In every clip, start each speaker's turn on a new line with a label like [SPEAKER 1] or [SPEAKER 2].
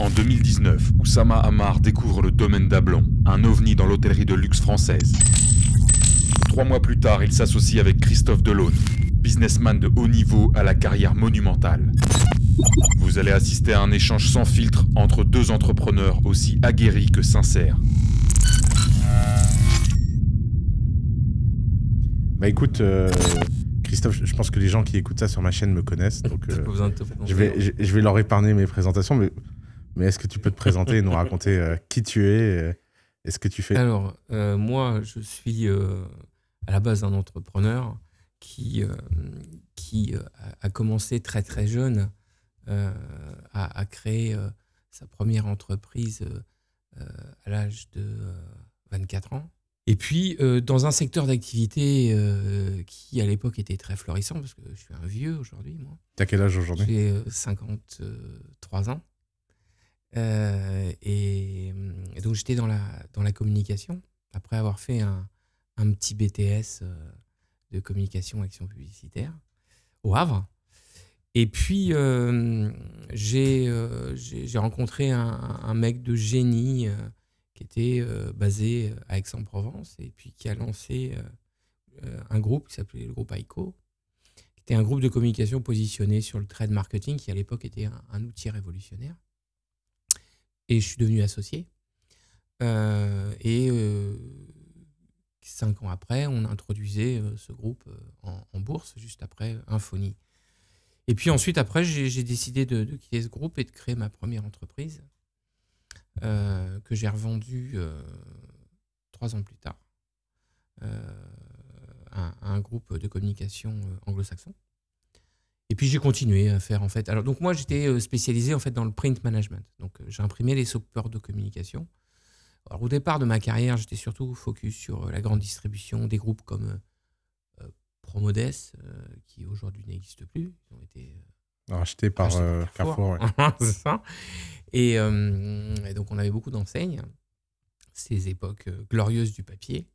[SPEAKER 1] En 2019, Oussama Amar découvre le domaine d'Ablon, un ovni dans l'hôtellerie de luxe française. Trois mois plus tard, il s'associe avec Christophe Delaune, businessman de haut niveau à la carrière monumentale. Vous allez assister à un échange sans filtre entre deux entrepreneurs aussi aguerris que sincères.
[SPEAKER 2] Bah écoute, euh, Christophe, je pense que les gens qui écoutent ça sur ma chaîne me connaissent, donc euh, je vais leur épargner mes présentations, mais mais est-ce que tu peux te présenter et nous raconter euh, qui tu es euh, et ce que tu fais Alors,
[SPEAKER 3] euh, moi, je suis à la base un entrepreneur qui, qui a commencé très très jeune à, créer sa première entreprise à l'âge de 24 ans. Et puis, dans un secteur d'activité qui, à l'époque, était très florissant, parce que je suis un vieux aujourd'hui, moi. T'as quel âge aujourd'hui J'ai 53 ans. Euh, et, euh, donc j'étais dans la, dans la communication, après avoir fait un, un petit BTS euh, de communication action publicitaire au Havre. Et puis j'ai j'ai rencontré un, mec de génie qui était basé à Aix-en-Provence et puis qui a lancé un groupe qui s'appelait le groupe ICO, qui était un groupe de communication positionné sur le trade marketing qui à l'époque était un outil révolutionnaire et je suis devenu associé. Euh, et euh, cinq ans après, on introduisait euh, ce groupe en, bourse, juste après Infony. Et puis ensuite, après, j'ai décidé de, quitter ce groupe et de créer ma première entreprise que j'ai revendue trois ans plus tard à, un groupe de communication anglo-saxon. Et puis j'ai continué à faire en fait. Alors donc moi j'étais euh, spécialisé en fait dans le print management. Donc euh, j'ai imprimé les supports de communication. Alors au départ de ma carrière, j'étais surtout focus sur euh, la grande distribution, des groupes comme Promodes, qui aujourd'hui n'existe plus. Ils ont été
[SPEAKER 2] rachetés par Carrefour. Carrefour
[SPEAKER 3] ça. et, donc on avait beaucoup d'enseignes. Ces époques glorieuses du papier.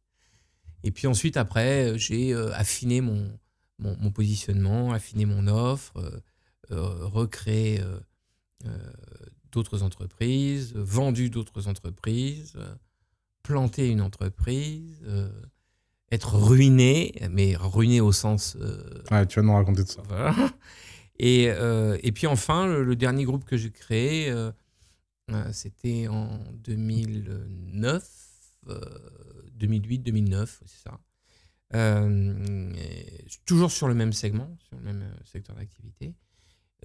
[SPEAKER 3] Et puis ensuite après, j'ai affiné mon mon, positionnement, affiner mon offre, euh, euh, recréer euh, d'autres entreprises, vendu d'autres entreprises, planter une entreprise, être ruiné,
[SPEAKER 2] mais ruiné au sens... tu vas nous raconter ça.
[SPEAKER 3] Et, puis enfin, le, dernier groupe que j'ai créé, c'était en 2009, 2008-2009, c'est ça. Euh, toujours sur le même segment, sur le même euh, secteur d'activité.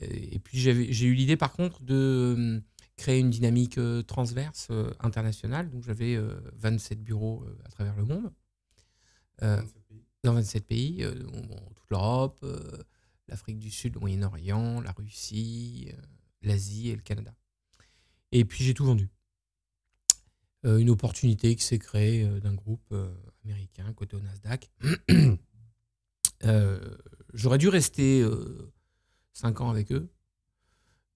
[SPEAKER 3] Et puis j'ai eu l'idée par contre de hum, créer une dynamique euh, transverse internationale. Donc j'avais 27 bureaux à travers le monde. dans 27 pays, toute l'Europe, l'Afrique du Sud, le Moyen-Orient, la Russie, l'Asie et le Canada. Et puis j'ai tout vendu. Euh, une opportunité qui s'est créée euh, d'un groupe euh, américain côté au Nasdaq. J'aurais dû rester 5 ans avec eux.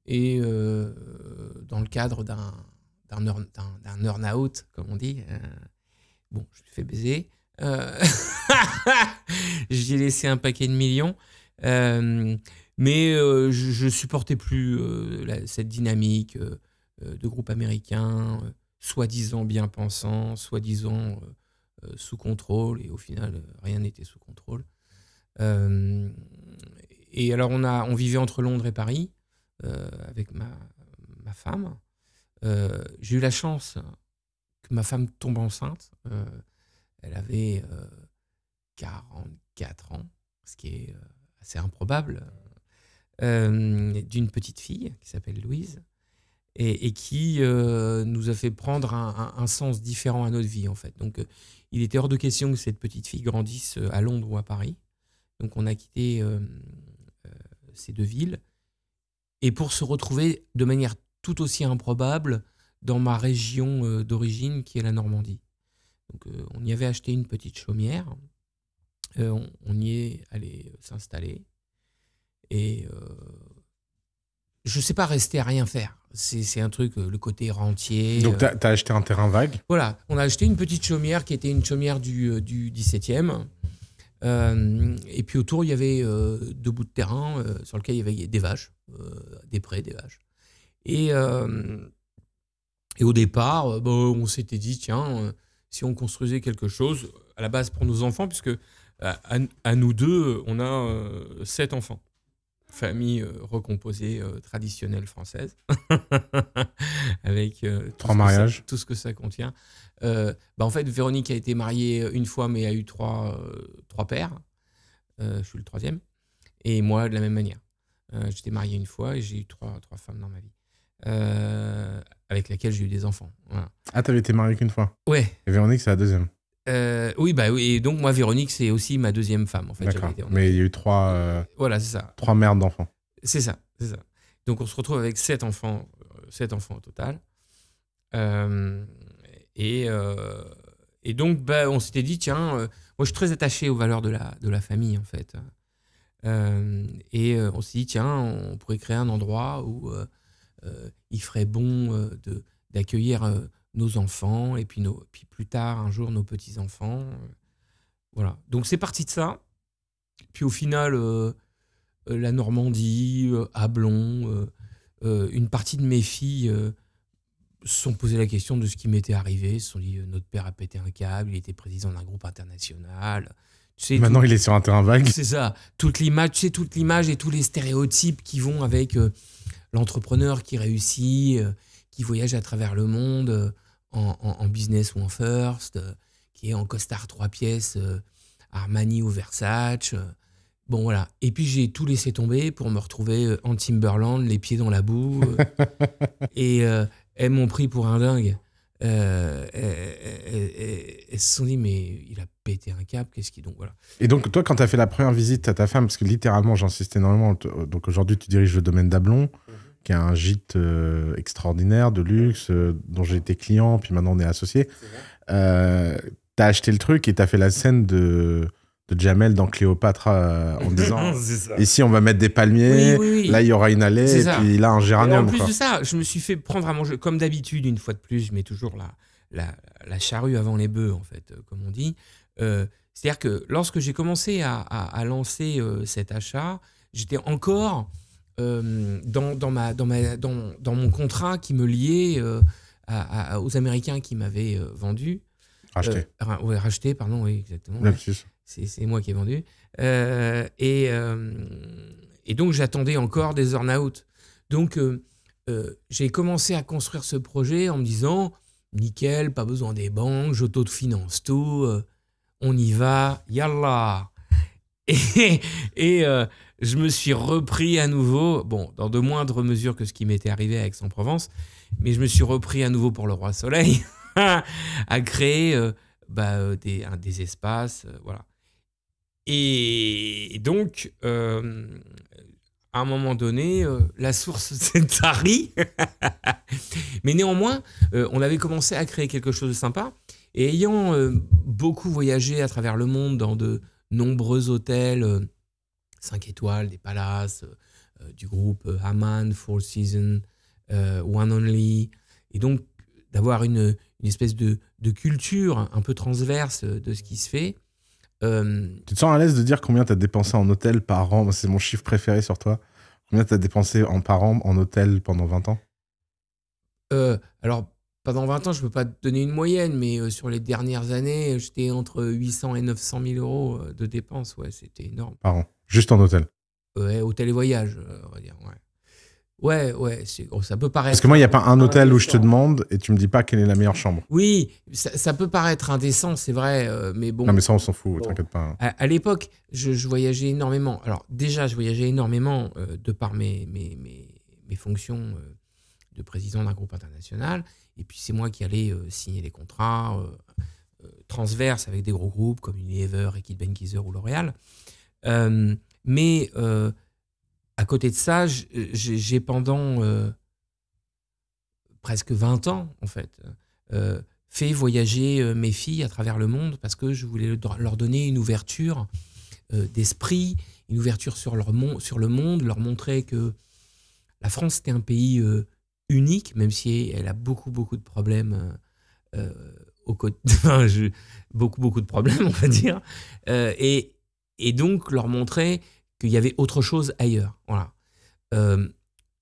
[SPEAKER 3] Et dans le cadre d'un d'un earn-out, comme on dit. bon, je lui fais baiser. J'ai laissé un paquet de millions. mais je, ne supportais plus cette dynamique de groupe américain, soi-disant bien pensant, soi-disant euh, euh, sous contrôle, et au final, euh, rien n'était sous contrôle. et alors, on, a, on vivait entre Londres et Paris avec ma, ma femme. J'ai eu la chance que ma femme tombe enceinte. elle avait 44 ans, ce qui est assez improbable, d'une petite fille qui s'appelle Louise et, qui euh, nous a fait prendre un, sens différent à notre vie en fait. Donc euh, il était hors de question que cette petite fille grandisse euh, à Londres ou à Paris. Donc on a quitté ces deux villes et pour se retrouver de manière tout aussi improbable dans ma région d'origine qui est la Normandie. Donc, on y avait acheté une petite chaumière, on, y est allé s'installer et je sais pas rester à rien faire. C'est un truc, euh, le côté rentier. Donc, euh.
[SPEAKER 2] tu as, acheté un terrain vague
[SPEAKER 3] Voilà, on a acheté une petite chaumière qui était une chaumière du, euh, du 17e. et puis autour, il y avait deux bouts de terrain sur lequel il y avait des vaches, des prés, des vaches. Et, et au départ, bah, on s'était dit, tiens, si on construisait quelque chose, à la base pour nos enfants, puisque à nous deux, on a sept enfants famille euh, recomposée euh, traditionnelle française, avec euh, trois mariages, tout ce que ça contient. Bah, en fait, Véronique a été mariée une fois, mais a eu trois, trois pères. je suis le troisième. Et moi, de la même manière. J'étais marié une fois et j'ai eu trois, trois femmes dans ma vie. avec laquelle j'ai eu des enfants.
[SPEAKER 2] Voilà. Ah, t'avais été marié qu'une fois Ouais. Et Véronique, c'est la deuxième.
[SPEAKER 3] Euh, oui, bah Et donc, moi, Véronique, c'est aussi ma deuxième femme, en fait. Mais il y a eu trois. Euh, voilà, c'est Trois merdes d'enfants. C'est ça, Donc, on se retrouve avec sept enfants, euh, sept enfants au total. et, et donc, bah, on s'était dit, tiens, moi, je suis très attaché aux valeurs de la, de la famille, en fait. et on s'est dit, tiens, on pourrait créer un endroit où il ferait bon de d'accueillir nos enfants et puis, nos, puis plus tard, un jour, nos petits-enfants. Voilà. Donc c'est parti de ça. Puis au final, euh, euh, la Normandie, à euh, Ablon, une partie de mes filles se sont posées la question de ce qui m'était arrivé. Se sont dit notre père a pété un câble, il était président d'un groupe international.
[SPEAKER 2] Maintenant, il est sur un terrain vague. C'est
[SPEAKER 3] ça. Toute l'image, c'est toute l'image et tous les stéréotypes qui vont avec l'entrepreneur qui réussit, qui voyage à travers le monde en, business ou en first, euh, qui est en costard trois pièces, euh, Armani ou Versace. Euh. Bon, voilà. Et puis, j'ai tout laissé tomber pour me retrouver en Timberland, les pieds dans la boue. et elles m'ont pris pour un dingue. elles, se sont dit, mais il a pété un câble, qu'est-ce qui. Donc, voilà.
[SPEAKER 2] Et donc, toi, quand tu as fait la première visite à ta femme, parce que littéralement, j'insiste énormément, donc aujourd'hui, tu diriges le domaine d'Ablon. Mhm qui a un gîte euh, extraordinaire de luxe euh, dont j'ai été client, puis maintenant on est associé. Euh, as acheté le truc et as fait la scène de, de Jamel dans Cléopâtre euh, en disant ici on va mettre des palmiers, là il y aura une allée et puis là un géranium. en plus de
[SPEAKER 3] ça, je me suis fait prendre à manger comme d'habitude une fois de plus, je mets toujours la, la, la charrue avant les bœufs en fait, comme on dit. C'est-à-dire que lorsque j'ai commencé à lancer cet achat, j'étais encore euh, dans, dans, ma, dans, ma, dans, dans, mon contrat qui me liait euh, aux Américains qui m'avaient euh, vendu. Racheté. oui, racheté, pardon, oui, exactement. C'est moi qui ai vendu. Et, et, donc, j'attendais encore des earn-out. Donc, j'ai commencé à construire ce projet en me disant nickel, pas besoin des banques, j'auto-finance tout, on y va, yallah. Et. et je me suis repris à nouveau, bon, dans de moindres mesures que ce qui m'était arrivé à Aix-en-Provence, mais je me suis repris à nouveau pour le Roi Soleil à créer euh, bah, euh, des, espaces. Euh, voilà. Et donc, à un moment donné, la source s'est tarie. mais néanmoins, on avait commencé à créer quelque chose de sympa. Et ayant beaucoup voyagé à travers le monde dans de nombreux hôtels, 5 étoiles des palaces, euh, euh, du groupe euh, Aman Four Seasons, One Only. Et donc, d'avoir une, espèce de, culture un peu transverse de ce qui se fait. tu
[SPEAKER 2] te sens à l'aise de dire combien tu as dépensé en hôtel par an C'est mon chiffre préféré sur toi. Combien tu as dépensé en, par an en hôtel pendant 20 ans
[SPEAKER 3] Alors, pendant 20 ans, je ne peux pas te donner une moyenne, mais sur les dernières années, j'étais entre 800 et 900 000 euros de dépenses. Ouais, c'était énorme.
[SPEAKER 2] Par an Juste en hôtel.
[SPEAKER 3] Ouais, hôtel et voyage, euh, on va dire. Ouais, ouais, ouais oh, ça peut paraître. Parce que moi, il n'y a pas un hôtel où je te
[SPEAKER 2] demande et tu me dis pas quelle est la meilleure chambre.
[SPEAKER 3] Oui, ça, peut paraître indécent, c'est vrai, euh, mais bon. Non, mais ça,
[SPEAKER 2] on s'en fout, t'inquiète pas.
[SPEAKER 3] À, l'époque, je, voyageais énormément. Alors, déjà, je voyageais énormément euh, de par mes, mes, mes, fonctions de président d'un groupe international. Et puis, c'est moi qui allais signer les contrats transverses avec des gros groupes comme Unilever, Equipe Benkiser ou L'Oréal. Euh, mais euh, à côté de ça, j'ai pendant euh, presque 20 ans, en fait, fait voyager mes filles à travers le monde parce que je voulais leur donner une ouverture d'esprit, une ouverture sur, leur sur le monde, leur montrer que la France était un pays unique, même si elle a beaucoup, beaucoup de problèmes. au beaucoup, beaucoup de problèmes, on va dire. et, et donc leur montrer qu'il y avait autre chose ailleurs. Voilà. Euh,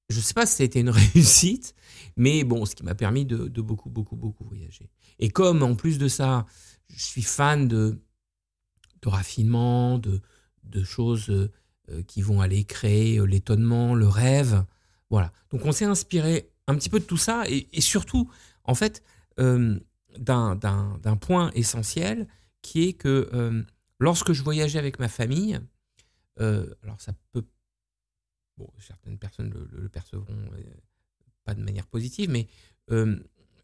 [SPEAKER 3] je ne sais pas si ça a été une réussite, mais bon, ce qui m'a permis de, beaucoup, beaucoup, beaucoup voyager. Et comme en plus de ça, je suis fan de, de raffinement, de, de choses euh, qui vont aller créer euh, l'étonnement, le rêve. Voilà. Donc on s'est inspiré un petit peu de tout ça et, surtout, en fait, d'un point essentiel qui est que Lorsque je voyageais avec ma famille, euh, alors ça peut... Bon, certaines personnes le, le, percevront euh, pas de manière positive, mais euh,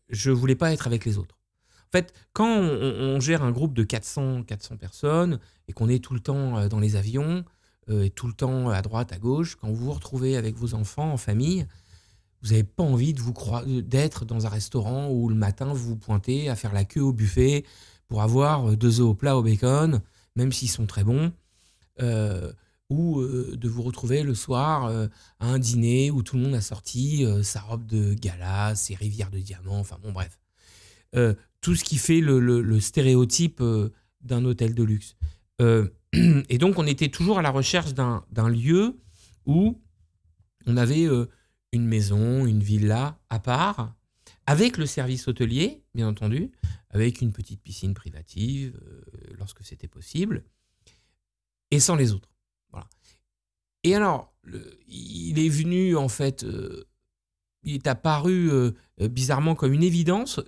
[SPEAKER 3] je voulais pas être avec les autres. En fait, quand on, gère un groupe de 400, 400 personnes et qu'on est tout le temps euh, dans les avions, et tout le temps à droite, à gauche, quand vous vous retrouvez avec vos enfants en famille, vous n'avez pas envie de vous d'être dans un restaurant où le matin vous vous pointez à faire la queue au buffet pour avoir deux œufs au plat au bacon même s'ils sont très bons, euh, ou euh, de vous retrouver le soir euh, à un dîner où tout le monde a sorti sa robe de gala, ses rivières de diamants, enfin bon bref. tout ce qui fait le, le stéréotype d'un hôtel de luxe. et donc on était toujours à la recherche d'un lieu où on avait une maison, une villa à part, avec le service hôtelier, bien entendu, avec une petite piscine privative euh, lorsque c'était possible, et sans les autres. Voilà. Et alors, le, il est venu en fait, euh, il est apparu euh, bizarrement comme une évidence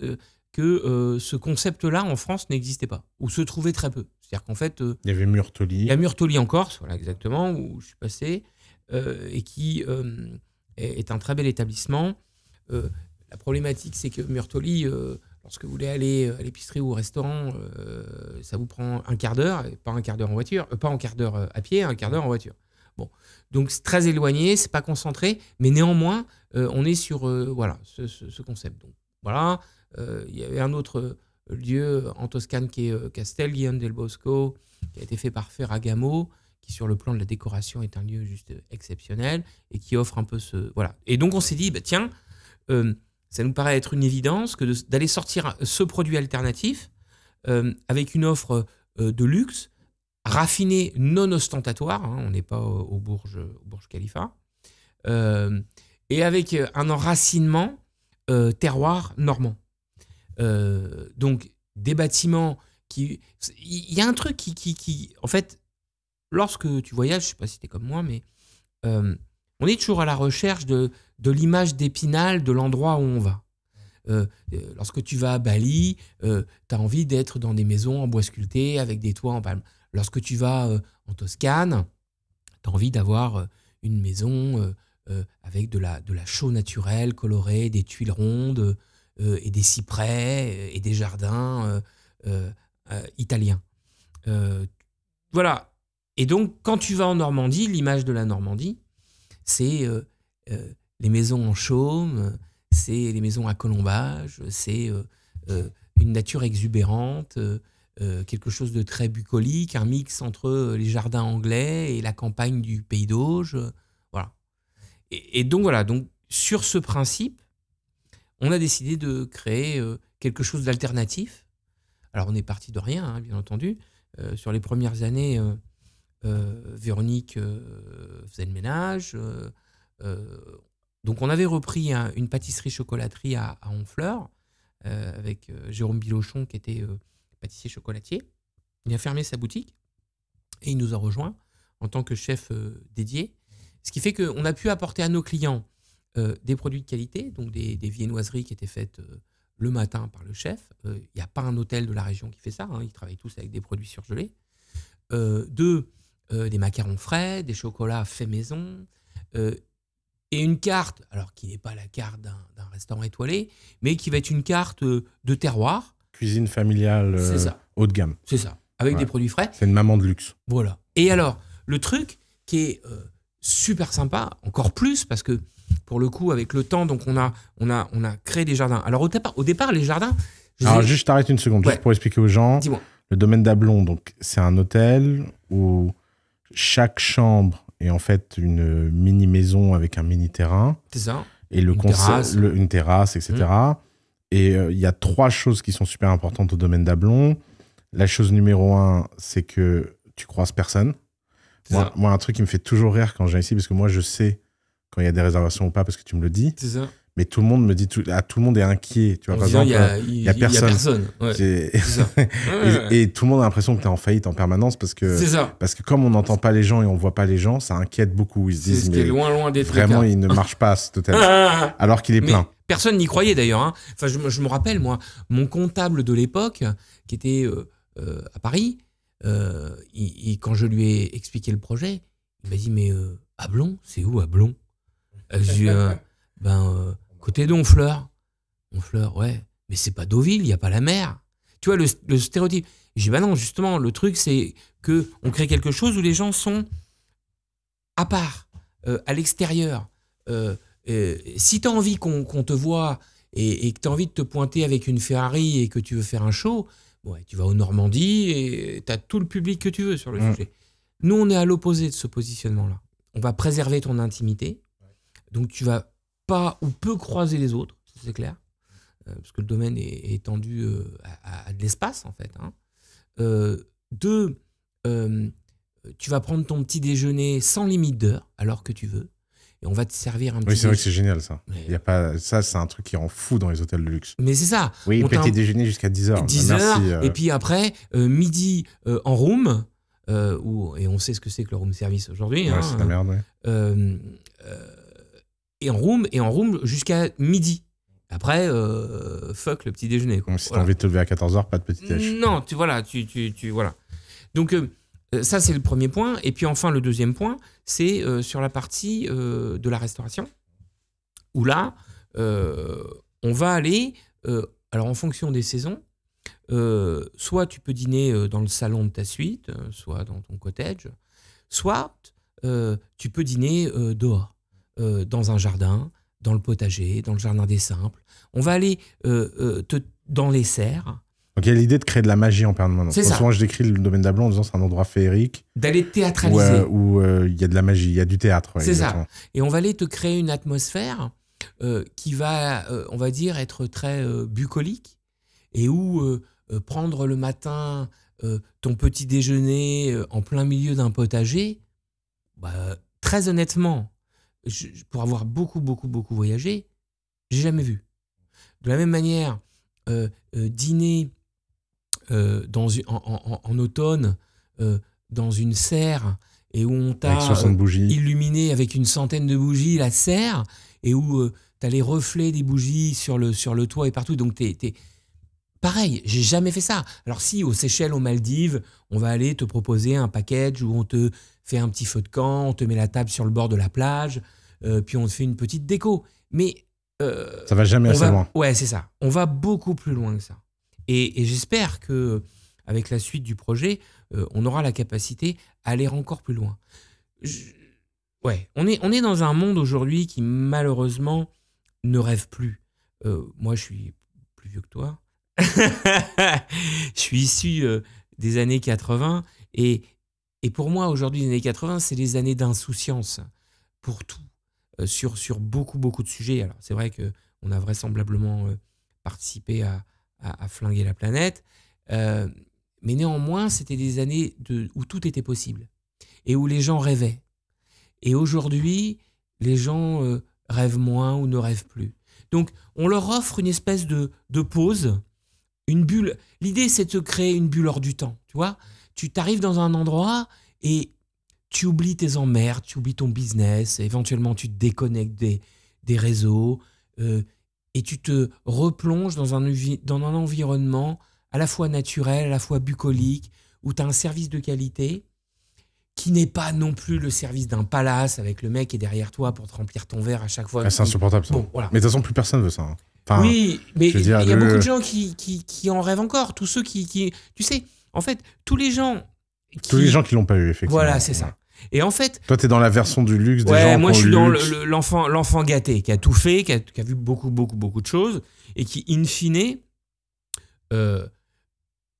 [SPEAKER 3] que ce concept-là en France n'existait pas, ou se trouvait très peu. C'est-à-dire qu'en fait,
[SPEAKER 2] il y avait Murtoli. Il y a Murtoli en Corse, voilà
[SPEAKER 3] exactement où je suis passé, et qui est, un très bel établissement. la problématique, c'est que Murtoli lorsque vous voulez aller euh, à l'épicerie ou au restaurant, euh, ça vous prend un quart d'heure, pas un quart d'heure en voiture, euh, pas un quart d'heure à pied, un quart d'heure en voiture. Bon, donc c'est très éloigné, c'est pas concentré, mais néanmoins, on est sur voilà ce, concept. Donc voilà, il y avait un autre lieu en Toscane qui est Castel Guillaume del Bosco, qui a été fait par Ferragamo qui sur le plan de la décoration est un lieu juste exceptionnel et qui offre un peu ce voilà. Et donc on s'est dit bah, tiens, ça nous paraît être une évidence que d'aller sortir ce produit alternatif euh, avec une offre euh, de luxe raffinée, non ostentatoire, hein, on n'est pas au, Bourges, Bourge, au Khalifa, euh, et avec un enracinement terroir normand. donc des bâtiments qui... Il y a un truc qui, qui, En fait, lorsque tu voyages, je ne sais pas si tu es comme moi, mais on est toujours à la recherche de de l'image d'Épinal de l'endroit où on va. Euh, euh, lorsque tu vas à Bali, euh, tu as envie d'être dans des maisons en bois sculpté avec des toits en palme. Lorsque tu vas en Toscane, tu as envie d'avoir une maison avec de la, de la chaux naturelle colorée, des tuiles rondes et des cyprès et des jardins italiens. voilà. Et donc, quand tu vas en Normandie, l'image de la Normandie, c'est les maisons en chaume, c'est les maisons à colombage, c'est euh, euh, une nature exubérante, euh, quelque chose de très bucolique, un mix entre les jardins anglais et la campagne du pays d'Auge. Voilà. Et, donc voilà, donc sur ce principe, on a décidé de créer quelque chose d'alternatif. Alors on est parti de rien, hein, bien entendu. sur les premières années, Véronique faisait le ménage. Donc on avait repris une pâtisserie-chocolaterie à, Honfleur euh, avec euh, Jérôme Bilochon qui était euh, pâtissier chocolatier. Il a fermé sa boutique et il nous a rejoint en tant que chef dédié. Ce qui fait qu'on a pu apporter à nos clients des produits de qualité, donc des, viennoiseries qui étaient faites le matin par le chef. Il n'y a pas un hôtel de la région qui fait ça, hein. ils travaillent tous avec des produits surgelés. deux, des macarons frais, des chocolats faits maison, et une carte, alors qui n'est pas la carte d'un restaurant étoilé, mais qui va être une carte euh, de terroir.
[SPEAKER 2] Cuisine familiale euh, haut de gamme. C'est ça, avec des produits frais. C'est une maman de luxe.
[SPEAKER 3] Voilà. Et alors, le truc qui est euh, super sympa, encore plus, parce que pour le coup, avec le temps, donc on a, on a, on a créé des jardins. Alors au départ, au départ les jardins... alors juste, t'arrête
[SPEAKER 2] une seconde, juste pour expliquer aux gens. Le domaine d'Ablon, donc c'est un hôtel où chaque chambre et en fait une mini maison avec un mini terrain. C'est ça. Et le conseil une terrasse, etc. Et hmm. euh, il y a trois choses qui sont super importantes au domaine d'Ablon. La chose numéro un, c'est que tu croises personne. Moi, un truc qui me fait toujours rire quand j'ai ici, parce que moi, je sais quand il y a des réservations ou pas, parce que tu me le dis. C'est ça mais tout le monde me dit tout, à ah, tout le monde est inquiet tu vois par exemple il y, a personne, et, tout le monde a l'impression que tu es en faillite en permanence parce que parce que comme on n'entend pas les gens et on voit pas les gens ça inquiète beaucoup ils se disent mais loin loin des vraiment trucs, il ne marche pas totalement ah, ah, alors qu'il est plein
[SPEAKER 3] personne n'y croyait d'ailleurs hein. enfin je, je, me rappelle moi mon comptable de l'époque qui était euh, euh, à Paris euh, il, quand je lui ai expliqué le projet il m'a dit mais Ablon c'est où Ablon ben Côté d'Honfleur. Honfleur, ouais, mais c'est pas Deauville, il n'y a pas la mer. Tu vois, le, stéréotype. J'ai dis, bah non, justement, le truc, c'est que on crée quelque chose où les gens sont à part, euh, à l'extérieur. Euh, si tu as envie qu'on te voit et, que tu as envie de te pointer avec une Ferrari et que tu veux faire un show, ouais, tu vas au Normandie et tu as tout le public que tu veux sur le mm. sujet. Nous, on est à l'opposé de ce positionnement-là. On va préserver ton intimité. Donc, tu vas pas ou peu croiser les autres, c'est clair, euh, parce que le domaine est, étendu euh, à, de l'espace en fait. Hein. Euh, deux, tu vas prendre ton petit déjeuner sans limite d'heure, alors que tu veux, et on va te servir un petit. Oui, c'est vrai que c'est génial
[SPEAKER 2] ça. Il y a pas ça, c'est un truc qui rend fou dans les hôtels de luxe. Mais c'est ça. Oui, petit déjeuner jusqu'à 10h. 10h et
[SPEAKER 3] puis après midi en room. Où, et on sait ce que c'est que le room service aujourd'hui. Ouais, hein. c'est la merde, ouais et en room, et en room jusqu'à midi. Après, euh, fuck le petit déjeuner. si t'as envie
[SPEAKER 2] de te lever à 14h, pas de petit déjeuner.
[SPEAKER 3] Non, tu, voilà, tu, tu, tu voilà. Donc, euh, ça, c'est le premier point. Et puis, enfin, le deuxième point, c'est euh, sur la partie de la restauration, où là, on va aller, alors en fonction des saisons, soit tu peux dîner dans le salon de ta suite, soit dans ton cottage, soit tu peux dîner dehors. Euh, dans un jardin, dans le potager, dans le jardin des simples. On va aller euh, euh, te, dans les serres.
[SPEAKER 2] Donc il y a l'idée de créer de la magie en permanence. C'est Souvent je décris le domaine d'Ablon en disant c'est un endroit féerique. D'aller théâtraliser. Où il y a de la magie, il y a du théâtre. c'est ça.
[SPEAKER 3] Et on va aller te créer une atmosphère qui va, on va dire, être très bucolique et où prendre le matin ton petit déjeuner en plein milieu d'un potager, bah, très honnêtement, pour avoir beaucoup, beaucoup, beaucoup voyagé, j'ai jamais vu. De la même manière, euh, euh, dîner euh, dans, en, en, automne dans une serre et où on t'a illuminé avec une centaine de bougies la serre et où tu as les reflets des bougies sur le, sur le toit et partout. Donc, tu es, Pareil, j'ai jamais fait ça. Alors si aux Seychelles, aux Maldives, on va aller te proposer un package où on te fait un petit feu de camp, on te met la table sur le bord de la plage, euh, puis on te fait une petite déco. Mais euh, ça va jamais assez loin. Ouais, c'est ça. On va beaucoup plus loin que ça. Et, j'espère que avec la suite du projet, euh, on aura la capacité à aller encore plus loin. ouais, on est, on est dans un monde aujourd'hui qui malheureusement ne rêve plus. Euh, moi, je suis plus vieux que toi je suis issu euh, des années 80 et, et pour moi, aujourd'hui, les années 80, c'est les années d'insouciance pour tout, euh, sur, sur beaucoup, beaucoup de sujets. Alors, c'est vrai qu'on a vraisemblablement euh, participé à, à, flinguer la planète, mais néanmoins, c'était des années de, où tout était possible et où les gens rêvaient. Et aujourd'hui, les gens rêvent moins ou ne rêvent plus. Donc, on leur offre une espèce de, de pause une bulle. L'idée, c'est de créer une bulle hors du temps. Tu vois, tu t'arrives dans un endroit et tu oublies tes emmerdes, tu oublies ton business, éventuellement tu te déconnectes des, des réseaux euh, et tu te replonges dans un, dans un environnement à la fois naturel, à la fois bucolique, où tu as un service de qualité qui n'est pas non plus le service d'un palace avec le mec qui est derrière toi pour te remplir ton verre à chaque fois. Ah, c'est insupportable ça. Bon, Mais de toute façon,
[SPEAKER 2] plus personne veut ça. Hein oui, mais il y a beaucoup de gens
[SPEAKER 3] qui, qui, qui, en rêvent encore. Tous ceux qui, qui, Tu sais, en fait, tous les gens.
[SPEAKER 2] Qui... Tous les gens qui l'ont pas eu, effectivement. Voilà, c'est ça. Et en fait. Toi, t'es dans la version du luxe des ouais, moi, je suis dans
[SPEAKER 3] l'enfant l'enfant gâté, qui a tout fait, qui a, vu beaucoup, beaucoup, beaucoup de choses, et qui, in fine, euh,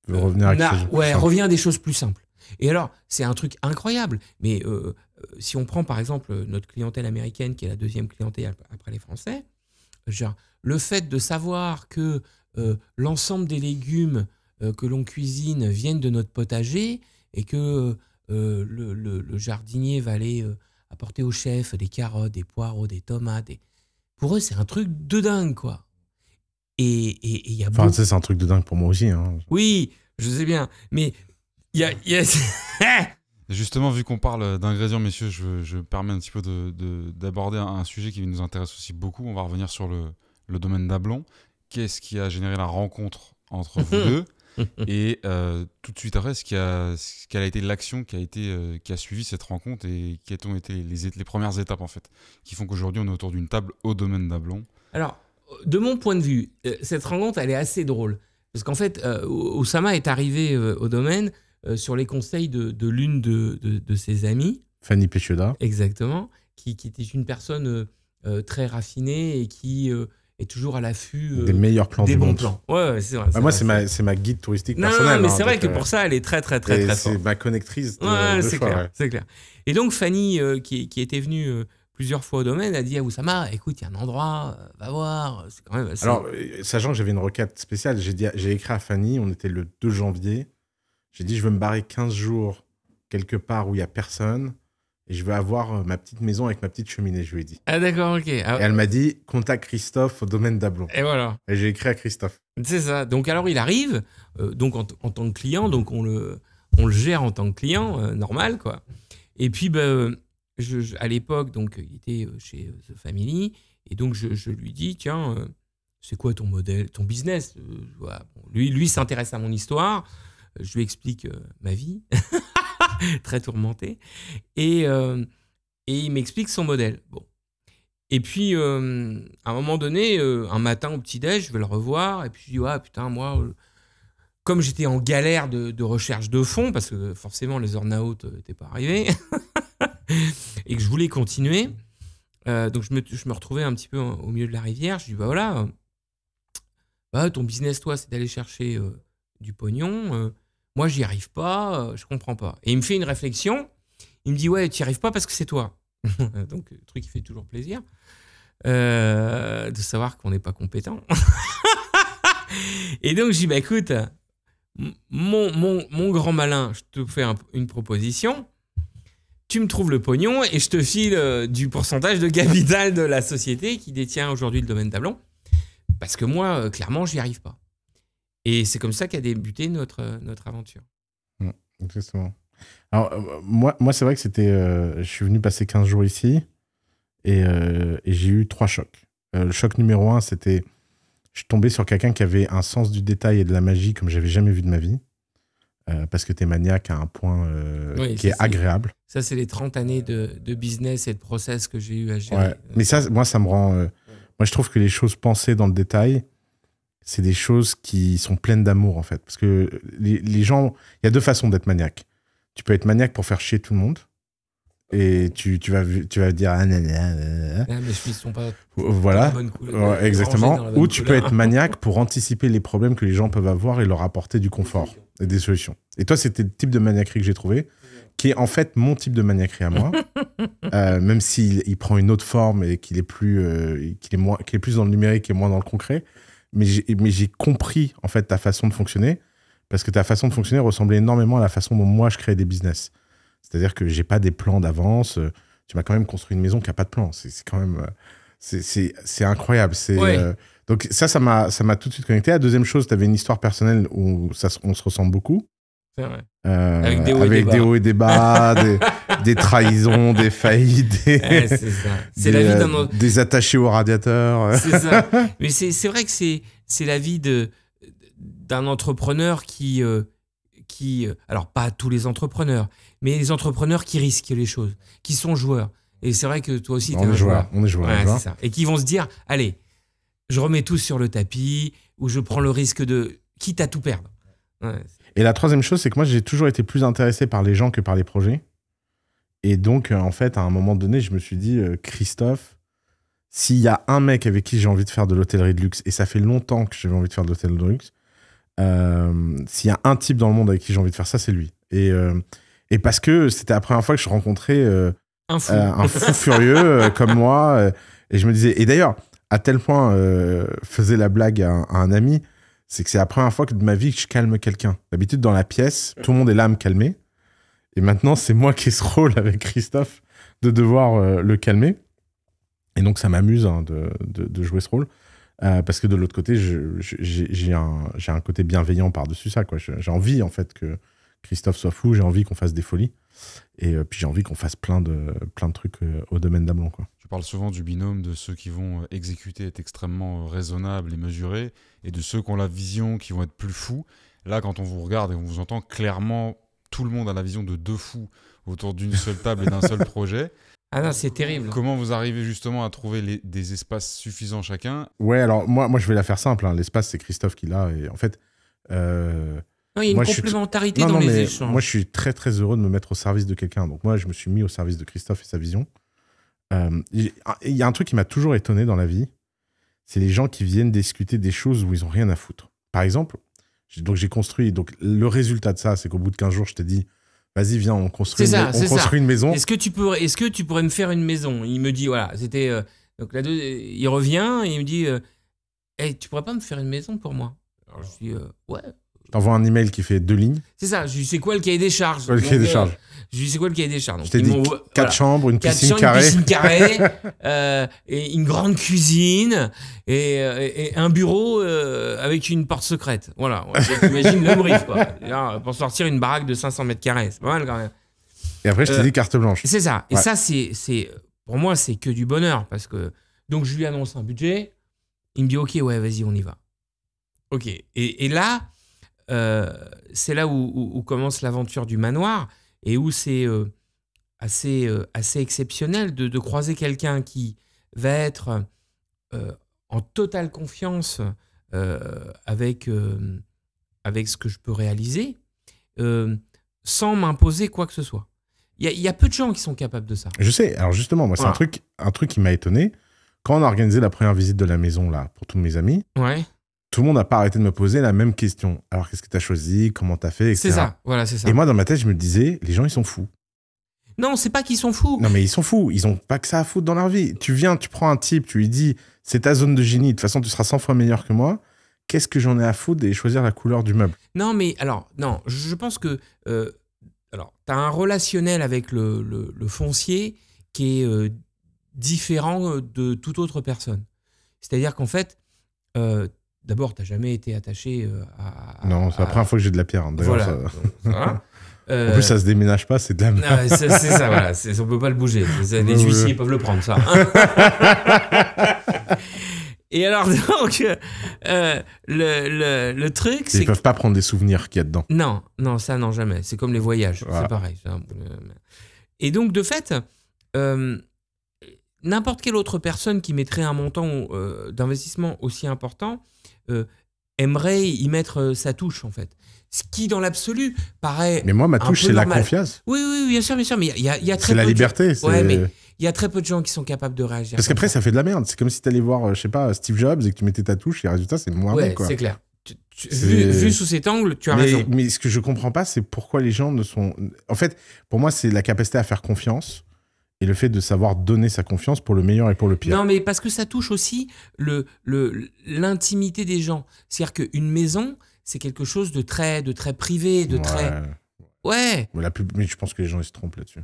[SPEAKER 3] revenir à ouais, revient à des choses plus simples. Et alors, c'est un truc incroyable. Mais euh, euh, si on prend, par exemple, notre clientèle américaine, qui est la deuxième clientèle après les Français, genre, le fait de savoir que euh, l'ensemble des légumes euh, que l'on cuisine viennent de notre potager et que euh, le, jardinier va aller apporter au chef des carottes, des poireaux, des tomates. Pour eux, c'est un truc de dingue, quoi. Et il y c'est
[SPEAKER 2] un truc de dingue pour moi aussi. Hein.
[SPEAKER 3] Oui, je sais bien. Mais il y a...
[SPEAKER 1] Justement, vu qu'on parle d'ingrédients, messieurs, je, permets un petit peu d'aborder un, sujet qui nous intéresse aussi beaucoup. On va revenir sur le, le domaine d'Ablon. Qu'est-ce qui a généré la rencontre entre vous deux et euh, tout de suite après, ce qui a, ce été l'action qui a euh, qui a suivi cette rencontre et qui ont été les, premières étapes en fait, qui font qu'aujourd'hui on est autour d'une table au domaine d'Ablon.
[SPEAKER 3] Alors, de mon point de vue, euh, cette rencontre elle est assez drôle parce qu'en fait, Osama est arrivé au domaine sur les conseils de, l'une de, ses amies,
[SPEAKER 2] Fanny pécheda
[SPEAKER 3] exactement, qui était une personne très raffinée et qui et toujours à l'affût euh, des meilleurs plans des bons plans. Bah, c'est moi,
[SPEAKER 2] c'est ma, guide touristique non, personnelle. Non, mais hein, c'est vrai que pour euh, ça, elle est très, très, très, très très C'est ma connectrice. c'est
[SPEAKER 3] clair, Et donc, Fanny, euh, qui, était venue plusieurs fois au domaine, a dit à Oussama écoute, il y a un endroit, va voir. Alors,
[SPEAKER 2] sachant que j'avais une requête spéciale, j'ai écrit à Fanny, on était le 2 janvier. J'ai dit je veux me barrer 15 jours quelque part où il n'y a personne je veux avoir euh, ma petite maison avec ma petite cheminée, je lui ai dit. Ah d'accord, ok. Ah. et elle m'a dit, contacte Christophe au domaine d'Ablon. Et voilà. Et j'ai écrit à Christophe. C'est ça. Donc alors il arrive, euh, donc en,
[SPEAKER 3] tant que client, donc on le, on le gère en tant que client, euh, normal quoi. Et puis ben, à l'époque, donc il était chez The Family, et donc je, je lui dis, tiens, c'est quoi ton modèle, ton business Lui, lui s'intéresse à mon histoire, je lui explique ma vie. très tourmenté. Euh, et, il m'explique son modèle. Bon. Et puis, euh, à un moment donné, euh, un matin au petit-déj, je vais le revoir, et puis je dis, ah putain, moi, comme j'étais en galère de, recherche de fonds, parce que forcément les earn-out n'étaient pas arrivés, et que je voulais continuer, donc je me, je retrouvais un petit peu au milieu de la rivière, je dis, bah voilà, bah, ton business, toi, c'est d'aller chercher du pognon moi j'y arrive pas, euh, je comprends pas. Et il me fait une réflexion, il me dit ouais, tu n'y arrives pas parce que c'est toi. Donc le truc qui fait toujours plaisir euh, de savoir qu'on n'est pas compétent. Et donc je dis bah écoute, mon, mon, grand malin, je te fais une proposition. Tu me trouves le pognon et je te file euh, du pourcentage de capital de la société qui détient aujourd'hui le domaine Tablon. Parce que moi, clairement, clairement, j'y arrive pas. Et c'est comme ça qu'a débuté notre, euh, notre aventure.
[SPEAKER 2] Mm, exactement. Alors, euh, moi, moi c'est vrai que c'était. Euh, je suis venu passer 15 jours ici et, j'ai eu trois chocs. le choc numéro un, c'était. Je suis tombé sur quelqu'un qui avait un sens du détail et de la magie comme j'avais jamais vu de ma vie. parce que t'es maniaque à un point qui est, agréable.
[SPEAKER 3] Ça, c'est les 30 années de, business et de process que j'ai eu à gérer.
[SPEAKER 2] Mais ça, moi, ça me rend. Moi, je trouve que les choses pensées dans le détail, c'est des choses qui sont pleines d'amour, en fait. Parce que les, gens, il y a deux façons d'être maniaque. Tu peux être maniaque pour faire chier tout le monde. Et tu, tu vas, tu vas dire. Ah, sont pas. Voilà. exactement. Ou tu peux être maniaque pour anticiper les problèmes que les gens peuvent avoir et leur apporter du confort et des solutions. Et toi, c'était le type de maniaquerie que j'ai trouvé qui est en fait mon type de maniaquerie à moi, euh, même s'il il prend une autre forme et qu'il est plus, euh, qu'il est moins, qu'il est plus dans le numérique et moins dans le concret mais j'ai compris en fait ta façon de fonctionner parce que ta façon de fonctionner ressemblait énormément à la façon dont moi je crée des business. C'est-à-dire que j'ai pas des plans d'avance. Euh, tu m'as quand même construit une maison qui a pas de plan. C'est quand même euh, c'est incroyable. C'est euh, donc ça ça m'a ça m'a tout de suite connecté. La deuxième chose, tu avais une histoire personnelle où ça on se ressemble beaucoup. Vrai. avec des hauts et, des, bas, des trahisons, des faillites, eh, c'est la vie euh, des, attachés au radiateur. C'est ça.
[SPEAKER 3] Mais c'est vrai que c'est la vie d'un entrepreneur qui, euh, qui. Euh, alors, pas tous les entrepreneurs, mais les entrepreneurs qui risquent les choses, qui sont joueurs. Et c'est vrai que toi aussi, tu es un joueur. On est joueur. Hein. Et qui vont se dire allez, je remets tout sur le tapis, ou je prends le risque de. quitte à tout perdre.
[SPEAKER 2] Et la troisième chose, c'est que moi, j'ai toujours été plus intéressé par les gens que par les projets. Et donc, euh, en fait, à un moment donné, je me suis dit, euh, Christophe, s'il y a un mec avec qui j'ai envie de faire de l'hôtellerie de luxe, et ça fait longtemps que j'ai envie de faire de l'hôtellerie de luxe, euh, s'il y a un type dans le monde avec qui j'ai envie de faire ça, c'est lui. Et, et parce que c'était la première fois que je rencontrais
[SPEAKER 3] un fou,
[SPEAKER 2] furieux comme moi. et je me disais, et d'ailleurs, à tel point faisait la blague à, un ami, c'est que c'est la première fois que de ma vie que je calme quelqu'un. D'habitude, dans la pièce, tout le monde est là à me calmer. Et maintenant, c'est moi qui ai ce rôle avec Christophe de devoir euh, le calmer. Et donc, ça m'amuse hein, de, de, jouer ce rôle. Euh, parce que de l'autre côté, j'ai un, un, côté bienveillant par-dessus ça. J'ai envie, en fait, que Christophe soit fou. J'ai envie qu'on fasse des folies. Et euh, puis, j'ai envie qu'on fasse plein de, plein de trucs au domaine d'Ablon.
[SPEAKER 1] Je parle souvent du binôme de ceux qui vont exécuter, être extrêmement raisonnables et mesurés, et de ceux qui ont la vision, qui vont être plus fous. Là, quand on vous regarde et on vous entend clairement tout le monde a la vision de deux fous autour d'une seule table et d'un seul projet. Ah non, c'est terrible. Comment vous arrivez justement à trouver des espaces suffisants chacun
[SPEAKER 2] Ouais, alors moi, moi je vais la faire simple. Hein. L'espace, c'est Christophe qui l'a. Et en fait. Euh, il y a une complémentarité dans les échanges. Moi, je suis très très heureux de me mettre au service de quelqu'un. Donc moi, je me suis mis au service de Christophe et sa vision. Euh, ah, il y a un truc qui m'a toujours étonné dans la vie c'est les gens qui viennent discuter des choses où ils ont rien à foutre. Par exemple, donc j'ai construit. Donc le résultat de ça, c'est qu'au bout de 15 jours, je t'ai dit, vas-y, viens, on construit, une, construit une, maison. Est-ce
[SPEAKER 3] que, tu pourrais, est
[SPEAKER 2] que tu pourrais me faire
[SPEAKER 3] une maison Il me dit, voilà, c'était. Euh, donc là, il revient il me dit, euh, eh, tu pourrais pas me faire une maison pour moi Alors je dis, euh, ouais,
[SPEAKER 2] T'envoies un email qui fait deux lignes.
[SPEAKER 3] C'est ça, je lui sais quoi le cahier des charges. le cahier des charges. Je lui c'est quoi le cahier des charges. Donc, je t'ai dit quatre chambres, une piscine carrée. Une euh, et une grande cuisine, et, euh, un bureau euh, avec une porte secrète. Voilà, t'imagines le brief, quoi. pour sortir une baraque de 500 mètres carrés, c'est pas mal quand même.
[SPEAKER 2] Et après, je t'ai dit carte blanche. C'est ça. Et ça,
[SPEAKER 3] c'est, pour moi, c'est que du bonheur. Parce que, donc, je lui annonce un budget. Il me dit, OK, ouais, vas-y, on y va. OK. Et, et là, euh, c'est là où, commence l'aventure du manoir et où c'est euh, assez, euh, assez exceptionnel de, croiser quelqu'un qui va être en totale confiance avec, avec ce que je peux réaliser, sans m'imposer quoi que ce soit. Il y, a peu de gens qui sont capables de ça.
[SPEAKER 2] Je sais. Alors justement, moi, c'est un truc, un truc qui m'a étonné. Quand on a organisé la première visite de la maison, là, pour tous mes amis, ouais tout le monde n'a pas arrêté de me poser la même question. Alors, qu'est-ce que tu as choisi Comment tu as fait C'est ça, voilà, c'est ça. Et moi, dans ma tête, je me disais, les gens, ils sont fous.
[SPEAKER 3] Non, c'est pas qu'ils sont fous.
[SPEAKER 2] Non, mais ils sont fous. Ils ont pas que ça à foutre dans leur vie. Tu viens, tu prends un type, tu lui dis, c'est ta zone de génie. De toute façon, tu seras 100 fois meilleur que moi. Qu'est-ce que j'en ai à foutre et choisir la couleur du meuble
[SPEAKER 3] Non, mais alors, non, je pense que. Euh, alors, tu as un relationnel avec le, le, foncier qui est euh, différent euh, de toute autre personne. C'est-à-dire qu'en fait, D'abord, tu n'as jamais été attaché euh, à. non, c'est la première fois que j'ai de la pierre. Hein, ça... Euh, en plus, ça se déménage pas, c'est de la ah, merde. c'est ça, voilà. On peut pas le bouger. Les, huissiers peuvent le prendre, ça. Et alors, donc, euh, le, le, le, truc, c'est. Ils peuvent pas prendre des souvenirs qu'il y a dedans. Non, non, ça, non, jamais. C'est comme les voyages. C'est pareil. Et donc, de fait, n'importe quelle autre personne qui mettrait un montant d'investissement aussi important euh, aimerait y mettre euh, sa touche, en fait. Ce qui, dans l'absolu, paraît.
[SPEAKER 2] Mais moi, ma touche, c'est la confiance.
[SPEAKER 3] Oui, oui, bien sûr, bien sûr. Mais il y a, y a très C'est la liberté. mais il y a très peu de gens qui sont capables de réagir. Parce qu'après, ça. fait
[SPEAKER 2] de la merde. C'est comme si tu allais voir, euh, je sais pas, Steve Jobs et que tu mettais ta touche et le résultat, c'est moins ouais, C'est clair. vu, sous cet angle, tu as raison. Mais ce que je comprends pas, c'est pourquoi les gens ne sont. En fait, pour moi, c'est la capacité à faire confiance et le fait de savoir donner sa confiance pour le meilleur et pour le pire.
[SPEAKER 3] Non, mais parce que ça touche aussi le l'intimité des gens. C'est-à-dire qu'une maison, c'est quelque chose de très de très privé, de très
[SPEAKER 2] ouais. Mais, la plus... mais je pense que les gens ils se trompent là-dessus.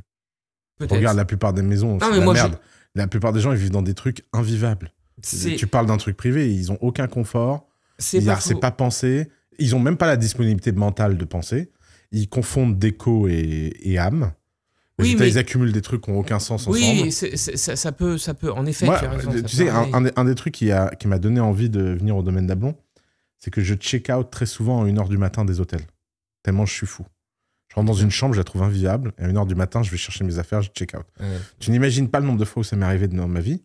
[SPEAKER 2] Regarde la plupart des maisons, c'est la merde. La plupart des gens ils vivent dans des trucs invivables. Tu parles d'un truc privé, ils ont aucun confort. C'est pas, pas pensé. Ils ont même pas la disponibilité mentale de penser. Ils confondent déco et, et âme. Oui, mais... Ils accumulent des trucs qui n'ont aucun sens ensemble. Oui,
[SPEAKER 3] ça, peut, ça peut, en effet. tu, tu sais, un,
[SPEAKER 2] des trucs qui m'a qui donné envie de venir au domaine d'Ablon, c'est que je check out très souvent à 1h du matin des hôtels. Tellement je suis fou. Je rentre dans une chambre, je la trouve invivable. Et à 1h du matin, je vais chercher mes affaires, je check out. Tu n'imagines pas le nombre de fois où ça m'est arrivé dans ma vie.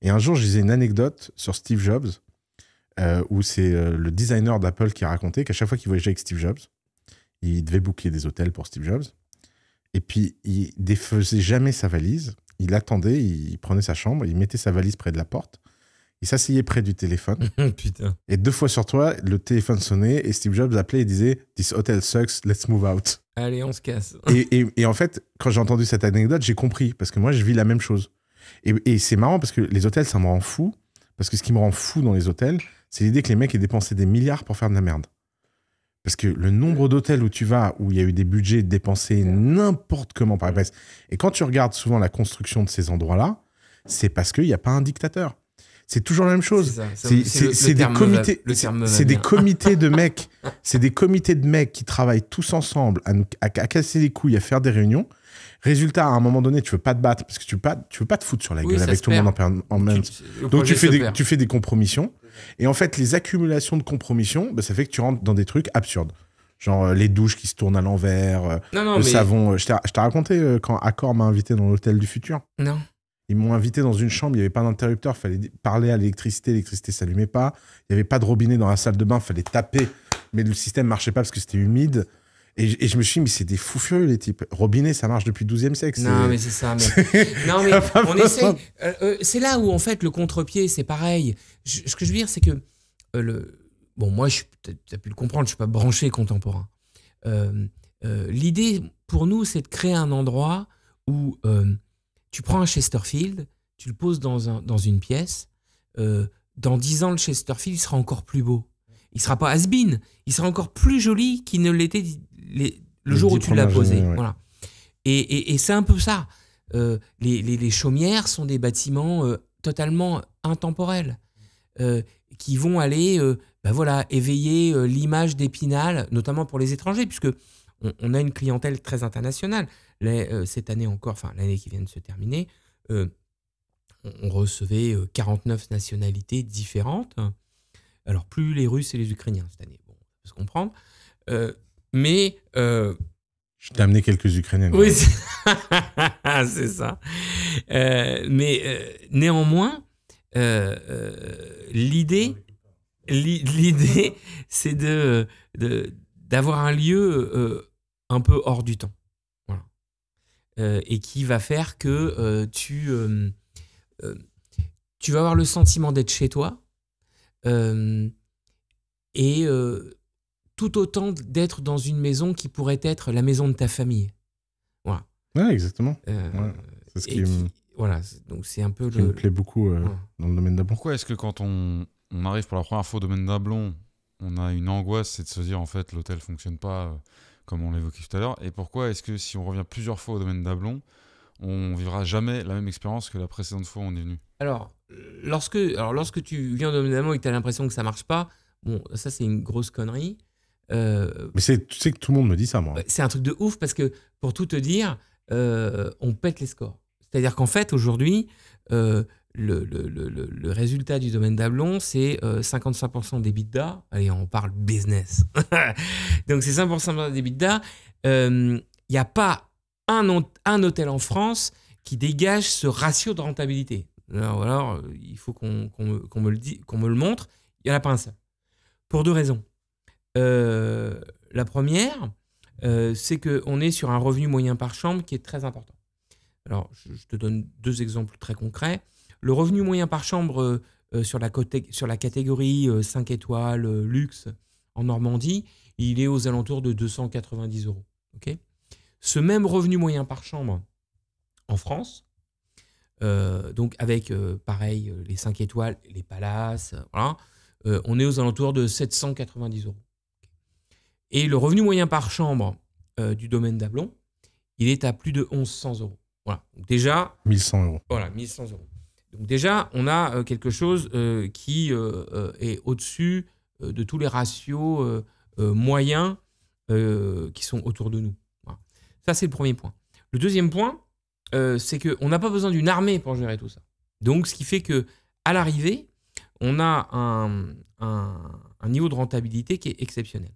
[SPEAKER 2] Et un jour, je disais une anecdote sur Steve Jobs, euh, où c'est euh, le designer d'Apple qui a raconté qu'à chaque fois qu'il voyageait avec Steve Jobs, il devait booker des hôtels pour Steve Jobs. Et puis, il défaisait jamais sa valise. Il attendait, il prenait sa chambre, il mettait sa valise près de la porte. Il s'asseyait près du téléphone. Et deux fois sur trois, le téléphone sonnait et Steve Jobs appelait et disait This hotel sucks, let's move out. Allez, on se casse. et, en fait, quand j'ai entendu cette anecdote, j'ai compris parce que moi, je vis la même chose. Et, et c'est marrant parce que les hôtels, ça me rend fou. Parce que ce qui me rend fou dans les hôtels, c'est l'idée que les mecs aient dépensé des milliards pour faire de la merde. Parce que le nombre d'hôtels où tu vas, où il y a eu des budgets dépensés n'importe comment par la mm. presse, et quand tu regardes souvent la construction de ces endroits-là, c'est parce qu'il n'y a pas un dictateur. C'est toujours la même chose. C'est des comités, c'est des comités de mecs, c'est des comités de mecs qui travaillent tous ensemble à, nous, à, casser les couilles, à faire des réunions. Résultat, à un moment donné, tu veux pas te battre parce que tu veux pas, tu veux pas te foutre sur la gueule avec tout le monde en, même. temps. Donc tu fais, des, tu fais des compromissions. Et en fait, les accumulations de compromissions, bah, ça fait que tu rentres dans des trucs absurdes. Genre euh, les douches qui se tournent à l'envers, euh, le savon. Euh, je t'ai raconté quand Accor m'a invité dans l'hôtel du futur Non. Ils m'ont invité dans une chambre, il n'y avait pas d'interrupteur, il fallait parler à l'électricité, l'électricité s'allumait pas. Il n'y avait pas de robinet dans la salle de bain, il fallait taper, mais le système marchait pas parce que c'était humide. Et, je me suis dit, mais c'est des fous furieux, les types. Robinet, ça marche depuis 12e siècle. Non, mais c'est ça.
[SPEAKER 3] non, mais on euh, euh, c'est là où, en fait, le contre-pied, c'est pareil. ce que je veux dire, c'est que. Euh, le... Bon, moi, tu as pu le comprendre, je ne suis pas branché contemporain. L'idée, pour nous, c'est de créer un endroit où tu prends un Chesterfield, tu le poses dans, un, dans une pièce. dans dix ans, le Chesterfield sera encore plus beau. Il sera pas has-been, il sera encore plus joli qu'il ne l'était le, jour où tu l'as posé. Voilà. Et, c'est un peu ça. Euh, les, chaumières sont des bâtiments euh, totalement intemporels euh, qui vont aller bah voilà, éveiller l'image d'Épinal, notamment pour les étrangers, puisque on, a une clientèle très internationale. cette année encore, enfin l'année qui vient de se terminer, on, recevait 49 nationalités différentes. Alors plus les Russes et les Ukrainiens cette année, bon, on peut se comprendre mais... Euh,
[SPEAKER 2] je t'ai amené quelques Ukrainiens. Oui,
[SPEAKER 3] c'est ça. Euh, mais euh, néanmoins, l'idée, l'idée, c'est de, d'avoir un lieu un peu hors du temps, et qui va faire que tu, tu vas avoir le sentiment d'être chez toi et tout autant d'être dans une maison qui pourrait être la maison de ta famille. Voilà. Ouais, exactement. Euh, c'est ce qui, voilà,
[SPEAKER 1] donc c'est un peu le... plaît beaucoup euh, dans le domaine d'Ablon. Pourquoi est-ce que quand on, arrive pour la première fois au domaine d'Ablon, on a une angoisse, c'est de se dire en fait l'hôtel fonctionne pas euh, comme on l'évoquait tout à l'heure. Et pourquoi est-ce que si on revient plusieurs fois au domaine d'Ablon, on vivra jamais la même expérience que la précédente fois où on est venu
[SPEAKER 3] Alors, lorsque, alors lorsque tu viens au domaine d'Ablon et que tu as l'impression que ça marche pas, bon, ça c'est une grosse connerie.
[SPEAKER 1] Euh, Mais tu sais que tout le monde
[SPEAKER 2] me dit ça, moi.
[SPEAKER 3] C'est un truc de ouf parce que, pour tout te dire, euh, on pète les scores. C'est-à-dire qu'en fait, aujourd'hui, euh, le, résultat du domaine d'Ablon, c'est 55% d'EBITDA. Allez, on parle business. Donc, c'est 5% d'EBITDA. Il n'y a pas un, un hôtel en France qui dégage ce ratio de rentabilité. Alors, il faut qu'on, me, le qu'on me le montre. Il n'y en a pas un seul. Pour deux raisons. Euh, la première, euh, c'est qu'on est sur un revenu moyen par chambre qui est très important. Alors, je, te donne deux exemples très concrets. Le revenu moyen par chambre euh, sur, la sur la catégorie 5 étoiles, luxe, en Normandie, il est aux alentours de 290 euros. OK. Ce même revenu moyen par chambre en France, donc avec pareil les 5 étoiles, les palaces, voilà, on est aux alentours de 790 euros. Et le revenu moyen par chambre euh, du domaine d'Ablon, il est à plus de 1100 euros. Voilà. Donc déjà.
[SPEAKER 2] 1100 euros. Voilà,
[SPEAKER 3] 1100 euros. Donc déjà, on a euh, quelque chose euh, qui est au-dessus de tous les ratios moyens qui sont autour de nous. Ça, c'est le premier point. Le deuxième point, c'est qu'on n'a pas besoin d'une armée pour gérer tout ça. Donc, ce qui fait que à l'arrivée, on a un niveau de rentabilité qui est exceptionnel.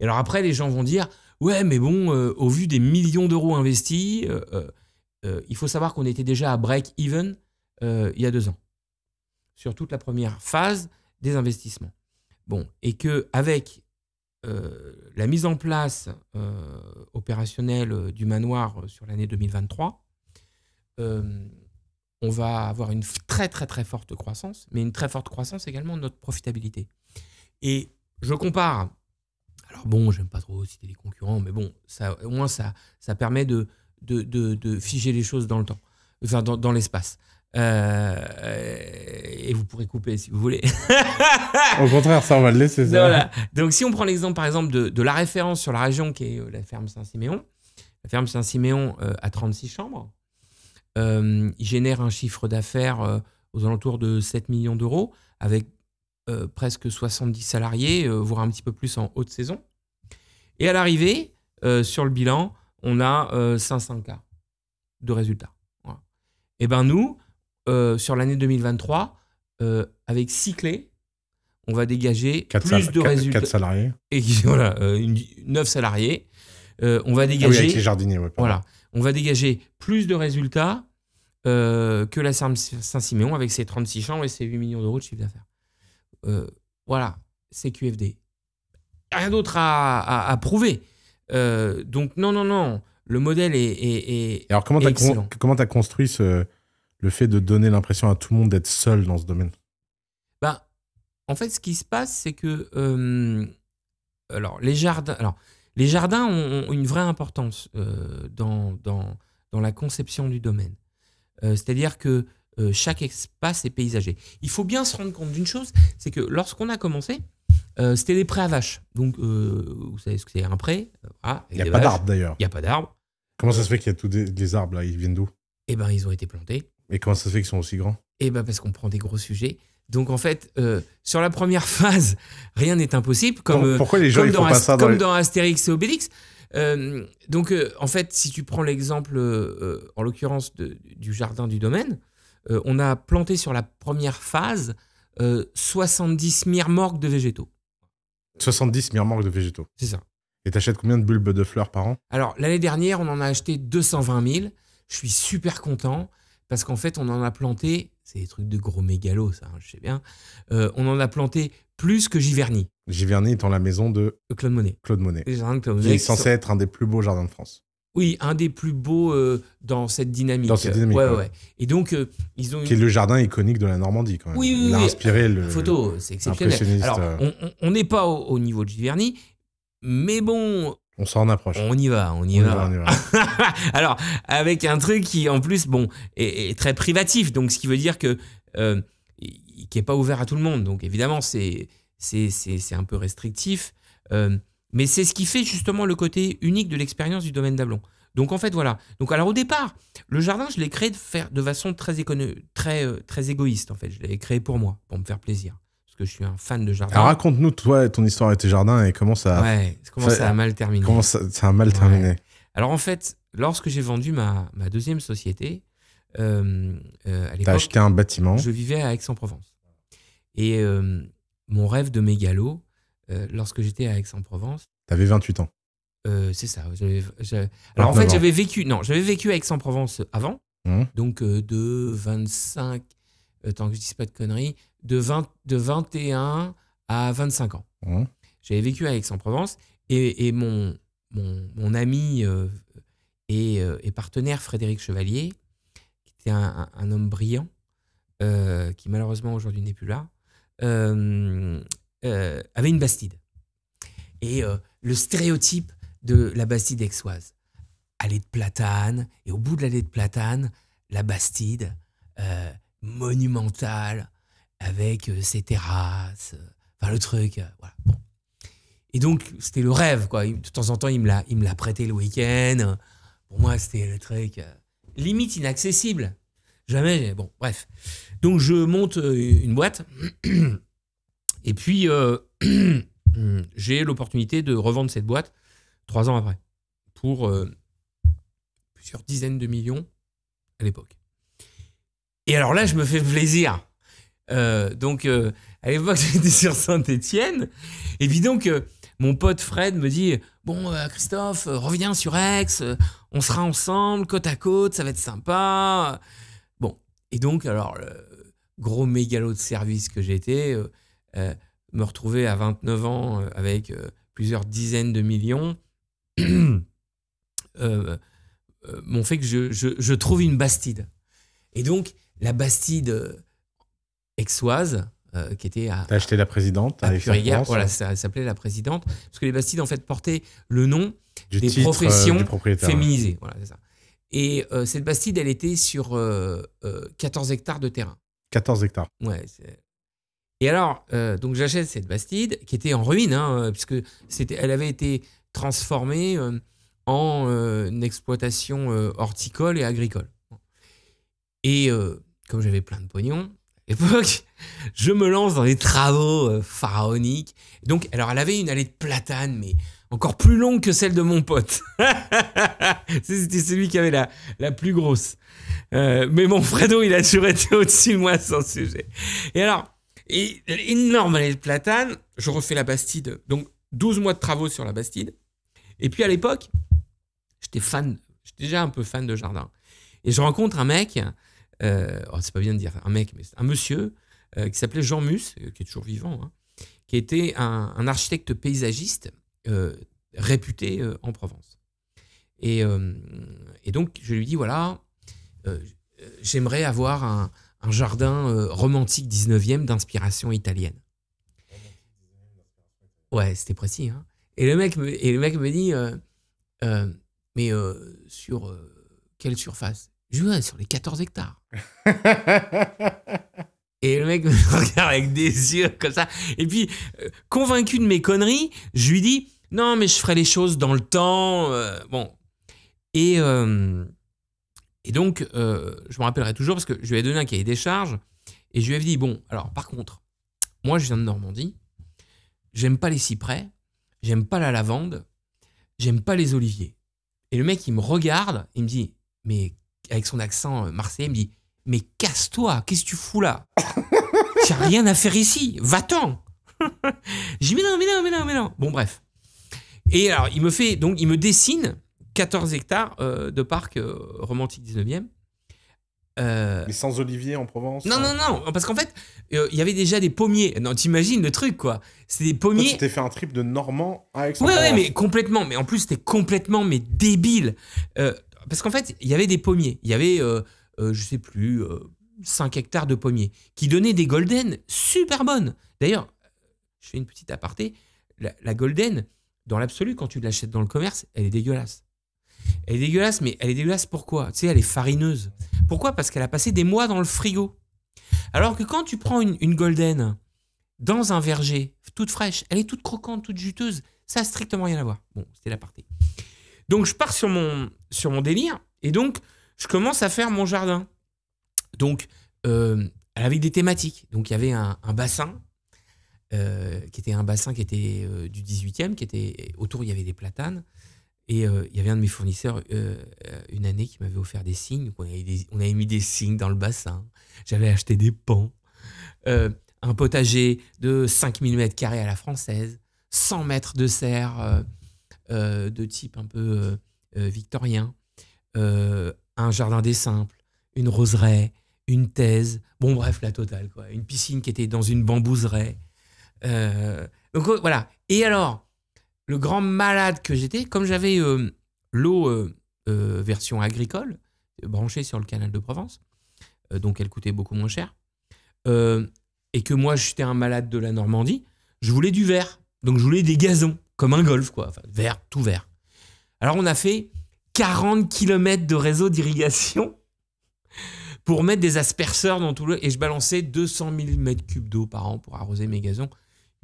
[SPEAKER 3] Et alors après, les gens vont dire, ouais, mais bon, euh, au vu des millions d'euros investis, euh, euh, il faut savoir qu'on était déjà à break-even il y a deux ans, sur toute la première phase des investissements. Bon, et que avec la mise en place opérationnelle du manoir sur l'année 2023, on va avoir une très très très forte croissance, mais une très forte croissance également de notre profitabilité. Et je compare alors bon, j'aime pas trop citer les concurrents, mais bon, au moins ça, ça permet de, de, figer les choses dans le temps, enfin dans, l'espace. Euh, et vous pourrez couper si vous voulez.
[SPEAKER 2] Au contraire, ça, on va le laisser.
[SPEAKER 3] Donc, si on prend l'exemple, par exemple, de, la référence sur la région qui est euh, la ferme Saint-Siméon, la ferme Saint-Siméon a euh, 36 chambres. il génère un chiffre d'affaires aux alentours de 7 millions d'euros, avec euh, presque 70 salariés, euh, voire un petit peu plus en haute saison. Et à l'arrivée, euh, sur le bilan, on a 500 cas de résultats. Et eh bien nous, sur l'année 2023, avec 6 clés, on va dégager plus de résultats. salariés. Et une, 9 salariés. on va ah dégager. les jardiniers, Voilà. On va dégager plus de résultats que la Saint-Siméon avec ses 36 chambres et ses 8 millions d'euros de chiffre d'affaires. Euh, voilà, c'est QFD. Rien d'autre à, à, prouver. Euh, donc non, non, non, le modèle est... alors comment tu
[SPEAKER 2] as, construit ce, le fait de donner l'impression à tout le monde d'être seul dans ce domaine
[SPEAKER 3] bah En fait, ce qui se passe, c'est que... Euh, alors, les jardins... Alors, les jardins ont, une vraie importance dans, dans, la conception du domaine. C'est-à-dire que euh, chaque espace est paysager. Il faut bien se rendre compte d'une chose, c'est que lorsqu'on a commencé, euh, c'était des prés à vaches. Donc, euh, vous savez ce que c'est un pré Il n'y a, pas d'arbres d'ailleurs. Il n'y a pas d'arbres. Comment ça se fait
[SPEAKER 2] qu'il y a tous des, arbres là Ils viennent d'où Eh ben, ils ont été plantés. Et comment ça se fait qu'ils sont aussi grands
[SPEAKER 3] Eh ben, parce qu'on prend des gros sujets. Donc en fait, sur la première phase, rien n'est impossible, comme, les dans, Astérix et Obélix. donc en fait, si tu prends l'exemple, en l'occurrence, du jardin du domaine, euh, on a planté sur la première phase 70 euh, morgues de végétaux.
[SPEAKER 2] 70 morgues de végétaux. C'est ça. Et t'achètes combien de bulbes de fleurs par an
[SPEAKER 3] Alors, l'année dernière, on en a acheté 220 000. Je suis super content parce qu'en fait, on en a planté, c'est
[SPEAKER 2] des trucs de gros
[SPEAKER 3] mégalos, ça, hein, je sais bien, euh, on en a
[SPEAKER 2] planté plus que Giverny. Giverny étant la maison de Claude Monet. Claude Monet. Monet. Qui est censé être un des plus beaux jardins de France.
[SPEAKER 3] Oui, un des plus beaux euh, dans cette dynamique. Dans cette dynamique. Ouais, ouais. Et donc, euh, ils ont. Qui est le
[SPEAKER 2] jardin iconique de la Normandie, quand même. Oui, oui, Il a inspiré le. Photo, c'est exceptionnel. Alors, euh,
[SPEAKER 3] on n'est pas au, niveau de Giverny, mais bon. On s'en approche. On y va, on y va. Alors, avec un truc qui, en plus, bon, est, très privatif. Donc, ce qui veut dire que. qui n'est pas ouvert à tout le monde. Donc, évidemment, c'est un peu restrictif. Mais c'est ce qui fait justement le côté unique de l'expérience du domaine d'Ablon. Donc en fait voilà. Donc alors au départ, le jardin, je l'ai créé de, façon très, très, euh, très égoïste en fait. Je l'ai créé pour moi, pour me faire plaisir. Parce que je suis un fan de jardin.
[SPEAKER 2] raconte-nous toi ton histoire avec tes jardins et comment ça. a mal terminé. mal terminé.
[SPEAKER 3] Alors en fait, lorsque j'ai vendu ma, deuxième société, euh, euh, à l'époque, acheté un bâtiment. Je vivais à Aix-en-Provence. Et mon rêve de mégalo, euh, lorsque j'étais à Aix-en-Provence.
[SPEAKER 2] T'avais 28 ans.
[SPEAKER 3] Euh, c'est ça. Alors en fait, j'avais vécu, non, j'avais vécu à Aix-en-Provence avant, mmh. donc euh, de 25, tant que je dis pas de conneries, de, 20, de 21 à 25 ans. Mmh. J'avais vécu à Aix-en-Provence et, mon, mon, ami et, partenaire Frédéric Chevalier, qui était un, homme brillant, qui malheureusement aujourd'hui n'est plus là, euh, euh, avait une bastide. Et euh, le stéréotype de la bastide aixoise, allée de platane, et au bout de l'allée de platane, la bastide euh, monumentale, avec ses terrasses, enfin le truc, voilà. Et donc, c'était le rêve, quoi. De temps en temps, il me l'a, il me l'a prêté le week-end. Pour moi, c'était le truc limite inaccessible. Jamais, bon, bref. Donc, je monte une boîte. Et puis, euh, j'ai l'opportunité de revendre cette boîte trois ans après, pour euh, plusieurs dizaines de millions à l'époque. Et alors là, je me fais plaisir. Euh, donc, à l'époque, j'étais sur Saint-Étienne. Et puis donc, mon pote Fred me dit Bon, Christophe, reviens sur Aix, on sera ensemble, côte à côte, ça va être sympa. Bon, et donc, alors, gros mégalo de service que j'étais, euh, me retrouver à 29 ans euh, avec euh, plusieurs dizaines de millions m'ont fait que je, trouve une Bastide. Et donc, la Bastide exoise qui était à. T'as acheté la présidente à, hein. voilà, ça s'appelait la présidente, parce que les Bastides, en fait, portaient le nom
[SPEAKER 2] des professions féminisées.
[SPEAKER 3] Et cette Bastide, elle était sur 14 hectares de terrain.
[SPEAKER 2] 14 hectares. Ouais,
[SPEAKER 3] et alors, euh, donc j'achète cette Bastide qui était en ruine, puisqu'elle hein, euh, puisque c'était, elle avait été transformée euh, en exploitation horticole et agricole. Et comme j'avais plein de pognon, à l'époque, je me lance dans les travaux pharaoniques. Donc, alors elle avait une allée de platane, mais encore plus longue que celle de mon pote. C'était celui qui avait la, la plus grosse. mais mon Fredo, il a toujours été au-dessus de moi sans sujet. Et alors, et énorme allée de platane, je refais la Bastide. Donc 12 mois de travaux sur la Bastide. Et puis à l'époque, j'étais fan, j'étais déjà un peu fan de jardin. Et je rencontre un mec, euh, oh, c'est pas bien de dire un mec, mais un monsieur euh, qui s'appelait Jean Mus, euh, qui est toujours vivant, hein, qui était un, architecte paysagiste réputé en Provence. et, donc je lui dis voilà, j'aimerais avoir un, un jardin euh, romantique 19e d'inspiration italienne. Ouais, c'était précis. Hein. Et, le mec et le mec me dit euh, euh, Mais sur quelle surface Je dis sur les 14 hectares. Et le mec me regarde avec des yeux comme ça. Et puis, convaincu de mes conneries, je lui dis Non, mais je ferai les choses dans le temps. bon. Et, et donc, euh, je me rappellerai toujours parce que je lui ai donné un cahier des charges et je lui avais dit bon, alors par contre, moi je viens de Normandie, j'aime pas les cyprès, j'aime pas la lavande, j'aime pas les oliviers. Et le mec, il me regarde, il me dit mais avec son accent euh, marseillais, il me dit mais casse-toi, qu'est-ce que tu fous là n'as rien à faire ici, va-t'en J'ai dit mais non, mais non, mais non, mais non. Bon bref. Et alors, il me fait donc il me dessine 14 hectares euh, de parc euh, romantique 19e. Euh, mais sans olivier en Provence Non, non, non, parce qu'en fait, il y avait déjà des pommiers. Non, t'imagines le truc, quoi.
[SPEAKER 2] C'est des pommiers. tu t'es fait un trip de Normand à oui mais
[SPEAKER 3] complètement. Mais en plus, c'était complètement, mais débile. parce qu'en fait, il y avait des pommiers. Il y avait, je sais plus, 5 hectares de pommiers qui donnaient des golden super bonnes. D'ailleurs, je fais une petite aparté. la golden, dans l'absolu, quand tu l'achètes dans le commerce, elle est dégueulasse. Elle est dégueulasse, mais elle est dégueulasse pourquoi Tu sais, elle est farineuse. Pourquoi Parce qu'elle a passé des mois dans le frigo. Alors que quand tu prends une, golden dans un verger, toute fraîche, elle est toute croquante, toute juteuse, ça n'a strictement rien à voir. Bon, c'était la partie. Donc je pars sur mon, sur mon délire, et donc je commence à faire mon jardin. Donc, euh, avec des thématiques. Donc il y avait un, bassin, euh, qui était un bassin qui était euh, du 18e, qui était autour, il y avait des platanes. Et euh, il y avait un de mes fournisseurs, euh, euh, une année, qui m'avait offert des signes. On avait, mis des signes dans le bassin. J'avais acheté des pans. un potager de 5 mm carrés à la française. 100 mètres de serre de type un peu victorien. un jardin des simples. Une roseraie. Une thèse. Bon, bref, la totale. Quoi. Une piscine qui était dans une bambouseraie. donc voilà. Et alors, le grand malade que j'étais, comme j'avais euh, l'eau euh, euh, version agricole branchée sur le canal de Provence, donc elle coûtait beaucoup moins cher, et que moi j'étais un malade de la Normandie, je voulais du vert. Donc je voulais des gazons, comme un golf, quoi. Enfin, vert, tout vert. Alors on a fait 40 km de réseau d'irrigation pour mettre des asperceurs dans tout le... Et je balançais 200 000 mètres cubes d'eau par an pour arroser mes gazons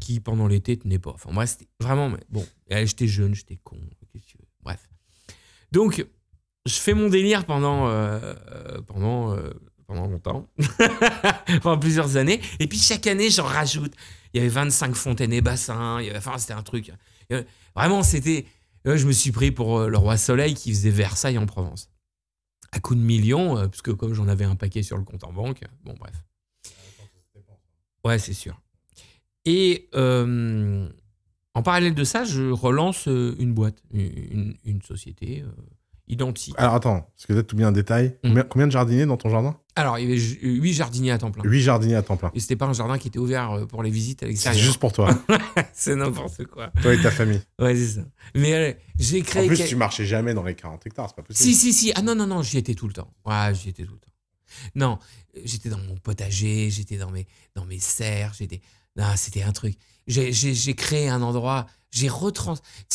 [SPEAKER 3] qui, pendant l'été, tenait pas. Enfin, moi, c'était vraiment. Mais bon, j'étais jeune, j'étais con. Bref. Donc, je fais mon délire pendant, euh, euh, pendant, euh, pendant longtemps, pendant plusieurs années. Et puis, chaque année, j'en rajoute. Il y avait 25 fontaines et bassins. Il y enfin, c'était un truc. vraiment, c'était. Je me suis pris pour le roi Soleil qui faisait Versailles en Provence. À coup de millions, parce puisque comme j'en avais un paquet sur le compte en banque, bon, bref. Ah, ouais, c'est sûr. Et euh, en parallèle de ça, je relance euh, une boîte, une, société euh, identique.
[SPEAKER 2] Alors attends, est-ce que vous êtes tout bien en détail. Mm. Combien, de jardiniers dans ton jardin
[SPEAKER 3] Alors, il y avait huit jardiniers à temps plein. 8 jardiniers à temps plein. Et c'était pas un jardin qui était ouvert pour les visites à l'extérieur.
[SPEAKER 2] C'est juste pour toi. c'est n'importe quoi. Toi et ta famille. Ouais, c'est ça. Mais j'ai créé. En plus, tu marchais jamais dans les 40 hectares, c'est pas possible. Si, si,
[SPEAKER 3] si. Ah non, non, non, j'y étais tout le temps.
[SPEAKER 2] Ouais, j'y étais tout le temps.
[SPEAKER 3] Non, j'étais dans mon potager, j'étais dans mes serres, j'étais. Ah, c'était un truc. J'ai créé un endroit, j'ai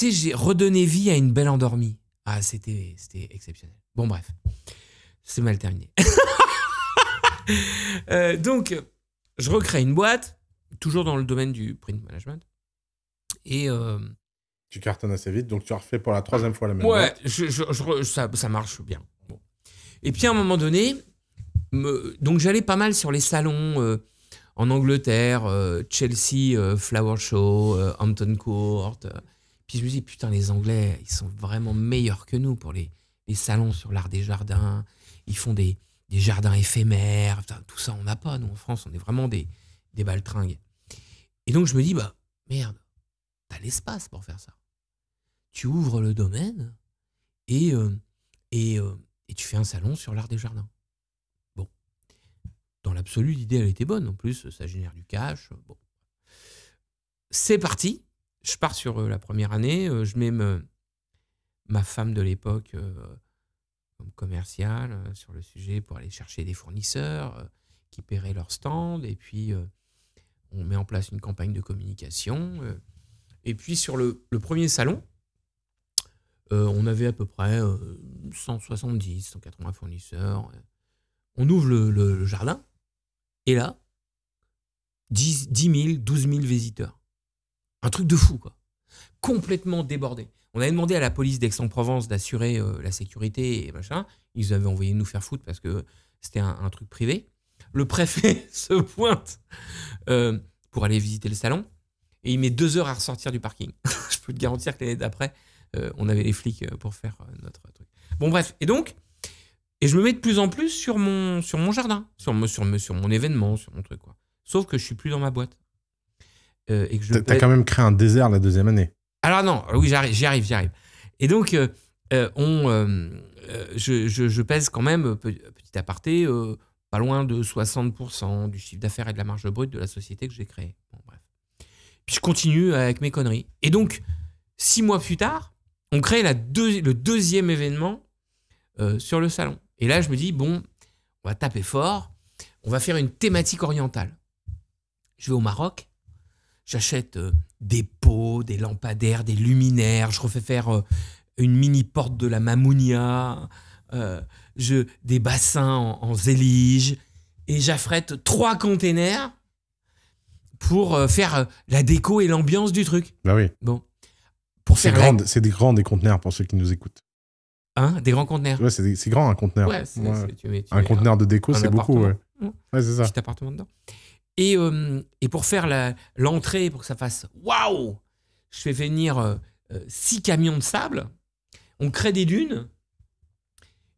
[SPEAKER 3] j'ai redonné vie à une belle endormie. Ah, c'était exceptionnel. Bon, bref. C'est mal terminé. Euh, donc, je recrée une boîte, toujours dans le domaine du print management. Et... Euh,
[SPEAKER 2] tu cartonnes assez vite, donc tu as refais pour la troisième fois la même ouais, boîte.
[SPEAKER 3] Je, ça, marche bien. Et puis, à un moment donné, donc j'allais pas mal sur les salons... Euh, en Angleterre, euh, Chelsea, euh, Flower Show, euh, Hampton Court. Puis je me dis, putain, les Anglais, ils sont vraiment meilleurs que nous pour les, les salons sur l'art des jardins. Ils font des, des jardins éphémères. tout ça, on n'a pas, nous, en France. On est vraiment des, des baltringues. Et donc, je me dis, bah, merde, t'as l'espace pour faire ça. Tu ouvres le domaine et, et, et tu fais un salon sur l'art des jardins dans l'absolu, l'idée, elle était bonne. En plus, ça génère du cash. Euh, C'est parti. Je pars sur euh, la première année. Euh, je mets ma femme de l'époque comme commerciale sur le sujet pour aller chercher des fournisseurs qui paieraient leur stand. Et puis, on met en place une campagne de communication. et puis, sur le, premier salon, on avait à peu près 170, 180 fournisseurs. On ouvre le jardin et là, 10, 000, 12 000 visiteurs. Un truc de fou, quoi. Complètement débordé. On avait demandé à la police d'Aix-en-Provence d'assurer euh, la sécurité et machin. Ils avaient envoyé nous faire foutre parce que c'était un, truc privé. Le préfet se pointe euh, pour aller visiter le salon et il met deux heures à ressortir du parking. Je peux te garantir que l'année d'après, euh, on avait les flics pour faire notre truc. Bon, bref. Et donc, et je me mets de plus en plus sur mon, sur mon jardin, sur, mon, sur, sur mon événement, sur mon truc. Quoi. Sauf que je suis plus dans ma boîte.
[SPEAKER 2] Euh, et que je T'as quand même créé un désert la deuxième année.
[SPEAKER 3] Alors non, ah oui, j'arrive, j'y arrive, j'y arrive. Et donc, euh, euh, on, euh, je, je, pèse quand même, petit aparté, pas loin de 60% du chiffre d'affaires et de la marge brute de la société que j'ai créée. bref. Puis je continue avec mes conneries. Et donc, six mois plus tard, on crée la le deuxième événement sur le salon. Et là, je me dis, bon, on va taper fort, on va faire une thématique orientale. Je vais au Maroc, j'achète euh, des pots, des lampadaires, des luminaires, je refais faire euh, une mini porte de la Mamounia, euh, je, des bassins en, zélige, et j'affrète trois containers pour faire la déco et l'ambiance du truc. Bah
[SPEAKER 2] oui. Bon. c'est c'est des grands des conteneurs pour ceux qui nous écoutent. Hein? des grands conteneurs. Ouais, c'est grand un conteneur. un conteneur de déco, c'est beaucoup. Mmh.
[SPEAKER 3] Ouais, c'est ça. Petit appartement dedans. Et, euh, pour faire l'entrée, pour que ça fasse waouh, je fais venir euh, euh, six camions de sable. On crée des dunes.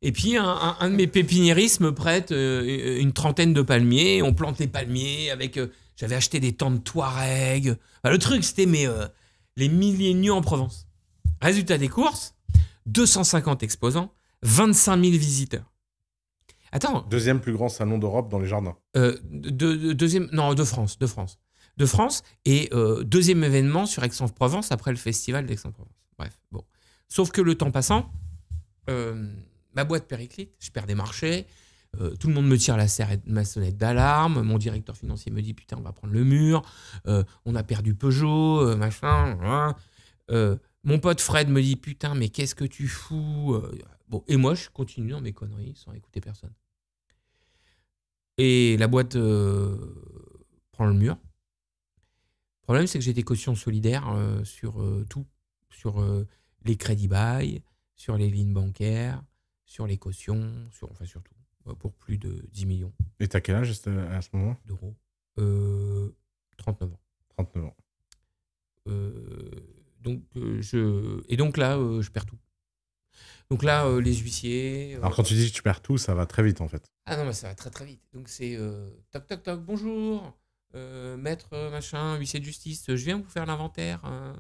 [SPEAKER 3] Et puis un, de mes pépiniéristes me prête une trentaine de palmiers. On plante les palmiers avec. J'avais acheté des tentes Touareg. le truc, c'était mais les nus en Provence. Résultat des courses, 250 exposants, 25 000 visiteurs. Attends.
[SPEAKER 2] Deuxième plus grand salon d'Europe dans les jardins.
[SPEAKER 3] Euh, deuxième, non, de France, de France. De France et euh, deuxième événement sur Aix-en-Provence après le festival d'Aix-en-Provence. Bref, bon. Sauf que le temps passant, euh, ma boîte périclite, je perds des marchés, tout le monde me tire la serre, ma sonnette d'alarme. Mon directeur financier me dit Putain, on va prendre le mur. on a perdu Peugeot, euh, machin. Hein. Mon pote Fred me dit Putain, mais qu'est-ce que tu fous euh, Bon, et moi, je continue dans mes conneries sans écouter personne. Et la boîte euh, prend le mur. Le problème, c'est que j'ai des cautions solidaires euh, sur tout sur les crédits bail, sur les lignes bancaires, sur les cautions, enfin, sur pour plus de 10
[SPEAKER 2] millions. Et t'as quel âge à ce moment D'euros. 39 ans. 39 ans.
[SPEAKER 3] Euh, je... Et donc là, euh, je perds tout. Donc là, euh, les huissiers. Alors quand tu
[SPEAKER 2] dis que tu perds tout, ça va très vite en fait.
[SPEAKER 3] Ah non, mais ça va très très vite. Donc c'est toc toc toc, bonjour, maître machin, huissier de justice, je viens vous faire l'inventaire. Hein.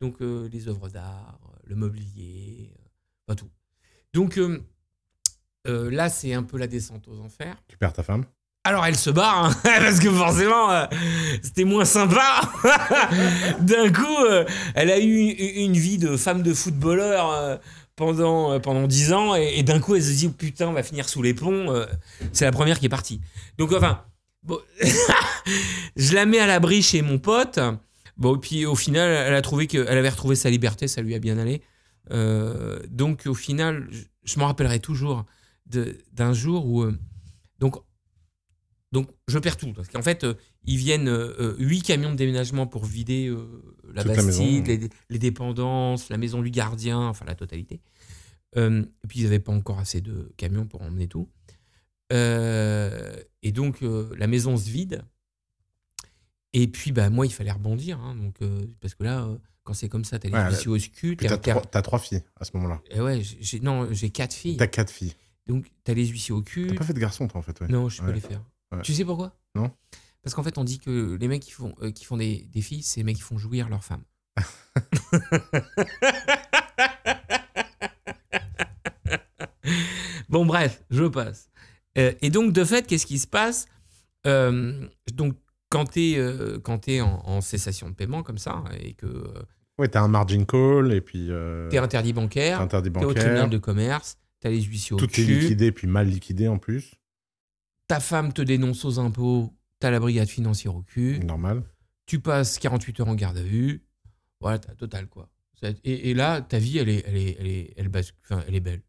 [SPEAKER 3] Donc les œuvres d'art, le mobilier, pas tout. Donc là, c'est un peu la descente aux enfers. Tu perds ta femme alors elle se barre, hein, parce que forcément, euh, c'était moins sympa. D'un coup, euh, elle a eu une, vie de femme de footballeur. Euh, pendant, pendant 10 ans et, d'un coup elle se dit oh, putain on va finir sous les ponts c'est la première qui est partie donc enfin je la mets à l'abri chez mon pote bon puis au final elle a trouvé avait retrouvé sa liberté ça lui a bien allé donc au final je, m'en rappellerai toujours d'un jour où donc donc je perds tout. Parce qu'en fait, euh, ils viennent euh, euh, huit camions de déménagement pour vider la Bastide, les, dépendances, la maison du gardien, enfin la totalité. et puis ils n'avaient pas encore assez de camions pour emmener tout. et donc la maison se vide. Et puis bah, moi, il fallait rebondir. Hein, donc, parce que là, quand c'est comme ça, t'as les huissiers au cul...
[SPEAKER 2] T'as trois, filles à ce moment-là. Et
[SPEAKER 3] eh ouais, non, j'ai quatre filles.
[SPEAKER 2] T'as quatre filles. Donc, t'as les
[SPEAKER 3] huissiers au cul. T'as pas fait de garçon, toi, en fait. Non, je peux les faire. Tu sais pourquoi Non. Parce qu'en fait, on dit que les mecs qui font, euh, qui font des, filles, c'est les mecs qui font jouir leurs femmes. bon, bref, je passe. Euh, et donc, de fait, qu'est-ce qui se passe euh, Donc, quand tu es, en, cessation de paiement comme ça, hein, et que.
[SPEAKER 2] ouais, tu as un margin call, et puis. tu es interdit bancaire, tu au tribunal de commerce, T'as les huissiers au Tout est liquidé, puis mal liquidé en plus
[SPEAKER 3] ta femme te dénonce aux impôts, t'as la brigade financière au cul. Normal. Tu passes 48 heures en garde à vue. Voilà, t'as total, quoi. Et, là, ta vie, elle est, elle est, elle est, elle est belle.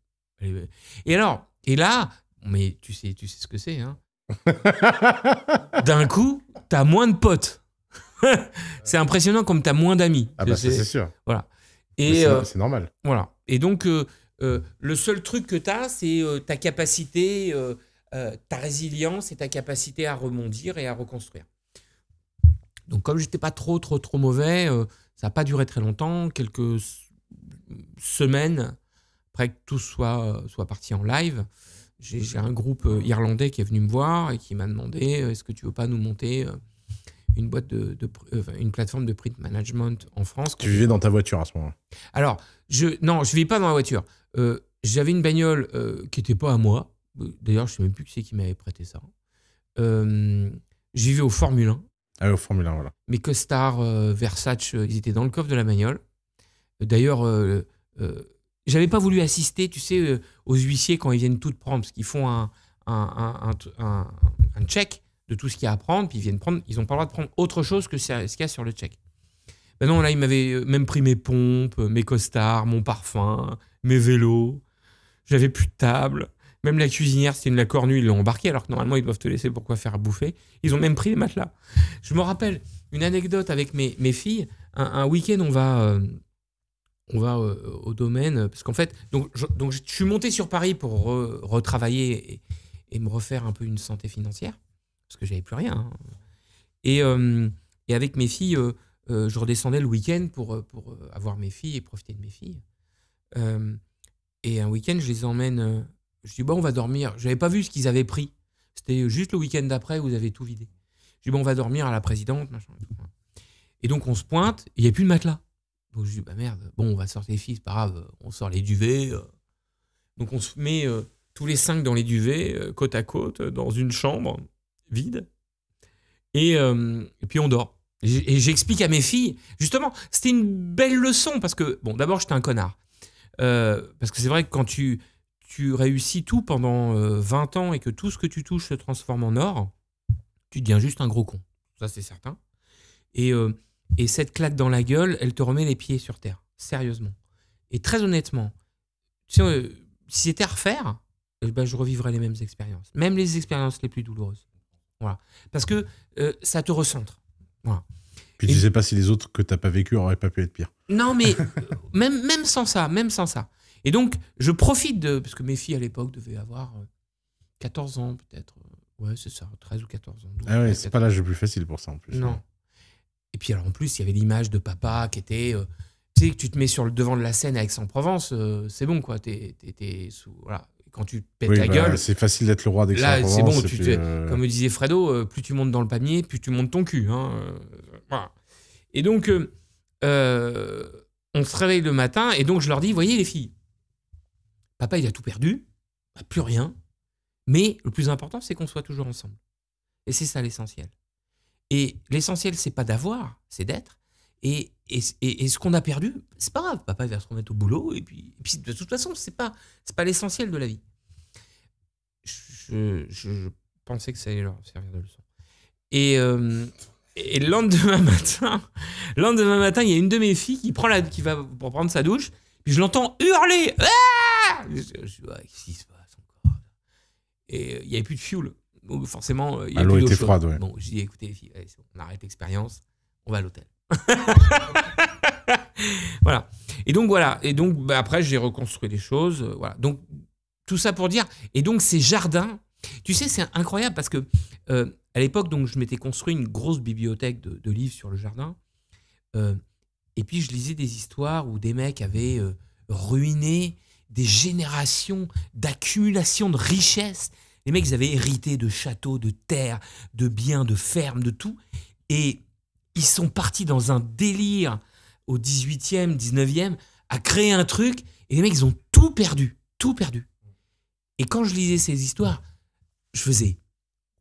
[SPEAKER 3] Et alors, et là, mais tu sais, tu sais ce que c'est, hein. D'un coup, t'as moins de potes. c'est impressionnant comme t'as moins d'amis. Ah bah c'est sûr. Voilà. Et euh, c'est normal. Voilà. Et donc, euh, euh, le seul truc que t'as, c'est ta capacité euh, ta résilience et ta capacité à rebondir et à reconstruire. Donc comme j'étais pas trop trop trop mauvais, euh, ça n'a pas duré très longtemps, quelques semaines après que tout soit, euh, soit parti en live, j'ai un groupe irlandais qui est venu me voir et qui m'a demandé est-ce que tu veux pas nous monter une boîte de, une plateforme de print management en France. Tu vivais
[SPEAKER 2] dans ta voiture à ce moment.
[SPEAKER 3] Alors je non je vis pas dans la voiture. J'avais une bagnole qui était pas à moi. Bah, d'ailleurs, je ne sais même plus qui c'est qui m'avait prêté ça. Euh, j'y vais au Formule 1. Ah, au Formule 1, voilà. Mes costards, euh, Versace, euh, ils étaient dans le coffre de la bagnole. D'ailleurs, euh, j'avais pas voulu assister, tu sais, aux huissiers quand ils viennent tout prendre, parce qu'ils font un, un, un, check de tout ce qu'il y a à prendre, puis ils viennent prendre, ils n'ont pas le droit de prendre autre chose que ce qu'il y a sur le check. Ben non, là, ils m'avaient même pris mes pompes, mes costards, mon parfum, mes vélos. J'avais plus de table. Même la cuisinière, c'était une la ils l'ont embarqué alors que normalement, ils doivent te laisser pourquoi faire bouffer. Ils ont même pris les matelas. Je me rappelle une anecdote avec mes, filles. Un, week-end, on va, euh, on va euh, au domaine, parce qu'en fait, donc je, donc, je suis monté sur Paris pour retravailler et, me refaire un peu une santé financière, parce que j'avais plus rien. Hein. Euh, et, avec mes filles, je redescendais le week-end pour, pour avoir mes filles et profiter de mes filles. et un week-end, je les emmène je dis, bon, on va dormir. Je n'avais pas vu ce qu'ils avaient pris. C'était juste le week-end d'après, vous avez tout vidé. Je dis, bon, on va dormir à la présidente, machin. Et hein. donc, on se pointe, il n'y a plus de matelas. Donc, je dis, bah merde, bon, on va sortir les filles, c'est pas grave, euh, on sort les duvets. Euh. Donc, on se met euh, tous les cinq dans les duvets, côte à côte, dans une chambre vide. Et, et puis, on dort. Et j'explique à mes filles, justement, c'était une belle leçon parce que, bon, d'abord, j'étais un connard. parce que c'est vrai que quand tu tu réussis tout pendant 20 euh, ans et que tout ce que tu touches se transforme en or, tu deviens juste un gros con. Ça, c'est certain. Et, euh, et cette claque dans la gueule, elle te remet les pieds sur terre. Sérieusement. Et très honnêtement, euh, si, c'était à refaire, eh ben, je revivrais les mêmes expériences. Même les expériences les plus douloureuses. Voilà. Parce que ça te recentre.
[SPEAKER 2] Voilà. Puis tu ne sais pas si les autres que tu n'as pas vécu n'auraient pas pu être pires.
[SPEAKER 3] Non, mais même, même sans ça, même sans ça. Et donc, je profite de. Parce que mes filles à l'époque devaient avoir 14 euh, ans, peut-être. Euh, ouais, c'est ça, 13 ou 14 ans. ah ouais, c'est pas
[SPEAKER 2] l'âge le plus facile pour ça en plus. Non.
[SPEAKER 3] Et puis, alors en plus, il y avait l'image de papa qui était. Euh, tu sais, que tu te mets sur le devant de la scène à Aix-en-Provence, c'est bon, quoi. T'es, sous. Voilà. Quand tu pètes la bah, gueule. C'est facile d'être le roi daix en c'est bon. Tu puis, Comme disait Fredo, plus tu montes dans le panier, plus tu montes ton cul. Hein. Et donc, on se réveille le matin, et donc je leur dis voyez les filles, Papa, il a tout perdu, bah, plus rien. Mais le plus important, c'est qu'on soit toujours ensemble. Et c'est ça l'essentiel. Et l'essentiel, c'est pas d'avoir, c'est d'être. Et, et, ce qu'on a perdu, c'est pas grave. Papa, il va se remettre au boulot. Et puis, de toute façon, c'est pas, c'est pas l'essentiel de la vie. Je, pensais que ça allait leur servir de leçon. Et, euh, et le lendemain matin, lendemain matin, il y a une de mes filles qui prend la, qui va pour prendre sa douche, puis je l'entends hurler. Ah et euh, il n'y avait plus de fuel. forcément, euh, il y a ah, l'eau était froide. Bon, j'ai dit, écoutez, on arrête l'expérience, on va à l'hôtel. voilà. Et donc voilà. Et donc bah, après, j'ai reconstruit des choses. Euh, voilà. Donc tout ça pour dire. Et donc ces jardins, tu sais, c'est incroyable parce que à l'époque, donc je m'étais construit une grosse bibliothèque de, livres sur le jardin. et puis je lisais des histoires où des mecs avaient ruiné des générations d'accumulation de richesses. Les mecs, ils avaient hérité de châteaux, de terres, de biens, de fermes, de tout. Et ils sont partis dans un délire au 18e, 19e, à créer un truc. Et les mecs, ils ont tout perdu, tout perdu. Et quand je lisais ces histoires, je faisais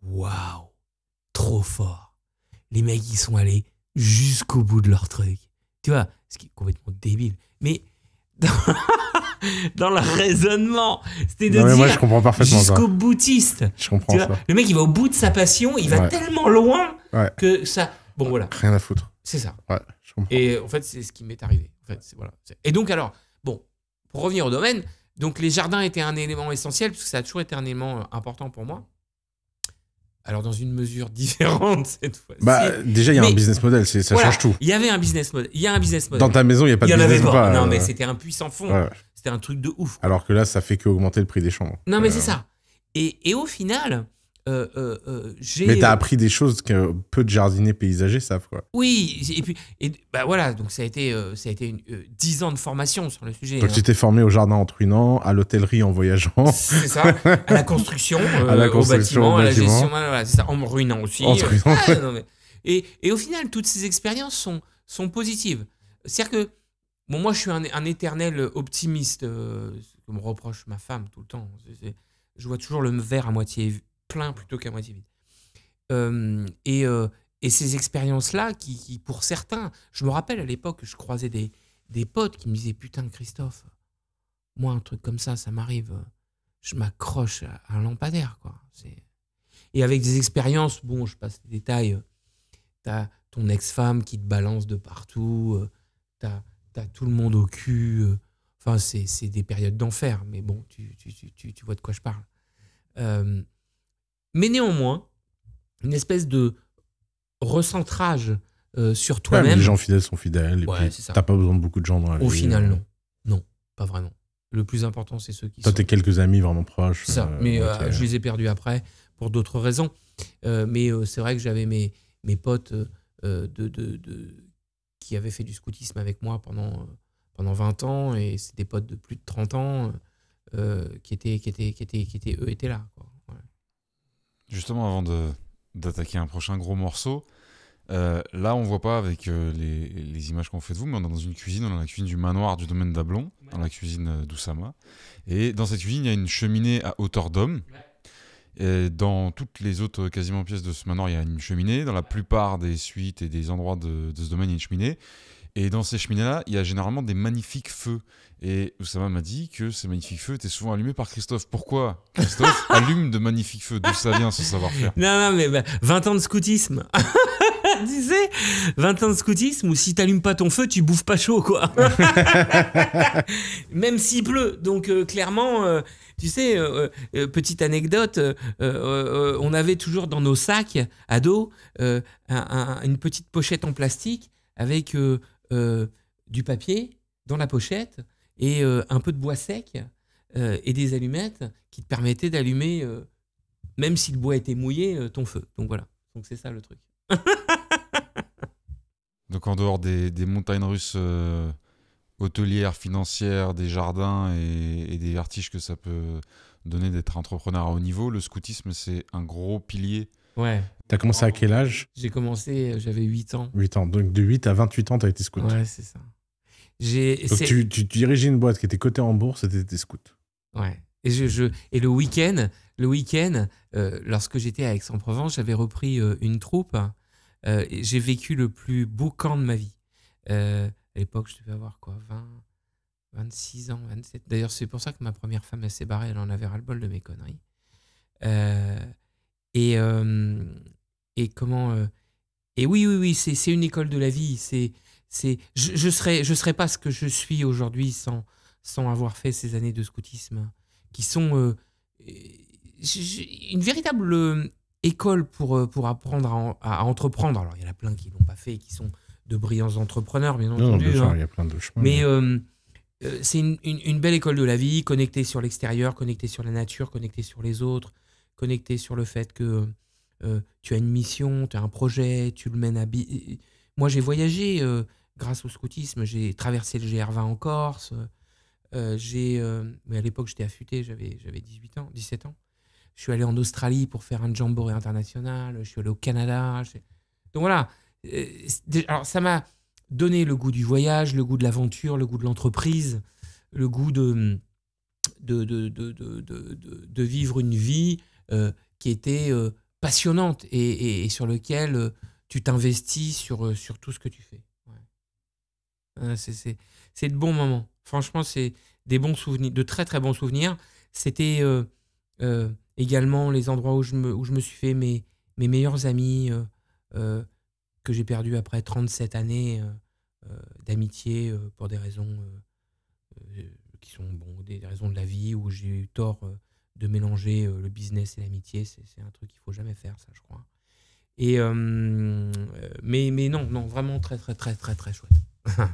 [SPEAKER 3] waouh, trop fort. Les mecs, ils sont allés jusqu'au bout de leur truc. Tu vois, ce qui est complètement débile. Mais. dans le raisonnement. C'était de dire jusqu'au boutiste. Je comprends ça. Le mec, il va au bout de sa passion, il va tellement loin que ça. Bon, voilà. Rien à foutre. C'est ça. Et en fait, c'est ce qui m'est arrivé. Et donc, alors, bon, pour revenir au domaine, donc les jardins étaient un élément essentiel, parce que ça a toujours été un élément euh, important pour moi alors dans une mesure différente cette fois-ci. Bah, déjà, il y a un business model, ça change tout. Il y avait un business model. Il y a un business model. Dans ta maison, il n'y a pas de business avait Non, mais c'était un puissant fond. C'était un truc de ouf.
[SPEAKER 2] Alors que là, ça fait qu'augmenter le prix des chambres. Non, mais euh. c'est ça.
[SPEAKER 3] Et, et, au final, euh, euh, euh mais t'as euh, appris
[SPEAKER 2] des choses que peu de jardiniers paysagers savent,
[SPEAKER 3] Oui, et puis, bah voilà, donc ça a été, euh, ça a été une, 10 ans de formation sur le sujet. Donc hein. tu t'es formé
[SPEAKER 2] au jardin en truinant, à l'hôtellerie en voyageant. C'est ça, à la construction, à la construction au, bâtiment, à la gestion, voilà, ça, en ruinant aussi. Ah,
[SPEAKER 3] et, au final, toutes ces expériences sont, sont positives. C'est-à-dire que, bon, moi je suis un, éternel optimiste, ce me reproche ma femme tout le temps. je vois toujours le verre à moitié plein plutôt qu'à moitié vide. Euh, et, euh, et, ces expériences-là, qui, pour certains, je me rappelle à l'époque, je croisais des, des potes qui me disaient Putain, Christophe, moi, un truc comme ça, ça m'arrive, je m'accroche à, un lampadaire. Quoi. Et avec des expériences, bon, je passe les détails, euh, t'as ton ex-femme qui te balance de partout, t'as as tout le monde au cul. Enfin, c'est des périodes d'enfer, mais bon, tu tu, tu, tu, vois de quoi je parle. Euh, mais néanmoins, une espèce de recentrage euh, sur
[SPEAKER 2] toi-même. les gens fidèles sont fidèles. Et ouais, puis, t'as pas besoin de beaucoup de gens dans la vie. Au final, euh. non.
[SPEAKER 3] Non, pas vraiment. Le plus important, c'est ceux qui. Toi, t'es quelques amis vraiment proches. Ça, euh, mais je les ai perdus après pour d'autres raisons. mais c'est vrai que j'avais mes, mes potes de, de, de, qui avaient fait du scoutisme avec moi pendant, pendant 20 ans, et c'est des potes de plus de 30 ans qui, étaient, qui, étaient, qui, étaient, qui étaient, eux, étaient là. Quoi.
[SPEAKER 1] Justement, avant d'attaquer un prochain gros morceau, euh, là, on voit pas avec euh, les, images qu'on fait de vous, mais on est dans une cuisine, on est dans la cuisine du manoir du domaine d'Ablon, dans la cuisine euh, d'Oussama. Et dans cette cuisine, il y a une cheminée à hauteur d'homme. Et dans toutes les autres quasiment pièces de ce manoir, il y a une cheminée. Dans la plupart des suites et des endroits de ce domaine, il y a une cheminée. Et dans ces cheminées-là, il y a généralement des magnifiques feux. Et Oussama m'a dit que ces magnifiques feux étaient souvent allumés par Christophe. Pourquoi Christophe allume de magnifiques feux D'où ça vient ce savoir-faire
[SPEAKER 3] Non, non, mais 20 bah, ans de scoutisme sais, 20 ans de scoutisme où si tu t'allumes pas ton feu, tu bouffes pas chaud, quoi. Même s'il pleut. Donc, euh, clairement, euh, tu sais, euh, petite anecdote, on avait toujours dans nos sacs, à dos une petite pochette en plastique avec euh, du papier dans la pochette et euh, un peu de bois sec euh, et des allumettes qui te permettaient d'allumer, même si le bois était mouillé, ton feu. Donc voilà. Donc c'est ça le truc.
[SPEAKER 1] Donc en dehors des, montagnes russes hôtelières, financières, des jardins et, des vertiges que ça peut donner d'être entrepreneur à haut niveau, le scoutisme c'est un gros pilier ouais as commencé à oh. quel âge
[SPEAKER 3] J'ai commencé, euh, j'avais 8 ans.
[SPEAKER 2] 8 ans. Donc de 8 à 28 ans, t'as été scout. Ouais, c'est
[SPEAKER 3] ça. Donc tu,
[SPEAKER 2] tu, dirigeais une boîte qui était cotée en bourse et t'étais scout.
[SPEAKER 3] Ouais. Et, je, je... et le week-end, le week euh, lorsque j'étais à Aix-en-Provence, j'avais repris euh, une troupe. J'ai vécu le plus beau camp de ma vie. à l'époque, je devais avoir quoi 20, 26 ans, 27. D'ailleurs, c'est pour ça que ma première femme, elle s'est barrée. Elle en avait ras-le-bol de mes conneries. et et comment. Euh, et oui, oui, oui, c'est une école de la vie. C'est c'est je, je serais je serais pas ce que je suis aujourd'hui sans sans avoir fait ces années de scoutisme qui sont euh, une véritable euh, école pour pour apprendre à, entreprendre. Alors il y en a plein qui l'ont pas fait, qui sont de brillants entrepreneurs, bien entendu. Non, hein. il y a plein de chemins. Mais c'est une, belle école de la vie, connectée sur l'extérieur, connectée sur la nature, connectée sur les autres, connectée sur le fait que euh, tu as une mission, tu as un projet, tu le mènes à... Moi, j'ai voyagé euh, grâce au scoutisme, j'ai traversé le GR20 en Corse, euh, j'ai... mais à l'époque, j'étais affûté, j'avais, j'avais 18 ans, 17 ans. Je suis allé en Australie pour faire un jamboree international, je suis allé au Canada. Donc voilà, alors ça m'a donné le goût du voyage, le goût de l'aventure, le goût de l'entreprise, le goût de... De, de, de, de, vivre une vie qui était passionnante et, sur lequel euh, tu t'investis sur, euh, sur tout ce que tu fais. Euh, c'est de bons moments. Franchement, c'est des bons souvenirs, de très très bons souvenirs. C'était également les endroits où je me, je me suis fait mes, mes meilleurs amis que j'ai perdu après 37 années d'amitié pour des raisons qui sont bon, des raisons de la vie où j'ai eu tort de mélanger euh, le business et l'amitié. C'est un truc qu'il faut jamais faire, ça, je crois. Et, euh, euh, mais, mais non, non, vraiment très, très, très, très, très chouette.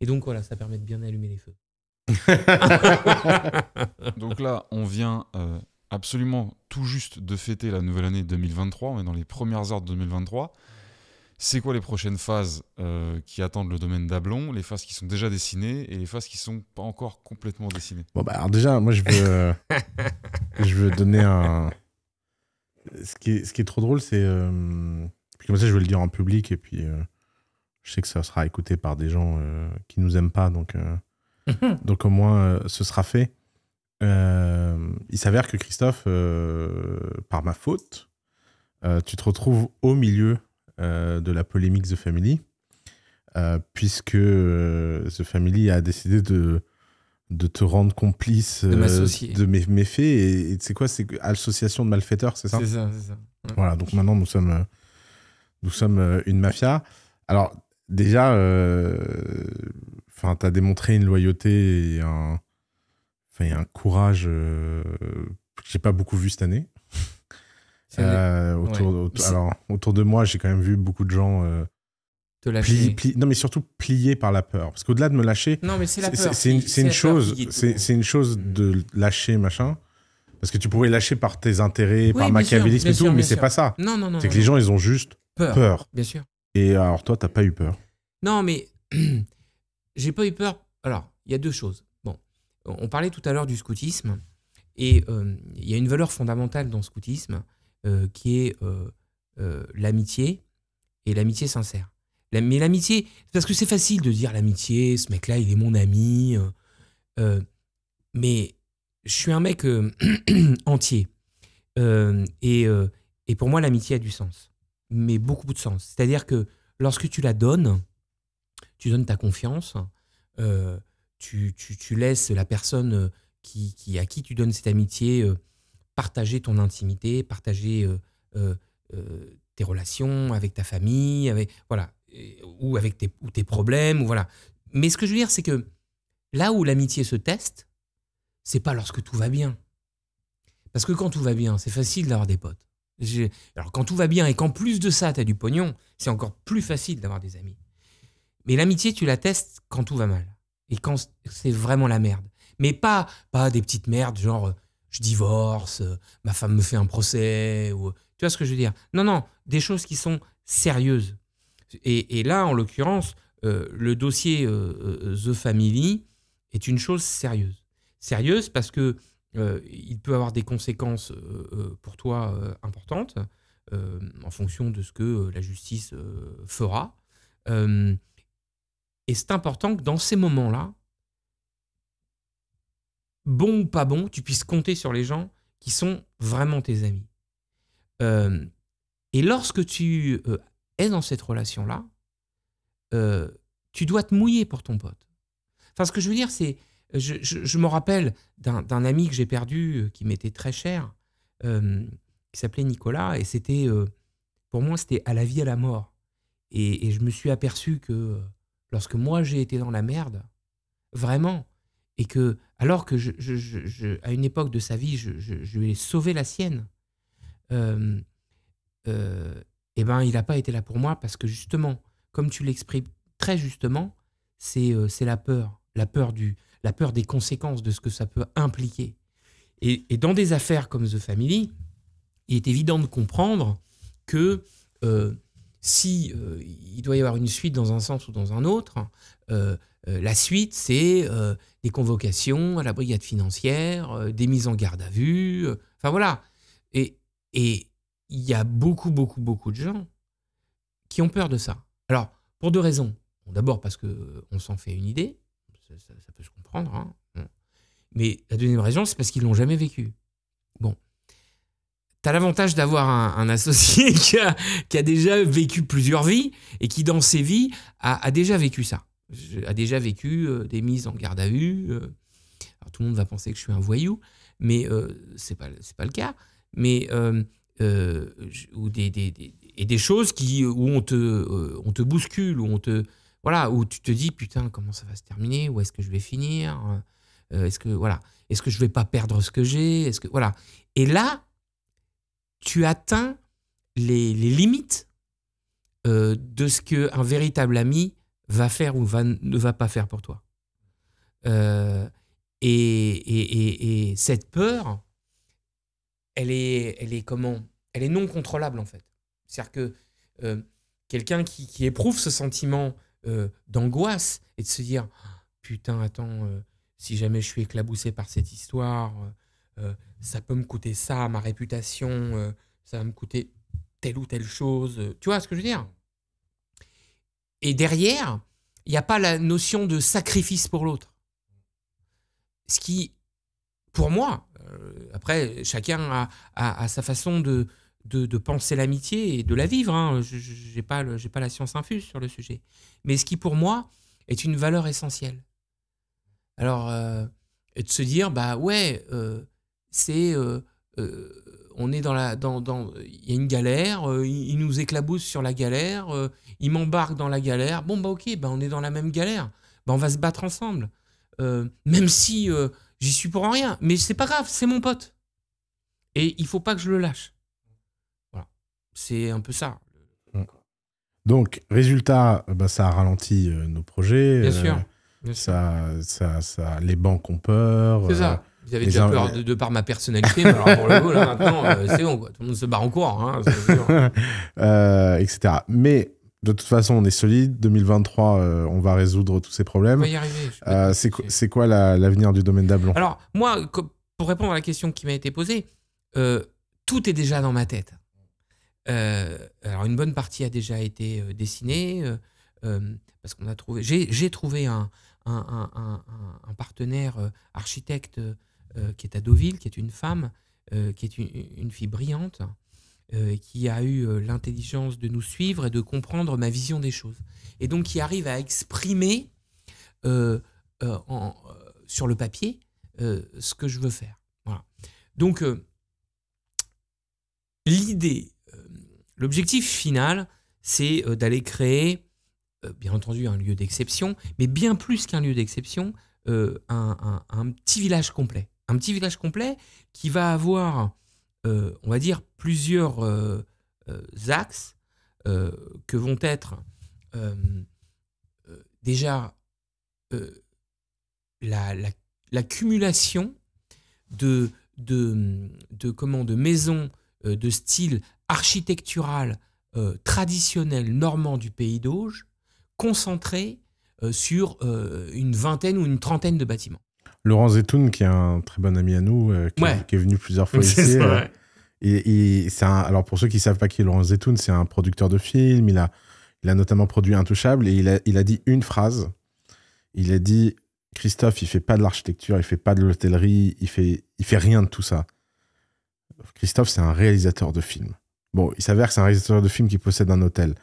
[SPEAKER 3] et donc, voilà, ça permet de bien allumer les feux.
[SPEAKER 1] donc là, on vient absolument tout juste de fêter la nouvelle année 2023. On est dans les premières heures de 2023 c'est quoi les prochaines phases euh, qui attendent le domaine d'Ablon, les phases qui sont déjà dessinées et les phases qui sont pas encore complètement dessinées
[SPEAKER 2] Bon, bah déjà, moi je veux, je veux donner un. Ce qui est, trop drôle, c'est. Euh, comme ça, je vais le dire en public et puis euh, je sais que ça sera écouté par des gens qui nous aiment pas, donc, donc au moins ce sera fait. il s'avère que Christophe, par ma faute, tu te retrouves au milieu euh, de la polémique The Family, euh, puisque euh, The Family a décidé de, de te rendre complice de, mes faits. Et c'est quoi C'est association de malfaiteurs, c'est ça C'est ça, Voilà, donc maintenant nous sommes, nous sommes une mafia. Alors, déjà, euh, tu as démontré une loyauté et un, un courage que j'ai pas beaucoup vu cette année. Euh, autour, alors, autour de moi, j'ai quand même vu beaucoup de gens. Euh, te lâcher. non, mais surtout plier par la peur. Parce qu'au-delà de me lâcher. Non, mais c'est une, chose. C'est une chose mm. de lâcher, machin. Parce que tu pourrais lâcher par tes intérêts, par machiavélisme et tout, mais c'est pas ça. C'est que les gens, ils ont juste peur. Bien sûr. Et alors, toi, t'as pas eu peur.
[SPEAKER 3] Non, mais j'ai pas eu peur. Alors, il y a deux choses. Bon, on parlait tout à l'heure du scoutisme. Et euh, il y a une valeur fondamentale dans le scoutisme euh, qui est euh, euh, l'amitié et l'amitié sincère. Mais l'amitié, parce que c'est facile de dire l'amitié, ce mec-là, il est mon ami. mais je suis un mec entier. et, pour moi, l'amitié a du sens. Mais beaucoup de sens. C'est-à-dire que lorsque tu la donnes, tu donnes ta confiance, tu, laisses la personne qui, à qui tu donnes cette amitié partager ton intimité, partager euh, euh, euh, tes relations avec ta famille, avec, voilà, ou avec tes, problèmes, ou voilà. Mais ce que je veux dire, c'est que là où l'amitié se teste, c'est pas lorsque tout va bien. Parce que quand tout va bien, c'est facile d'avoir des potes. Alors quand tout va bien et qu'en plus de ça, tu as du pognon, c'est encore plus facile d'avoir des amis. Mais l'amitié, tu la testes quand tout va mal. Et quand c'est vraiment la merde. Mais pas, pas des petites merdes, genre je divorce, euh, ma femme me fait un procès, euh, tu vois ce que je veux dire Non, non, des choses qui sont sérieuses. Et, là, en l'occurrence, euh, le dossier The Family est une chose sérieuse. Sérieuse parce que il peut avoir des conséquences pour toi importantes en fonction de ce que la justice fera. et c'est important que dans ces moments-là, bon ou pas bon, tu puisses compter sur les gens qui sont vraiment tes amis. Euh, et lorsque tu euh, es dans cette relation-là, euh, tu dois te mouiller pour ton pote. Enfin, ce que je veux dire, c'est, je, me rappelle d'un ami que j'ai perdu, qui m'était très cher, qui s'appelait Nicolas, et c'était, pour moi, c'était à la vie, à la mort. et je me suis aperçu que lorsque moi j'ai été dans la merde, vraiment, et que, alors que je, à une époque de sa vie, je, lui ai sauvé la sienne, euh, euh, eh ben, il n'a pas été là pour moi parce que justement, comme tu l'exprimes très justement, c'est euh, c'est la peur, la peur, du, la peur des conséquences de ce que ça peut impliquer. Et, et dans des affaires comme The Family, il est évident de comprendre que si il doit y avoir une suite dans un sens ou dans un autre, euh, la suite, c'est euh, des convocations à la brigade financière, euh, des mises en garde à vue. Enfin voilà. Et il y a beaucoup, beaucoup, beaucoup de gens qui ont peur de ça. Alors, pour deux raisons. D'abord parce qu'on s'en fait une idée, ça, peut se comprendre. Hein. Mais la deuxième raison, c'est parce qu'ils l'ont jamais vécu. Bon. Tu as l'avantage d'avoir un, associé qui a, déjà vécu plusieurs vies et qui, dans ses vies, a déjà vécu ça a déjà vécu euh, des mises en garde à vue. Euh. alors tout le monde va penser que je suis un voyou, mais euh, c'est pas c'est pas le cas. Mais ou des, des, et des choses qui où on te on te bouscule, où on te voilà, où tu te dis putain comment ça va se terminer, où est-ce que je vais finir, est-ce que voilà, est-ce que je vais pas perdre ce que j'ai, est-ce que voilà. Et là, tu atteins les, les limites de ce que un véritable ami va faire ou va, ne va pas faire pour toi. Euh, et, cette peur, elle est, elle est comment Elle est non contrôlable en fait. C'est-à-dire que euh, quelqu'un qui, éprouve ce sentiment euh, d'angoisse et de se dire ah, putain, attends, si jamais je suis éclaboussé par cette histoire, ça peut me coûter ça, ma réputation, ça va me coûter telle ou telle chose. tu vois ce que je veux dire et derrière, il n'y a pas la notion de sacrifice pour l'autre. Ce qui, pour moi, euh, après, chacun a, sa façon de, de, penser l'amitié et de la vivre. Hein. Je n'ai pas, pas la science infuse sur le sujet. Mais ce qui, pour moi, est une valeur essentielle. Alors, euh, de se dire, bah ouais, euh, c'est. on est dans la. Il dans, il y a une galère, il, nous éclabousse sur la galère, il m'embarque dans la galère. Bon, bah ok, bah, on est dans la même galère. Bah, on va se battre ensemble. Euh, même si euh, j'y suis pour rien. Mais c'est pas grave, c'est mon pote. Et il faut pas que je le lâche. Voilà. C'est un peu ça.
[SPEAKER 2] Donc, résultat, bah, ça a ralenti euh, nos projets. Bien sûr. Ça, ça, ça, les banques ont peur. C'est ça. Vous avez déjà peur
[SPEAKER 3] de, par ma personnalité, mais alors pour le coup, là, maintenant, c'est bon, quoi. tout le monde se barre en courant.
[SPEAKER 2] hein, etc. Mais de toute façon, on est solide. 2023, euh, on va résoudre tous ces problèmes. On va y arriver. Euh, c'est quoi l'avenir du domaine d'Ablon Alors,
[SPEAKER 3] moi, pour répondre à la question qui m'a été posée, euh, tout est déjà dans ma tête. alors, une bonne partie a déjà été dessinée, parce qu'on a trouvé... J'ai trouvé un, partenaire architecte qui est à Deauville, qui est une femme, qui est une fille brillante, euh, qui a eu euh, l'intelligence de nous suivre et de comprendre ma vision des choses. Et donc qui arrive à exprimer euh, sur le papier ce que je veux faire. Voilà. Donc l'idée, l'objectif final, c'est d'aller créer, bien entendu, un lieu d'exception, mais bien plus qu'un lieu d'exception, un, petit village complet. Un petit village complet qui va avoir euh, on va dire, plusieurs euh, euh, axes que vont être déjà l'accumulation la, la, de, de, de, de maisons de style architectural traditionnel normand du pays d'Auge, concentrées sur une vingtaine ou une trentaine de bâtiments.
[SPEAKER 2] Laurent Zetoun, qui est un très bon ami à nous, euh, qui, est, venu plusieurs fois ici. Euh, et, c'est alors pour ceux qui ne savent pas qui est Laurent Zetoun, c'est un producteur de films. Il a, il a notamment produit Intouchable et il a, dit une phrase. Il a dit Christophe, il ne fait pas de l'architecture, il ne fait pas de l'hôtellerie, il fait, il fait rien de tout ça. Christophe, c'est un réalisateur de films. Bon, il s'avère que c'est un réalisateur de films qui possède un hôtel.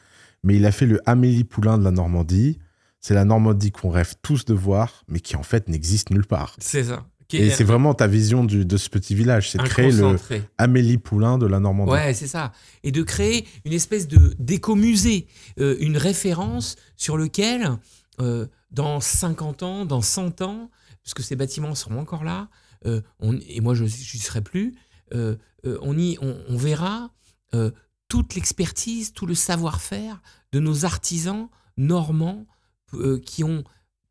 [SPEAKER 2] Mais il a fait le Amélie Poulain de la Normandie c'est la Normandie qu'on rêve tous de voir, mais qui en fait n'existe nulle part. C'est ça. Et c'est vraiment ta vision de ce petit village, c'est de créer le Amélie Poulain de la Normandie. Ouais,
[SPEAKER 3] c'est ça. Et de créer une espèce de d'écomusée, euh, une référence sur lequel, euh, dans 50 ans, dans 100 ans, puisque ces bâtiments seront encore là, euh, et moi je n'y serai plus, on, y, on verra toute l'expertise, tout le savoir-faire de nos artisans normands euh, qui ont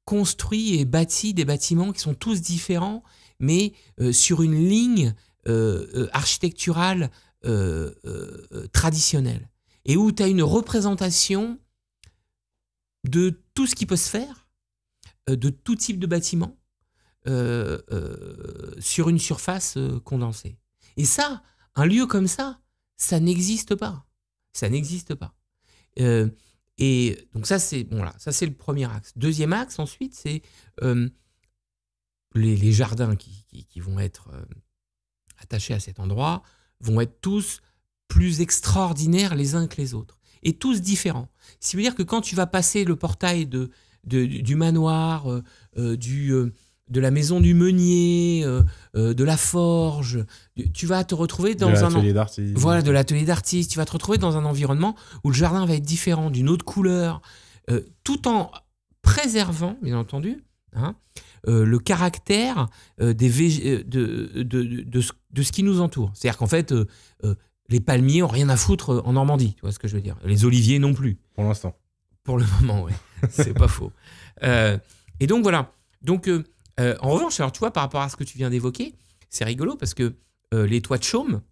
[SPEAKER 3] construit et bâti des bâtiments qui sont tous différents, mais euh, sur une ligne euh, architecturale traditionnelle, et où tu as une représentation de tout ce qui peut se faire, de tout type de bâtiment, sur une surface condensée. Et ça, un lieu comme ça, ça n'existe pas. Ça n'existe pas. Et donc ça, c'est bon, là, ça c'est le premier axe. Deuxième axe, ensuite, c'est euh, les, jardins qui, vont être euh, attachés à cet endroit vont être tous plus extraordinaires les uns que les autres et tous différents. Ce qui veut dire que quand tu vas passer le portail de, du manoir, euh, du de la maison du meunier, euh, euh, de la forge. Tu vas te retrouver dans de un d'artiste. Voilà, de l'atelier d'artiste. Tu vas te retrouver dans un environnement où le jardin va être différent, d'une autre couleur, euh, tout en préservant, bien entendu, hein, le caractère des de, ce qui nous entoure. C'est-à-dire qu'en fait, les palmiers ont rien à foutre en Normandie. Tu vois ce que je veux dire Les oliviers non plus. Pour l'instant. Pour le moment, oui. C'est pas faux. et donc voilà. Donc euh, en revanche, alors tu vois, par rapport à ce que tu viens d'évoquer, c'est rigolo parce que euh, les toits de chaume,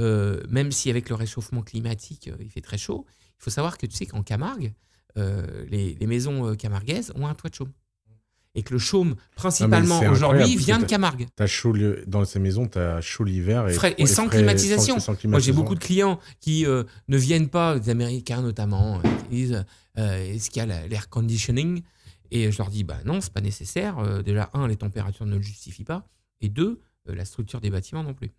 [SPEAKER 3] euh, même si avec le réchauffement climatique, il fait très chaud, il faut savoir que tu sais qu'en Camargue, les, maisons camarguaises ont un toit de chaume. Et que le chaume, principalement ah, aujourd'hui, vient de Camargue.
[SPEAKER 2] As chaud dans ces maisons, tu as chaud l'hiver. Et, sans, climatisation. climatisation. Moi, j'ai beaucoup de
[SPEAKER 3] clients qui ne viennent pas, des Américains notamment, qui disent est-ce qu'il y a l'air conditioning et je leur dis, bah non, c'est pas nécessaire. Euh, déjà, un, les températures ne le justifient pas. Et deux, euh, la structure des bâtiments non plus.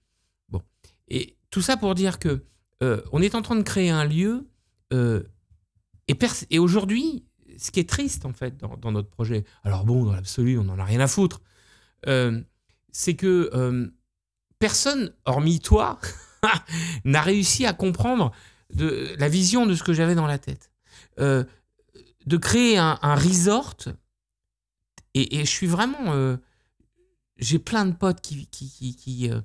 [SPEAKER 3] Bon. Et tout ça pour dire que euh, on est en train de créer un lieu. et, et aujourd'hui, ce qui est triste, en fait, dans, notre projet, alors bon, dans l'absolu, on n'en a rien à foutre, c'est que personne, hormis toi, n'a réussi à comprendre de, la vision de ce que j'avais dans la tête. Euh, de créer un, resort. Et, je suis vraiment. Euh, j'ai plein de potes qui, qui, qui, euh,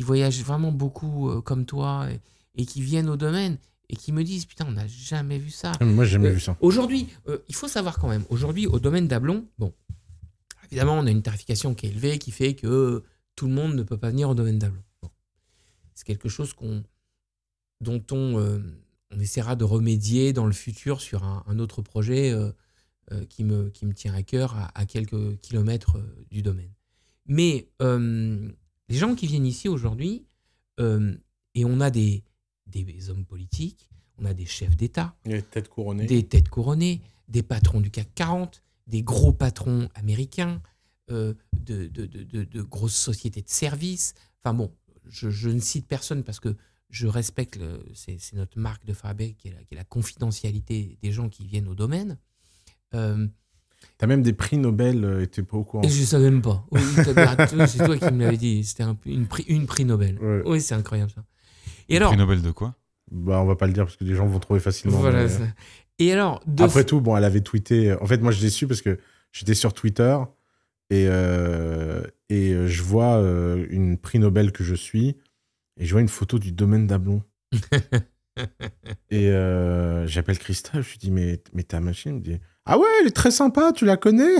[SPEAKER 3] voyagent vraiment beaucoup euh, comme toi et, qui viennent au domaine et qui me disent Putain, on n'a jamais vu ça. Ah, moi, j'ai jamais vu ça. Aujourd'hui, il faut savoir quand même, aujourd'hui, au domaine d'Ablon, bon, évidemment, on a une tarification qui est élevée qui fait que tout le monde ne peut pas venir au domaine d'Ablon. C'est quelque chose qu'on dont on on essaiera de remédier dans le futur sur un, autre projet euh, euh, qui, me, qui me tient à cœur à, quelques kilomètres euh, du domaine. Mais les gens qui viennent ici aujourd'hui, et on a des, des, hommes politiques, on a des chefs d'État, des têtes couronnées, des têtes couronnées, des patrons du CAC 40, des gros patrons américains, de, de, grosses sociétés de services. Enfin bon, je ne cite personne parce que je respecte, c'est notre marque de fabrique qui est, la, confidentialité des gens qui viennent au domaine. Euh,
[SPEAKER 2] tu as même des prix Nobel, euh, pas au courant. Je je savais même pas. c'est toi qui me l'avais
[SPEAKER 3] dit. C'était une, une, prix Nobel. Oui, c'est incroyable ça.
[SPEAKER 2] Et alors, prix Nobel de quoi Bah, on va pas le dire parce que les gens vont trouver facilement. Et alors, après tout, bon, elle avait tweeté. En fait, moi, je l'ai su parce que j'étais sur Twitter et euh, et euh, je vois une prix Nobel que je suis et je vois une photo du domaine d'Ablon. et euh, j'appelle Christophe, je lui dis mais, mais ta machine, dit ah ouais, elle est très sympa, tu la connais.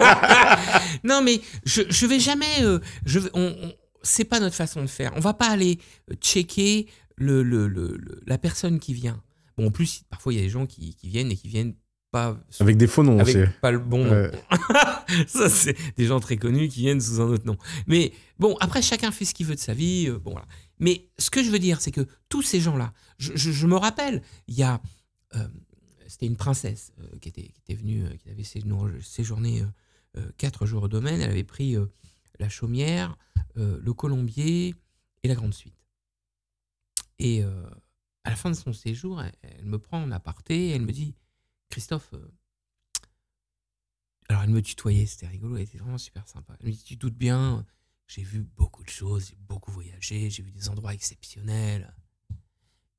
[SPEAKER 2] non mais je,
[SPEAKER 3] je vais jamais, euh, je on, c'est pas notre façon de faire. On va pas aller euh, checker la personne qui vient. Bon, en plus, parfois, il y a des gens qui, viennent et qui viennent
[SPEAKER 2] avec des faux noms, avec pas le bon
[SPEAKER 3] ça c'est des gens très connus qui viennent sous un autre nom. Mais bon, après chacun fait ce qu'il veut de sa vie. Euh, bon voilà. Mais ce que je veux dire, c'est que tous ces gens-là, je, me rappelle, il y a euh, c'était une princesse euh, qui, était, était venue, qui avait séjourné quatre jours au domaine. Elle avait pris la chaumière, le colombier et la grande suite. Et à la fin de son séjour, elle, elle me prend en aparté, et elle me dit Christophe. Euh, alors, elle me tutoyait, c'était rigolo, elle était vraiment super sympa. Elle me dit Tu doutes bien, j'ai vu beaucoup de choses, j'ai beaucoup voyagé, j'ai vu des endroits exceptionnels.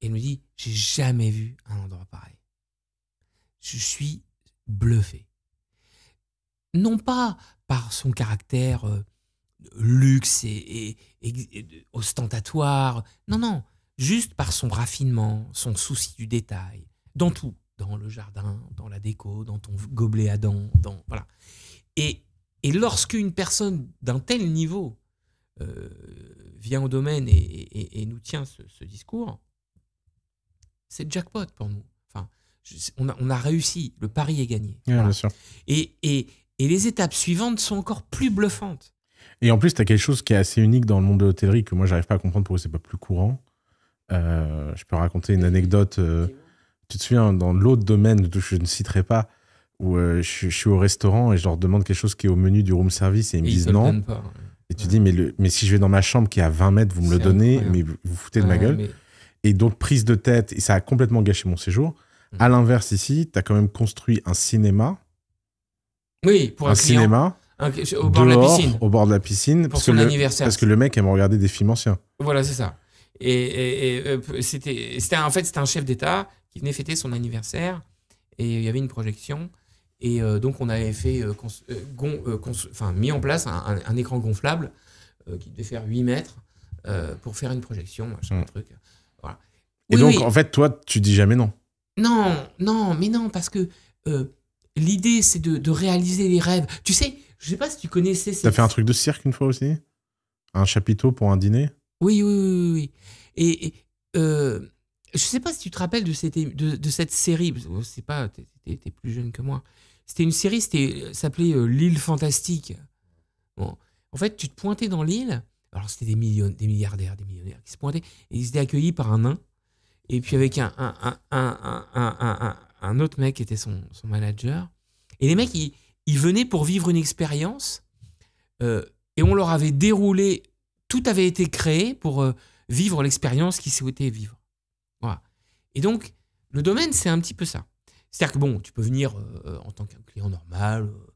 [SPEAKER 3] Et elle me dit J'ai jamais vu un endroit pareil. Je suis bluffé. Non pas par son caractère euh, luxe et, ostentatoire, non, non, juste par son raffinement, son souci du détail, dans tout dans le jardin, dans la déco, dans ton gobelet à dents, dans voilà. Et, et lorsqu'une personne d'un tel niveau euh, vient au domaine et, et, nous tient ce, discours, c'est jackpot pour nous. Enfin, on, a, on, a, réussi, le pari est gagné. Et, et, les étapes suivantes sont encore plus bluffantes.
[SPEAKER 2] Et en plus, tu as quelque chose qui est assez unique dans le monde de l'hôtellerie que moi, j'arrive pas à comprendre pourquoi c'est pas plus courant. Euh, je peux raconter une anecdote. Euh, tu te souviens, dans l'autre domaine, je ne citerai pas, où euh, je, suis au restaurant et je leur demande quelque chose qui est au menu du room service et ils me disent non. Et tu dis, mais, le, mais si je vais dans ma chambre qui est à 20 mètres, vous me le donnez, mais vous, vous foutez de ma gueule. Et donc, prise de tête, et ça a complètement gâché mon séjour. Mm. À l'inverse, ici, tu as quand même construit un cinéma.
[SPEAKER 3] Oui, pour un, client, cinéma. Un, au bord dehors, de la piscine. Au bord de la piscine. Pour parce son anniversaire. parce que
[SPEAKER 2] le mec aime regarder des films anciens.
[SPEAKER 3] Voilà, c'est ça. Et, et, euh, c'était, en fait, c'était un chef d'État qui venait fêter son anniversaire et il y avait une projection. Et euh, donc, on avait fait, euh, euh, euh enfin mis en place un, écran gonflable qui devait faire 8 mètres pour faire une projection, mm. truc. Voilà.
[SPEAKER 2] Et donc, en fait, toi, tu dis jamais non
[SPEAKER 3] Non, non, mais non, parce que l'idée, c'est de, réaliser les rêves. Tu sais, je sais pas si tu connaissais. Tu as fait un
[SPEAKER 2] truc de cirque une fois aussi Un chapiteau pour un dîner
[SPEAKER 3] oui, oui, oui, oui. Et, et je ne sais pas si tu te rappelles de cette, de, de cette série. Oh, c'est pas, tu es plus jeune que moi. C'était une série, c'était, euh, s'appelait euh, L'île fantastique. en fait, tu te pointais dans l'île. Alors c'était des millions, des milliardaires, des millionnaires qui se pointaient ils étaient accueillis par un nain. Et puis avec un, un, autre mec qui était son, manager. Et les mecs, ils, venaient pour vivre une expérience. Euh, et on leur avait déroulé, tout avait été créé pour vivre l'expérience qu'ils souhaitaient vivre. Et donc, le domaine, c'est un petit peu ça. C'est-à-dire que bon, tu peux venir euh, en tant qu'un client normal euh,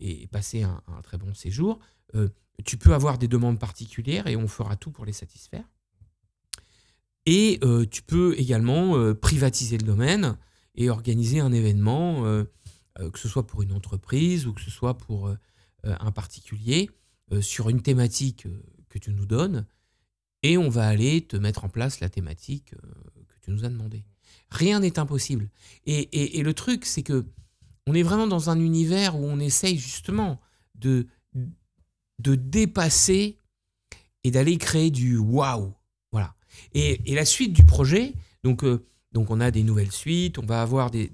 [SPEAKER 3] et, passer un, très bon séjour. Euh, tu peux avoir des demandes particulières et on fera tout pour les satisfaire. Et tu peux également privatiser le domaine et organiser un événement, que ce soit pour une entreprise ou que ce soit pour un particulier, sur une thématique que tu nous donnes. Et on va aller te mettre en place la thématique tu nous as demandé. Rien n'est impossible. Et, le truc, c'est que on est vraiment dans un univers où on essaye justement de, de dépasser et d'aller créer du waouh. Voilà. Et, la suite du projet, donc, euh, donc on a des nouvelles suites, on va avoir des,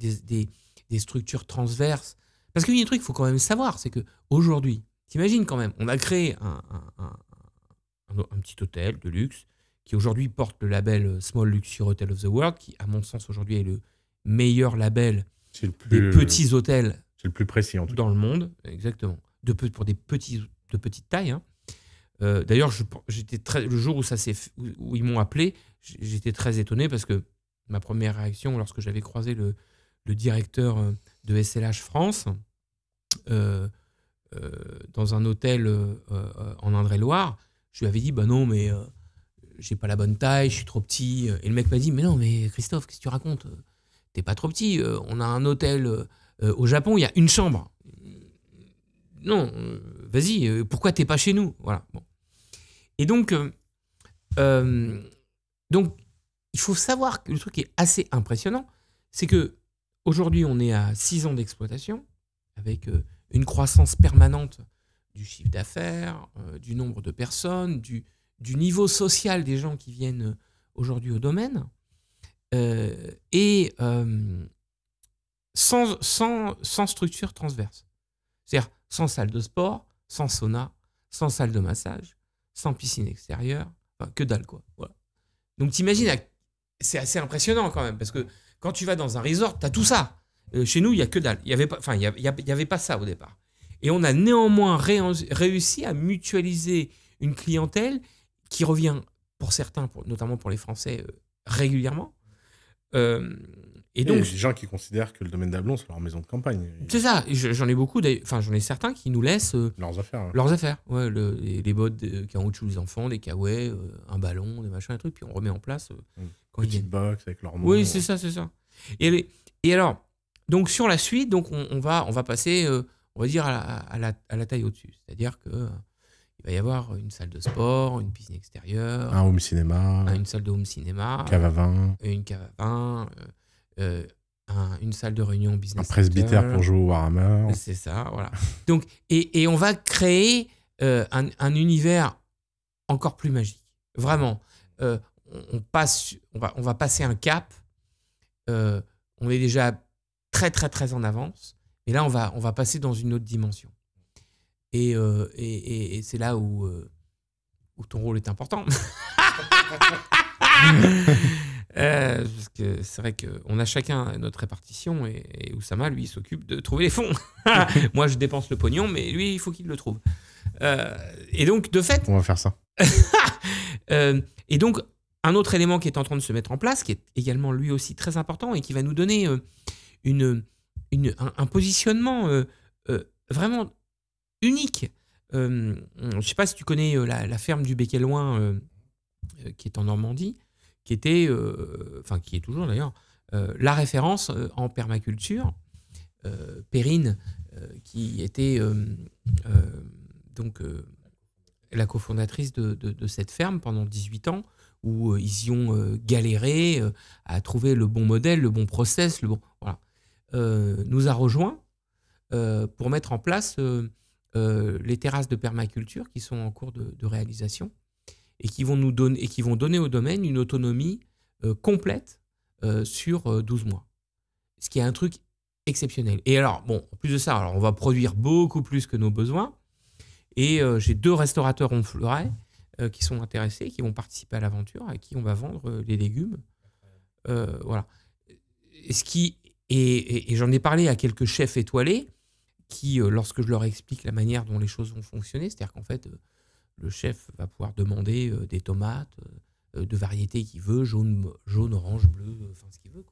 [SPEAKER 3] structures transverses. Parce qu'il y a un truc qu'il faut quand même savoir, c'est que aujourd'hui, t'imagines quand même, on a créé un, un petit hôtel de luxe qui aujourd'hui porte le label euh, Small Luxury Hotel of the World, qui, à mon sens, aujourd'hui est le meilleur label des petits hôtels. C'est le plus précis, tout Dans le monde, exactement. De, pour des petits, de petite taille. Hein. Euh, d'ailleurs, j'étais très le jour où ça où ils m'ont appelé, j'étais très étonné parce que ma première réaction lorsque j'avais croisé le, le, directeur euh, de SLH France dans un hôtel en Indre-et-Loire, je lui avais dit bah non mais j'ai pas la bonne taille, je suis trop petit. Euh. Et le mec m'a dit, mais non, mais Christophe, qu'est-ce que tu racontes euh? T'es pas trop petit. Euh, on a un hôtel au Japon, il y a une chambre. Non, vas-y, pourquoi t'es pas chez nous Voilà. Et donc, donc, il faut savoir que le truc qui est assez impressionnant, c'est que aujourd'hui, on est à 6 ans d'exploitation, avec une croissance permanente du chiffre d'affaires, du nombre de personnes, du, du niveau social des gens qui viennent euh, aujourd'hui au domaine. Euh, et euh, sans, structure transverse. C'est-à-dire sans salle de sport, sans sauna, sans salle de massage, sans piscine extérieure, que dalle quoi. Voilà. Donc t'imagines, c'est assez impressionnant quand même, parce que quand tu vas dans un resort, t'as tout ça. chez nous, il y a que dalle. Il n'y avait, pas, enfin, y avait pas ça au départ. Et on a néanmoins réussi à mutualiser une clientèle qui revient pour certains, notamment pour les Français, euh, régulièrement. Euh, et donc, les des
[SPEAKER 2] gens qui considèrent que le domaine d'Ablon, c'est leur maison de campagne.
[SPEAKER 3] C'est ça, j'en ai beaucoup, enfin j'en ai certains qui nous laissent... Euh, leurs affaires. Hein. Leurs affaires, ouais, le, les, les, bottes de caoutchouc des enfants, des kawaii, un ballon, des machins, des trucs, puis on remet en place... quand Petite
[SPEAKER 2] boxe box avec leurs mots. Oui, c'est ça, c'est ça.
[SPEAKER 3] Et, et, alors, donc sur la suite, donc on, va, on va passer, on va dire, à la taille au-dessus. C'est-à-dire que va y avoir une salle de sport, une piscine extérieure. Un home cinéma. Une salle de home cinéma. Cave à vin. Une cave à vin. Euh, euh, une salle de réunion business. Un presbytère pour jouer au Warhammer. C'est ça, voilà. Donc, et, on va créer euh, un, univers encore plus magique. Vraiment. on, passe, on, va, on va passer un cap. on est déjà très, très, très en avance. Et là, on va, on va passer dans une autre dimension. Euh, et, et, et, c'est là où, euh, où ton rôle est important. Euh, parce que c'est vrai qu'on a chacun notre répartition et, et Oussama, lui, s'occupe de trouver les fonds. Moi, je dépense le pognon, mais lui, il faut qu'il le trouve. et donc, de fait. On va faire ça. et donc, un autre élément qui est en train de se mettre en place, qui est également lui aussi très important et qui va nous donner une, une un, positionnement vraiment unique. Euh, je ne sais pas si tu connais euh, la, ferme du Béquet-Loin, euh, euh, qui est en Normandie, qui était, enfin qui est toujours d'ailleurs, la référence en permaculture. Perrine, qui était donc la cofondatrice de, cette ferme pendant 18 ans, où ils y ont galéré à trouver le bon modèle, le bon process, le bon. Voilà. nous a rejoint pour mettre en place euh, les terrasses de permaculture qui sont en cours de, réalisation et qui vont nous donner et qui vont donner au domaine une autonomie euh, complète euh, sur 12 mois. Ce qui est un truc exceptionnel. Et alors, bon, en plus de ça, alors on va produire beaucoup plus que nos besoins. Et j'ai deux restaurateurs en fleuret qui sont intéressés, qui vont participer à l'aventure, à qui on va vendre les légumes. voilà. ce qui et j'en ai parlé à quelques chefs étoilés qui, euh, lorsque je leur explique la manière dont les choses vont fonctionner, c'est-à-dire qu'en fait, euh, le chef va pouvoir demander euh, des tomates de variété qu'il veut, jaune, jaune, orange, bleu, enfin ce qu'il veut.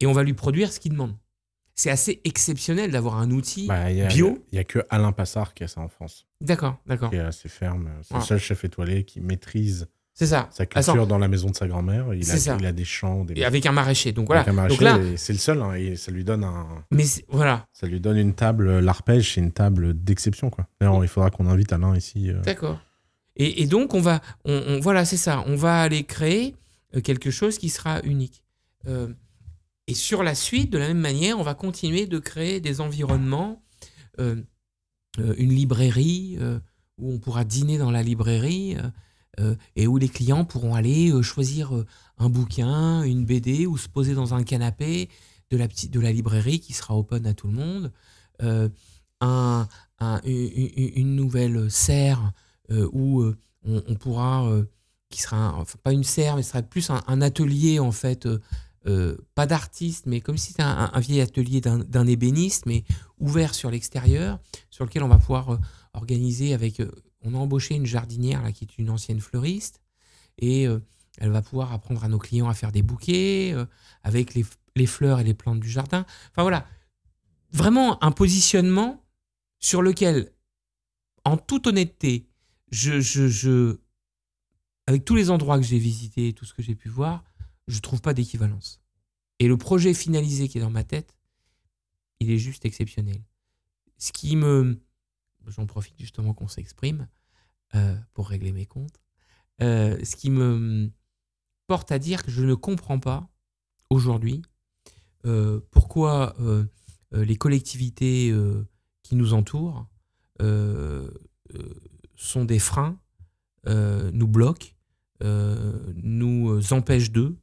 [SPEAKER 3] Et on va lui produire ce qu'il demande. C'est assez exceptionnel d'avoir un outil bah, bio.
[SPEAKER 2] Il n'y a, que Alain Passard qui a ça en France. D'accord, d'accord. Qui est assez ferme. C'est le ah. seul chef étoilé qui maîtrise c'est ça. Sa culture dans la maison de sa grand-mère. Il, a des champs. Des... Et avec un maraîcher. Donc voilà. Avec un maraîcher, c'est le seul. Hein, et ça lui donne un. Mais voilà. Ça lui donne une table, euh, l'arpège, c'est une table d'exception, quoi. D'ailleurs, oh. il faudra qu'on invite Alain ici. Euh.
[SPEAKER 3] D'accord. Et, donc, on va. voilà, c'est ça. On va aller créer euh, quelque chose qui sera unique. et sur la suite, de la même manière, on va continuer de créer des environnements, une librairie, où on pourra dîner dans la librairie. Euh, et où les clients pourront aller euh, choisir euh, un bouquin, une BD ou se poser dans un canapé de la, de la librairie qui sera open à tout le monde, un, une, nouvelle serre où on, pourra, qui sera, pas une serre, mais ce sera plus un, un atelier en fait, pas d'artiste, mais comme si c'était un, vieil atelier d'un ébéniste, mais ouvert sur l'extérieur, sur lequel on va pouvoir organiser avec on a embauché une jardinière là, qui est une ancienne fleuriste et euh, elle va pouvoir apprendre à nos clients à faire des bouquets euh, avec les, fleurs et les plantes du jardin. Enfin voilà, vraiment un positionnement sur lequel, en toute honnêteté, je, je, avec tous les endroits que j'ai visités, tout ce que j'ai pu voir, je ne trouve pas d'équivalence. Et le projet finalisé qui est dans ma tête, il est juste exceptionnel. Ce qui me, j'en profite justement qu'on s'exprime euh, pour régler mes comptes. Euh, ce qui me mm, porte à dire que je ne comprends pas aujourd'hui euh, pourquoi les collectivités qui nous entourent sont des freins, nous bloquent, nous empêchent d'eux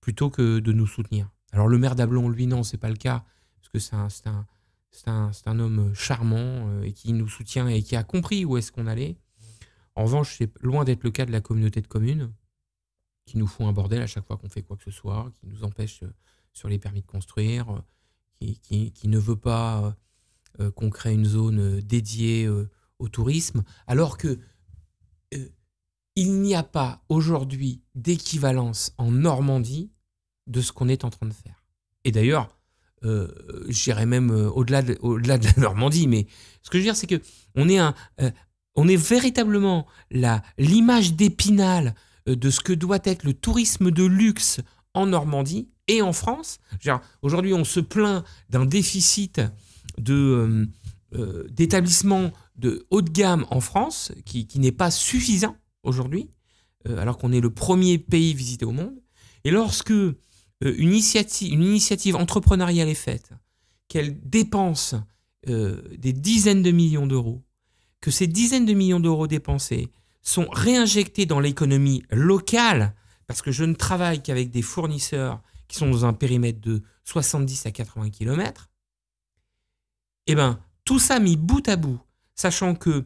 [SPEAKER 3] plutôt que de nous soutenir. Alors le maire d'Ablon, lui, non, c'est pas le cas, parce que c'est un, c'est un, homme euh, charmant euh, et qui nous soutient et qui a compris où est-ce qu'on allait. En revanche, c'est loin d'être le cas de la communauté de communes, qui nous font un bordel à chaque fois qu'on fait quoi que ce soit, qui nous empêche euh, sur les permis de construire, qui, qui, ne veut pas qu'on crée une zone dédiée au tourisme, alors que il n'y a pas aujourd'hui d'équivalence en Normandie de ce qu'on est en train de faire. Et d'ailleurs, euh, j'irais même euh, au-delà de, au -delà de la Normandie, mais ce que je veux dire, c'est que on est, un, euh, on est véritablement l'image d'épinal de ce que doit être le tourisme de luxe en Normandie et en France. Aujourd'hui, on se plaint d'un déficit de d'établissements de haut de gamme en France qui, qui n'est pas suffisant aujourd'hui, alors qu'on est le premier pays visité au monde. Et lorsque euh, une, initiative, une initiative entrepreneuriale est faite, qu'elle dépense euh, des dizaines de millions d'euros, que ces dizaines de millions d'euros dépensés sont réinjectés dans l'économie locale, parce que je ne travaille qu'avec des fournisseurs qui sont dans un périmètre de 70 à 80 km, eh bien, tout ça mis bout à bout, sachant que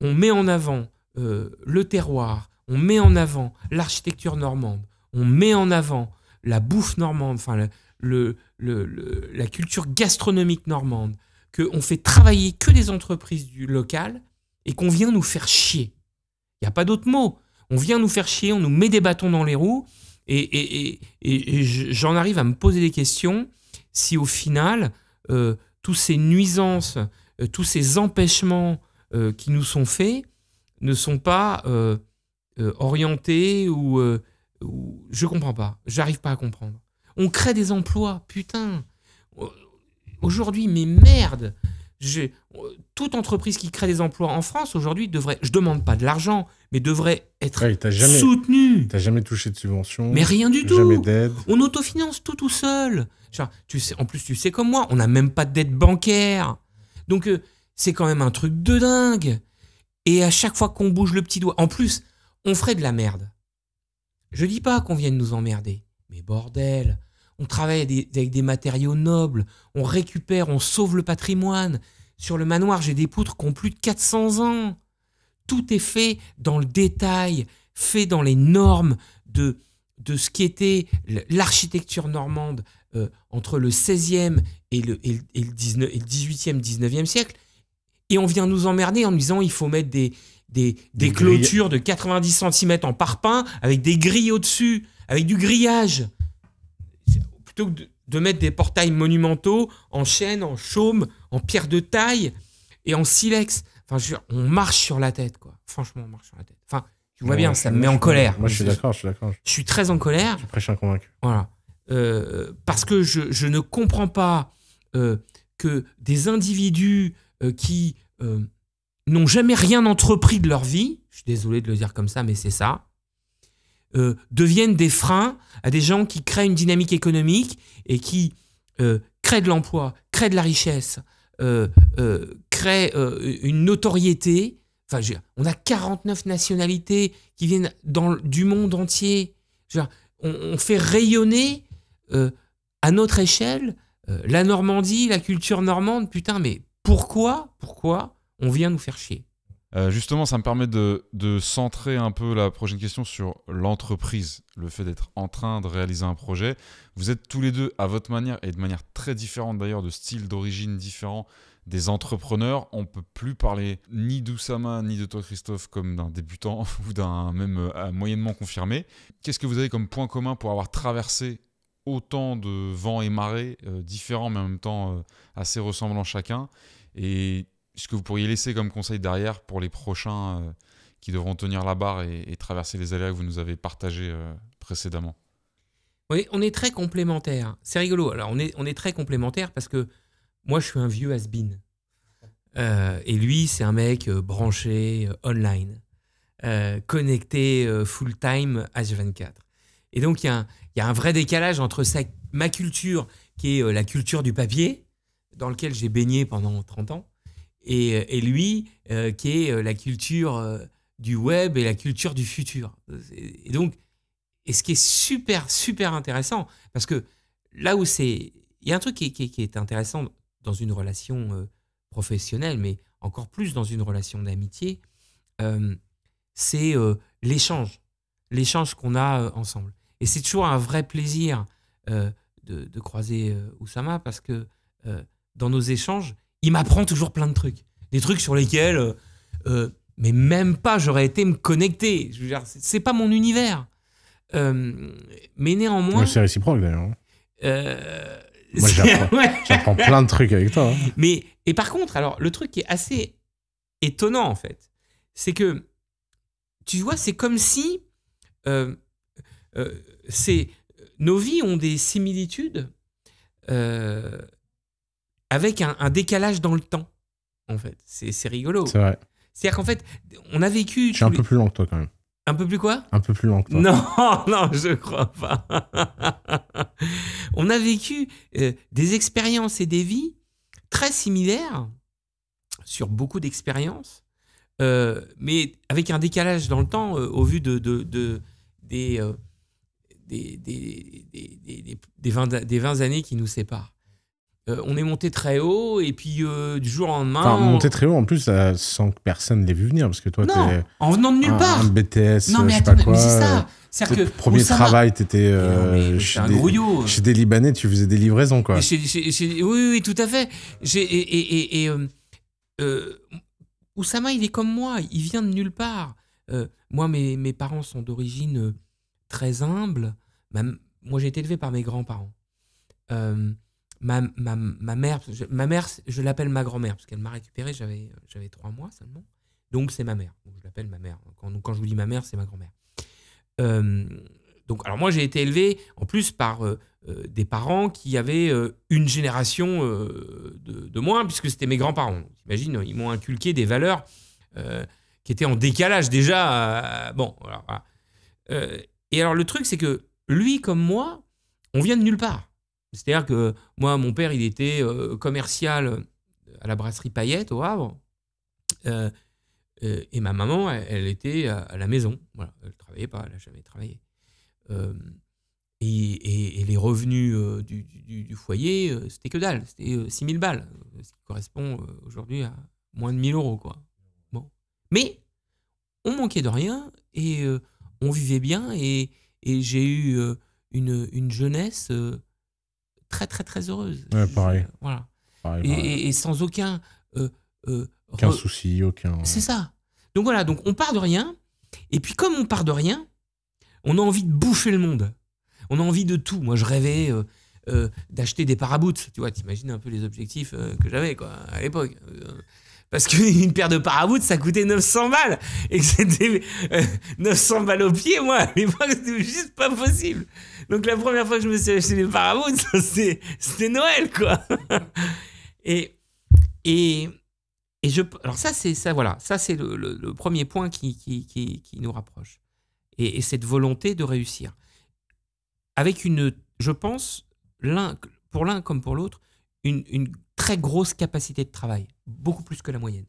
[SPEAKER 3] on met en avant euh, le terroir, on met en avant l'architecture normande, on met en avant la bouffe normande, enfin le, la culture gastronomique normande, qu'on fait travailler que des entreprises du local et qu'on vient nous faire chier. Il n'y a pas d'autre mot. On vient nous faire chier, on nous met des bâtons dans les roues et, j'en arrive à me poser des questions si au final, euh, tous toutes ces nuisances, euh, tous ces empêchements euh, qui nous sont faits ne sont pas orientés ou je comprends pas, j'arrive pas à comprendre. On crée des emplois, putain. Aujourd'hui, mais merde. Euh, toute entreprise qui crée des emplois en France aujourd'hui devrait, je demande pas de l'argent, mais devrait être ouais, as soutenue.
[SPEAKER 2] T'as jamais touché de subvention. Mais rien du
[SPEAKER 3] tout. On autofinance tout tout seul. tu sais, en plus, tu sais comme moi, on n'a même pas de dette bancaire. Donc, euh, c'est quand même un truc de dingue. Et à chaque fois qu'on bouge le petit doigt, en plus, on ferait de la merde. Je dis pas qu'on vienne nous emmerder, mais bordel, on travaille avec des matériaux nobles, on récupère, on sauve le patrimoine. Sur le manoir, j'ai des poutres qui ont plus de 400 ans. Tout est fait dans le détail, fait dans les normes de, de ce qui était l'architecture normande euh, entre le 16e et le, et 18e, 19e siècle. Et on vient nous emmerder en nous disant il faut mettre des, des, clôtures de 90 cm en parpaing, avec des grilles au-dessus, avec du grillage. Plutôt que de, mettre des portails monumentaux en chêne, en chaume, en pierre de taille et en silex. Enfin, on marche sur la tête, quoi. Franchement, on marche sur la tête. Enfin, tu vois bien, ça me met en colère. Moi, je suis d'accord, je suis Je suis très en colère. Je convaincu. Voilà. Euh, parce que je, ne comprends pas euh, que des individus euh, qui n'ont jamais rien entrepris de leur vie, je suis désolé de le dire comme ça, mais c'est ça, euh, deviennent des freins à des gens qui créent une dynamique économique et qui euh, créent de l'emploi, créent de la richesse, euh, créent une notoriété. Enfin, on a 49 nationalités qui viennent du monde entier. on, fait rayonner à notre échelle la Normandie, la culture normande. Putain, mais pourquoi,
[SPEAKER 1] pourquoi on vient nous faire chier. Euh, justement, ça me permet de, centrer un peu la prochaine question sur l'entreprise, le fait d'être en train de réaliser un projet. Vous êtes tous les deux à votre manière et de manière très différente d'ailleurs, de style, d'origine différent des entrepreneurs. On ne peut plus parler ni d'Oussama ni de toi Christophe comme d'un débutant ou d'un même euh, moyennement confirmé. Qu'est-ce que vous avez comme point commun pour avoir traversé autant de vents et marées euh, différents mais en même temps assez ressemblants chacun et ce que vous pourriez laisser comme conseil derrière pour les prochains euh, qui devront tenir la barre et, traverser les aléas que vous nous avez partagés euh, précédemment
[SPEAKER 3] Oui, on est très complémentaires. C'est rigolo. Alors, on est, on est très complémentaires parce que moi, je suis un vieux has euh, et lui, c'est un mec euh, branché online, connecté full-time H24. Et donc, il y, a un vrai décalage entre sa, ma culture, qui est la culture du papier, dans lequel j'ai baigné pendant 30 ans, euh, et, lui, euh, qui est euh, la culture du web et la culture du futur. Et, donc, et ce qui est super, super intéressant, parce que là où c'est. Il y a un truc qui, est intéressant dans une relation professionnelle, mais encore plus dans une relation d'amitié, c'est l'échange, l'échange qu'on a ensemble. Et c'est toujours un vrai plaisir de, de, croiser Oussama parce que dans nos échanges, il m'apprend toujours plein de trucs. Des trucs sur lesquels, euh, euh, mais même pas, j'aurais été me connecter. c'est pas mon univers. Euh, mais néanmoins. C'est
[SPEAKER 2] réciproque d'ailleurs.
[SPEAKER 3] Moi, j'apprends plein de trucs avec toi. Hein. Mais, et par contre, alors, le truc qui est assez étonnant, en fait, c'est que, tu vois, c'est comme si nos vies ont des similitudes, avec un, décalage dans le temps, en fait. C'est rigolo. C'est vrai. C'est-à-dire qu'en fait, on a vécu. Je suis un peu plus long que toi, quand même. Un peu plus quoi Un peu plus long que toi. Non, non, je crois pas. on a vécu euh, des expériences et des vies très similaires sur beaucoup d'expériences, euh, mais avec un décalage dans le temps euh, au vu de, de, des, des, des, des, des 20 années qui nous séparent. Euh, on est monté très haut et puis euh, du jour au lendemain. on est Monté très
[SPEAKER 2] haut en plus euh, sans que personne l'ait vu venir parce que toi, en venant de nulle part. BTS, non, mais je pas c'est ça. Que premier travail, t'étais étais' chez, des Libanais, tu faisais des livraisons quoi.
[SPEAKER 3] oui, oui, tout à fait. Et, et, et, Oussama, il est comme moi, il vient de nulle part. moi, mes, mes, parents sont d'origine très humble. Même moi, j'ai été élevé par mes grands-parents ma, mère, je, ma mère, je l'appelle ma grand-mère, parce qu'elle m'a récupéré, j'avais, trois mois seulement. Donc c'est ma mère. je l'appelle ma mère. Quand, quand je vous dis ma mère, c'est ma grand-mère. Euh, donc, alors moi, j'ai été élevé en plus par euh, euh, des parents qui avaient une génération de, de, moins, puisque c'était mes grands-parents. Imagine, ils m'ont inculqué des valeurs qui étaient en décalage déjà. bon, voilà. et alors le truc, c'est que lui comme moi, on vient de nulle part. C'est-à-dire que moi, mon père, il était euh, commercial euh, à la brasserie Payette au Havre. Euh, et ma maman, elle, était à, la maison. elle ne travaillait pas, elle n'a jamais travaillé. Et, les revenus du, foyer, c'était que dalle. C'était 000 balles, ce qui correspond aujourd'hui à moins de 1000 euros. Quoi. Bon. Mais on manquait de rien et on vivait bien. Et, j'ai eu une, jeunesse très, très, très heureuse.
[SPEAKER 2] Ouais, pareil. Euh, et,
[SPEAKER 3] sans aucun. Euh, euh, aucun
[SPEAKER 2] souci, aucun. C'est
[SPEAKER 3] ça. Donc voilà, donc on part de rien. Et puis comme on part de rien, on a envie de bouffer le monde. On a envie de tout. Moi, je rêvais d'acheter des paraboots. Tu vois, t'imagines un peu les objectifs que j'avais quoi, à l'époque. Parce qu'une paire de parabouts, ça coûtait 900 balles. Et que c'était 900 euh, balles au pied, moi, à l'époque, c'était juste pas possible. Donc la première fois que je me suis acheté des c'était Noël, quoi. Et, et, je, alors ça, c'est ça, voilà, ça c'est le, premier point qui, qui, nous rapproche. Et, cette volonté de réussir. Avec une, je pense, l'un, pour l'un comme pour l'autre, une, très grosse capacité de travail, beaucoup plus que la moyenne.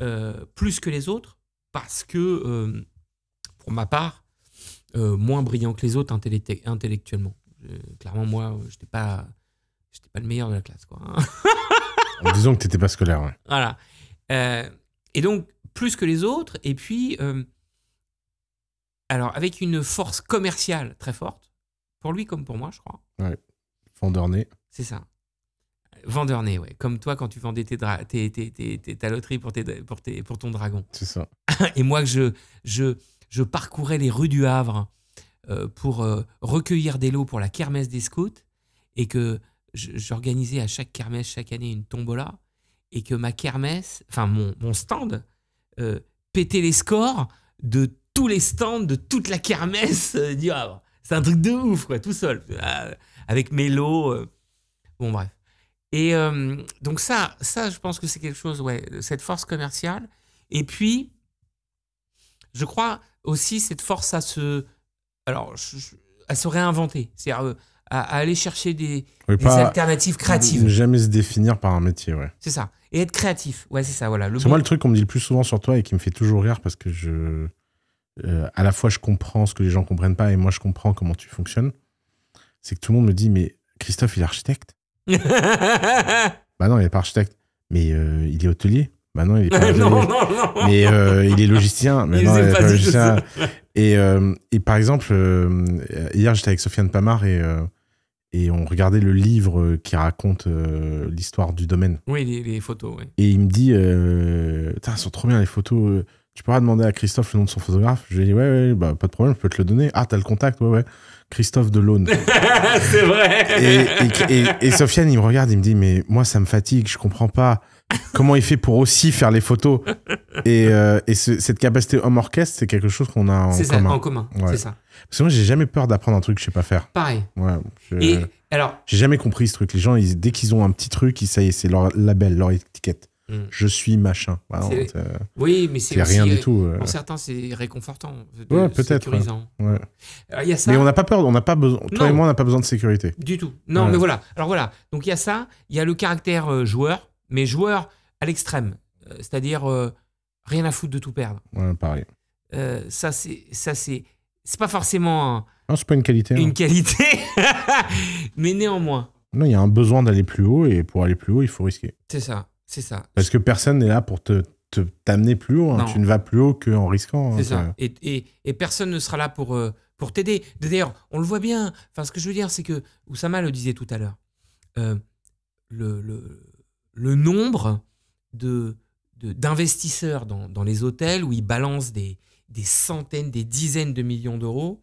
[SPEAKER 3] Euh, plus que les autres, parce que, euh, pour ma part, euh, moins brillant que les autres intellectuellement. clairement, moi, je n'étais pas, pas le meilleur de la classe. Quoi, hein.
[SPEAKER 2] Disons que tu n'étais pas scolaire.
[SPEAKER 3] Voilà. et donc, plus que les autres, et puis, alors, avec une force commerciale très forte, pour lui comme pour moi, je crois.
[SPEAKER 2] Ouais, fondorné.
[SPEAKER 3] C'est ça. Vendeur né, ouais. Comme toi quand tu vendais tes ta loterie pour, pour ton dragon.
[SPEAKER 2] C'est ça. Et
[SPEAKER 3] moi, je, je, je parcourais les rues du Havre euh, pour euh, recueillir des lots pour la kermesse des scouts et que j'organisais à chaque kermesse chaque année une tombola et que ma kermesse, enfin mon, stand, euh, pétait les scores de tous les stands de toute la kermesse du Havre. C'est un truc de ouf, quoi, tout seul. avec mes lots. bon, bref. Et euh, donc ça, ça, je pense que c'est quelque chose, ouais, cette force commerciale. Et puis, je crois aussi cette force à se, alors, à se réinventer, c'est-à-dire euh, à, aller chercher des, alternatives créatives. Ne
[SPEAKER 2] jamais se définir par un métier, ouais.
[SPEAKER 3] C'est ça. Et être créatif, ouais, c'est ça, voilà. C'est moi le truc
[SPEAKER 2] qu'on me dit le plus souvent sur toi et qui me fait toujours rire parce que je, euh, à la fois je comprends ce que les gens comprennent pas et moi je comprends comment tu fonctionnes. C'est que tout le monde me dit mais Christophe il est architecte bah non, il est pas architecte. Mais euh, il est hôtelier. Bah non, il est pas euh, Mais il est logicien. Mais non, est logicien. Et, euh, et, par exemple, hier, j'étais avec Sofiane Pamar et, et on regardait le livre qui raconte l'histoire du domaine. Oui, les, photos. Oui. Et il me dit Putain, sont trop bien les photos. Tu pourras demander à Christophe le nom de son photographe Je lui ai dit Ouais, ouais bah, pas de problème, je peux te le donner. Ah, t'as le contact Ouais, ouais. Christophe Delaune.
[SPEAKER 1] c'est vrai. Et,
[SPEAKER 2] Sofiane, il me regarde, il me dit, mais moi, ça me fatigue, je comprends pas comment il fait pour aussi faire les photos. Et, euh, cette capacité homme-orchestre, c'est quelque chose qu'on a en commun. C'est ça, en commun. Parce que moi, j'ai jamais peur d'apprendre un truc que je sais pas faire. Pareil. alors. J'ai jamais compris ce truc. Les gens, dès qu'ils ont un petit truc, ils, ça y est, c'est leur label, leur étiquette. Mm. je suis machin. Euh, oui, mais c'est rien du tout. Euh. Pour
[SPEAKER 3] certains, c'est réconfortant. Ouais, peut-être. Hein. Euh, ça. Mais on n'a pas peur, on n'a pas
[SPEAKER 2] besoin. Toi et moi, on n'a pas besoin de sécurité. Du tout. Non, mais voilà.
[SPEAKER 3] Alors voilà. Donc il y a ça. Il y a le caractère joueur, mais joueur à l'extrême, c'est-à-dire rien à foutre de tout perdre. Ouais, pareil. ça c'est ça c'est c'est pas forcément.
[SPEAKER 2] non, c'est pas une qualité. Hein. Une qualité,
[SPEAKER 3] mais néanmoins.
[SPEAKER 2] Non, il y a un besoin d'aller plus haut et pour aller plus haut, il faut risquer.
[SPEAKER 3] C'est ça. C'est ça.
[SPEAKER 2] Parce que personne n'est là pour te t'amener plus haut. Hein. Tu ne vas plus haut qu'en risquant. Hein, c'est ça.
[SPEAKER 3] Et, personne ne sera là pour, euh, pour t'aider. D'ailleurs, on le voit bien. Enfin, ce que je veux dire, c'est que Oussama le disait tout à l'heure. Euh, le, nombre de d'investisseurs dans, les hôtels où ils balancent des, des centaines, des dizaines de millions d'euros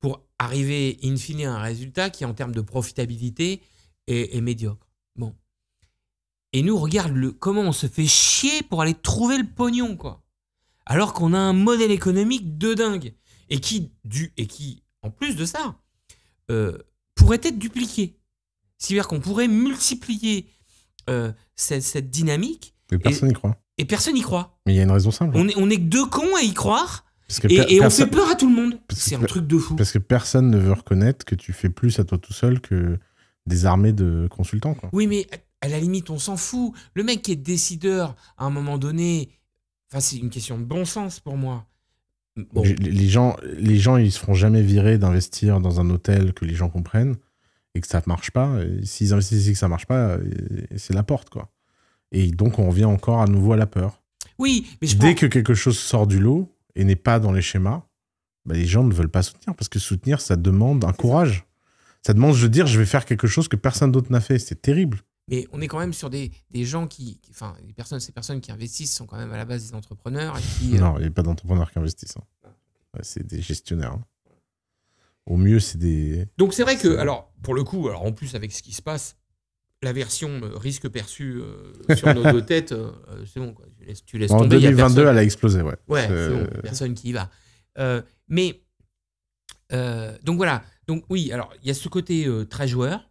[SPEAKER 3] pour arriver in fine à un résultat qui, en termes de profitabilité, est, est médiocre. Bon, et nous, regarde le, comment on se fait chier pour aller trouver le pognon, quoi. Alors qu'on a un modèle économique de dingue. Et qui, du, et qui en plus de ça, euh, pourrait être dupliqué. C'est-à-dire qu'on pourrait multiplier euh, cette, dynamique.
[SPEAKER 2] Mais personne n'y croit.
[SPEAKER 3] Et personne n'y croit.
[SPEAKER 2] Mais il y a une raison simple. On
[SPEAKER 3] est, on est que deux cons à y croire. et, et on fait peur à tout le monde. C'est un
[SPEAKER 2] truc de fou. Parce que personne ne veut reconnaître que tu fais plus à toi tout seul que des armées de consultants. Quoi.
[SPEAKER 3] Oui, mais à la limite, on s'en fout. Le mec qui est décideur, à un moment donné, enfin, c'est une question de bon sens pour moi. Les,
[SPEAKER 2] gens, les gens, ils se feront jamais virer d'investir dans un hôtel que les gens comprennent et que ça ne marche pas. S'ils investissent et que ça ne marche pas, euh, c'est la porte, quoi. Et donc, on revient encore à nouveau à la peur.
[SPEAKER 3] Oui, mais Dès
[SPEAKER 2] que quelque chose sort du lot et n'est pas dans les schémas, bah, les gens ne veulent pas soutenir parce que soutenir, ça demande un courage. Ça demande, je dire, je vais faire quelque chose que personne d'autre n'a fait. C'est terrible.
[SPEAKER 3] Mais on est quand même sur des, des gens qui, enfin, les personnes, ces personnes qui investissent sont quand même à la base des entrepreneurs. Euh, non, il n'y a pas
[SPEAKER 2] d'entrepreneurs qui investissent. Hein. C'est des gestionnaires. Hein. Au mieux, c'est des. Donc
[SPEAKER 3] c'est vrai que, alors, pour le coup, alors en plus avec ce qui se passe, la version euh, risque perçu euh, sur nos deux têtes, c'est bon, quoi. Tu laisses, tu laisses en 2022, elle a explosé, ouais. Ouais, c'est personne qui y va. mais, donc voilà. Donc oui, alors, il y a ce côté très joueur.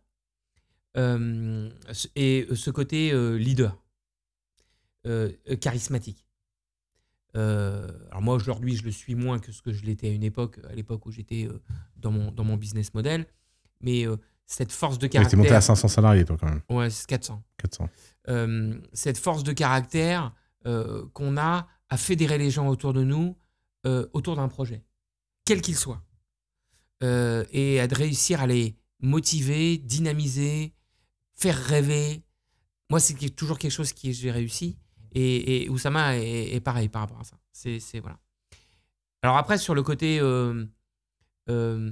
[SPEAKER 3] Euh, et euh, ce côté euh, leader, charismatique. alors moi aujourd'hui je le suis moins que ce que je l'étais à une époque, à l'époque où j'étais dans, mon, dans mon business model, mais cette force de caractère... t'es monté à 500 salariés toi quand même. Ouais, c'est 400. 400. cette force de caractère qu'on a à fédérer les gens autour de nous, autour d'un projet, quel qu'il soit, et à réussir à les motiver, dynamiser, faire rêver. Moi, c'est toujours quelque chose qui j'ai réussi. Et, et Oussama est, est, pareil par rapport à ça. C'est voilà. Alors après, sur le côté, euh, euh,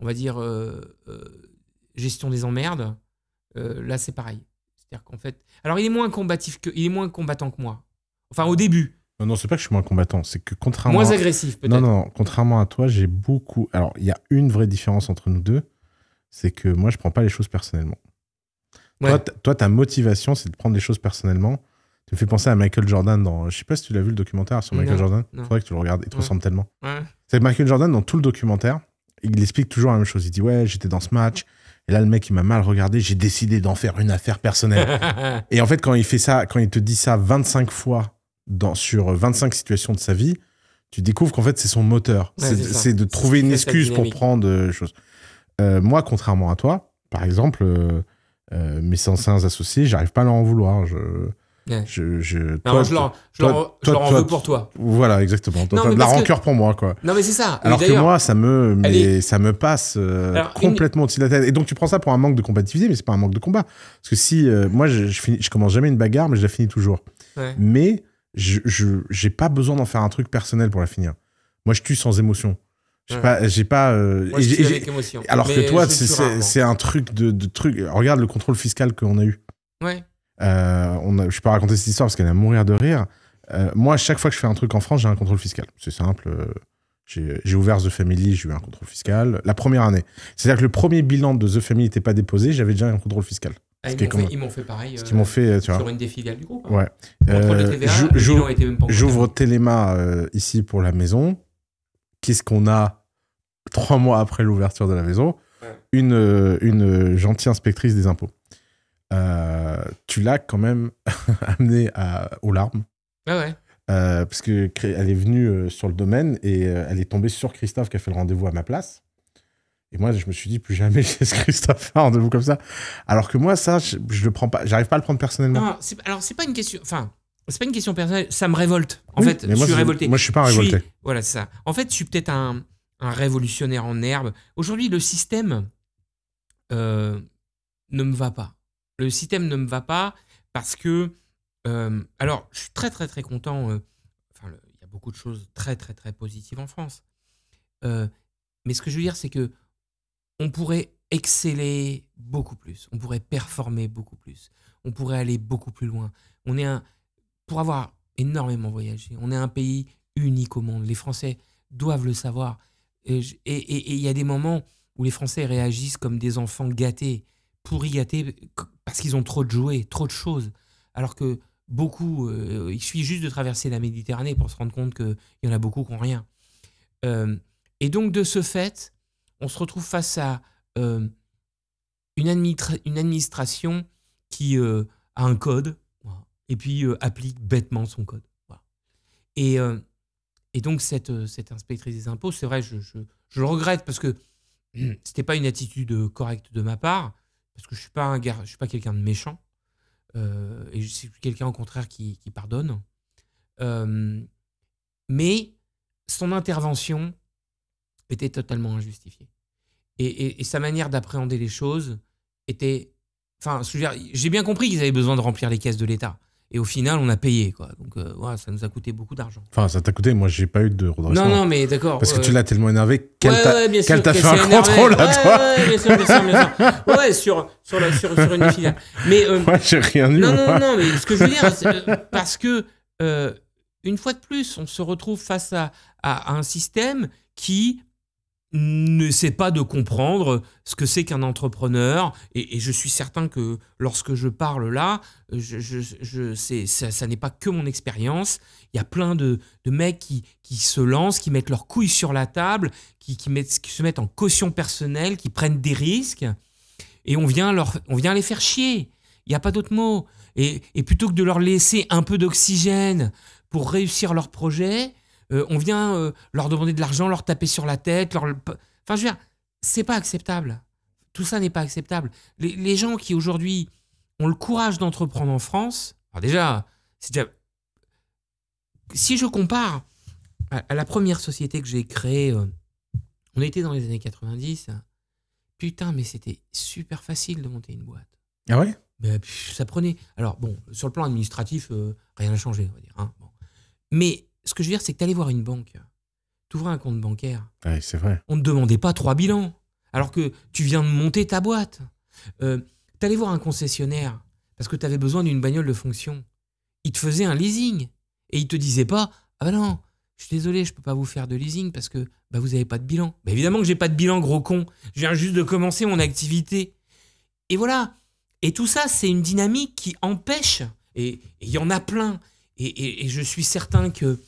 [SPEAKER 3] on va dire euh, gestion des emmerdes, là c'est pareil. C'est-à-dire qu'en fait, alors il est moins combatif que, il est moins combattant que moi.
[SPEAKER 2] Enfin, au début. Non, non, c'est pas que je suis moins combattant, c'est que contrairement. Moins agressif, peut-être. Non, non, contrairement à toi, j'ai beaucoup. Alors, il y a une vraie différence entre nous deux, c'est que moi, je prends pas les choses personnellement. Toi, ta motivation, c'est de prendre les choses personnellement. Tu me fais penser à Michael Jordan dans. Je sais pas si tu l'as vu le documentaire sur Michael Jordan. Il faudrait que tu le regardes. Il te ressemble tellement. C'est Michael Jordan dans tout le documentaire. Il explique toujours la même chose. Il dit Ouais, j'étais dans ce match. Et là, le mec, il m'a mal regardé. J'ai décidé d'en faire une affaire personnelle. et en fait, quand il fait ça, quand il te dit ça 25 fois dans, sur 25 situations de sa vie, tu découvres qu'en fait, c'est son moteur. c'est de trouver une excuse pour prendre les euh, choses. Euh, moi, contrairement à toi, par exemple, euh, euh, mes anciens associés, j'arrive pas à leur en vouloir. Je, je, je, je, leur, en veux pour toi. Voilà, exactement. Toi, de la rancœur pour moi, quoi. Non, mais c'est ça. Alors que moi, ça me, ça me passe euh, complètement au-dessus de la tête. Et donc, tu prends ça pour un manque de combativité, mais c'est pas un manque de combat. Parce que si, euh, moi, je, je, finis, je commence jamais une bagarre, mais je la finis toujours. Mais je j'ai pas besoin d'en faire un truc personnel pour la finir. Moi, je tue sans émotion. J'ai pas, j'ai pas. Euh, alors que toi, c'est, un truc de, truc. Regarde le contrôle fiscal qu'on a eu. Ouais. Euh, on a, je raconter cette histoire parce qu'elle à mourir de rire. Euh, moi, chaque fois que je fais un truc en France, j'ai un contrôle fiscal. C'est simple. Euh, j'ai ouvert The Family, j'ai eu un contrôle fiscal. La première année. C'est-à-dire que le premier bilan de The Family n'était pas déposé, j'avais déjà un contrôle fiscal. Ah, ils, m'ont fait, pareil. Ce m'ont fait, tu vois. Sur une des filiales du groupe. Hein. J'ouvre Téléma ici pour la maison. Qu'est-ce qu'on a trois mois après l'ouverture de la maison, une, euh, une euh, gentille inspectrice des impôts. Euh, tu l'as quand même amenée à, aux larmes. Ah ouais. parce qu'elle est venue sur le domaine et elle est tombée sur Christophe qui a fait le rendez-vous à ma place. Et moi, je me suis dit, plus jamais je laisse Christophe un rendez-vous comme ça. Alors que moi, ça, je, ne le prends pas, j'arrive pas à le prendre personnellement.
[SPEAKER 3] alors, c'est pas une question. Enfin, c'est pas une question personnelle. Ça me révolte. En fait, je suis révolté. Moi, je suis pas révolté. voilà, c'est ça. En fait, je suis peut-être un un révolutionnaire en herbe. Aujourd'hui, le système euh, ne me va pas. Le système ne me va pas parce que, euh, alors, je suis très très très content. Euh, enfin, il y a beaucoup de choses très très très positives en France. mais ce que je veux dire, c'est que on pourrait exceller beaucoup plus, on pourrait performer beaucoup plus, on pourrait aller beaucoup plus loin. On est un, pour avoir énormément voyagé, on est un pays unique au monde. Les Français doivent le savoir. Et il y a des moments où les Français réagissent comme des enfants gâtés, pourris gâtés, parce qu'ils ont trop de jouets, trop de choses. Alors que beaucoup, euh, il suffit juste de traverser la Méditerranée pour se rendre compte qu'il y en a beaucoup qui n'ont rien. Euh, et donc, de ce fait, on se retrouve face à euh, une, une, administration qui a un code et puis applique bêtement son code. Et et donc, euh, cette, inspectrice des impôts, c'est vrai, je, le regrette parce que hum, ce n'était pas une attitude euh, correcte de ma part, parce que je suis pas suis pas quelqu'un de méchant, euh, et je suis quelqu'un au contraire qui, pardonne. mais son intervention était totalement injustifiée, et, et sa manière d'appréhender les choses était, enfin, j'ai bien compris qu'ils avaient besoin de remplir les caisses de l'État, et au final, on a payé, quoi. Donc, euh, ça nous a coûté beaucoup d'argent.
[SPEAKER 2] Enfin, ça t'a coûté. Moi, j'ai pas eu de redressement. Non, non, mais d'accord. Parce que euh, tu l'as tellement énervé qu'elle t'a fait un énervé. contrôle à toi. Ouais, bien sûr, bien sûr, bien sur, sur, la, sur, une finale. Mais. je euh, n'ai j'ai rien eu. Non, non,
[SPEAKER 3] non, mais ce que je veux dire, c'est parce que, une fois de plus, on se retrouve face à, à un système qui ne n'essaie pas de comprendre ce que c'est qu'un entrepreneur. Et, je suis certain que lorsque je parle là, je, ça, n'est pas que mon expérience. Il y a plein de, mecs qui, se lancent, qui mettent leurs couilles sur la table, qui, se mettent en caution personnelle, qui prennent des risques. Et on vient, on vient les faire chier. Il n'y a pas d'autre mot. et plutôt que de leur laisser un peu d'oxygène pour réussir leur projet, euh, on vient euh, leur demander de l'argent, leur taper sur la tête, leur... Enfin, je veux dire, c'est pas acceptable. Tout ça n'est pas acceptable. Les, gens qui aujourd'hui ont le courage d'entreprendre en France, alors déjà, c'est Si je compare à, la première société que j'ai créée, euh, on était dans les années 90, putain, mais c'était super facile de monter une boîte. Ah ouais Ça prenait... Alors bon, sur le plan administratif, rien n'a changé, on va dire. Hein. Mais ce que je veux dire, c'est que tu allais voir une banque, tu un compte bancaire. c'est vrai. On ne te demandait pas trois bilans, alors que tu viens de monter ta boîte. Euh, tu allais voir un concessionnaire, parce que tu avais besoin d'une bagnole de fonction. Il te faisait un leasing. Et il te disait pas, ah bah non, je suis désolé, je peux pas vous faire de leasing parce que bah, vous n'avez pas de bilan. Bah, évidemment que j'ai pas de bilan, gros con. Je viens juste de commencer mon activité. Et voilà. Et tout ça, c'est une dynamique qui empêche. Et il y en a plein. et je suis certain que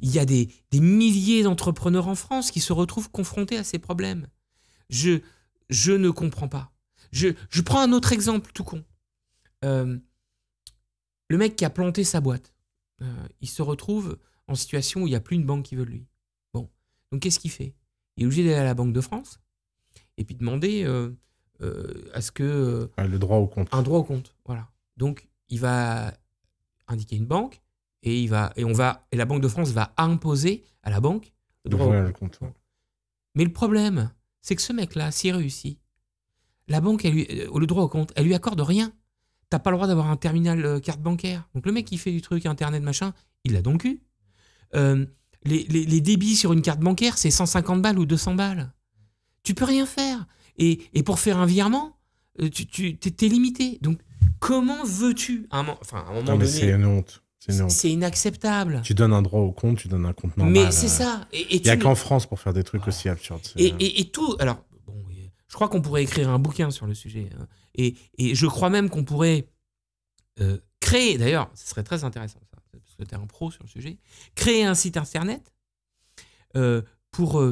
[SPEAKER 3] il y a des, milliers d'entrepreneurs en France qui se retrouvent confrontés à ces problèmes. Je, je ne comprends pas. Je, prends un autre exemple tout con. Euh, le mec qui a planté sa boîte, euh, il se retrouve en situation où il n'y a plus une banque qui veut lui. Bon, donc qu'est-ce qu'il fait Il est obligé d'aller à la Banque de France et puis demander euh, à ce que... Ah, le droit au compte. Un droit au compte, voilà. Donc il va indiquer une banque, et, il va, et, on va, et la Banque de France va imposer à la banque le droit au compte. Mais le problème, c'est que ce mec-là, s'il réussit, la banque, elle lui, euh, le droit au compte, elle lui accorde rien. T'as pas le droit d'avoir un terminal euh, carte bancaire. Donc le mec qui fait du truc internet machin, il l'a donc eu. Euh, les, débits sur une carte bancaire, c'est 150 balles ou 200 balles. Tu peux rien faire. Et, pour faire un virement, tu, tu t'es, limité. Donc comment veux-tu, enfin, un moment non, c'est une
[SPEAKER 2] honte. C'est inacceptable. Tu donnes un droit au compte, tu donnes un compte normal. Mais c'est euh, ça. Il n'y a qu'en France pour faire des trucs aussi ah. absurdes. Euh.
[SPEAKER 3] Et, tout. Alors, bon, euh, je crois qu'on pourrait écrire un bouquin sur le sujet. Hein. Et, je crois même qu'on pourrait créer, d'ailleurs, ce serait très intéressant, ça, parce que tu es un pro sur le sujet, créer un site internet pour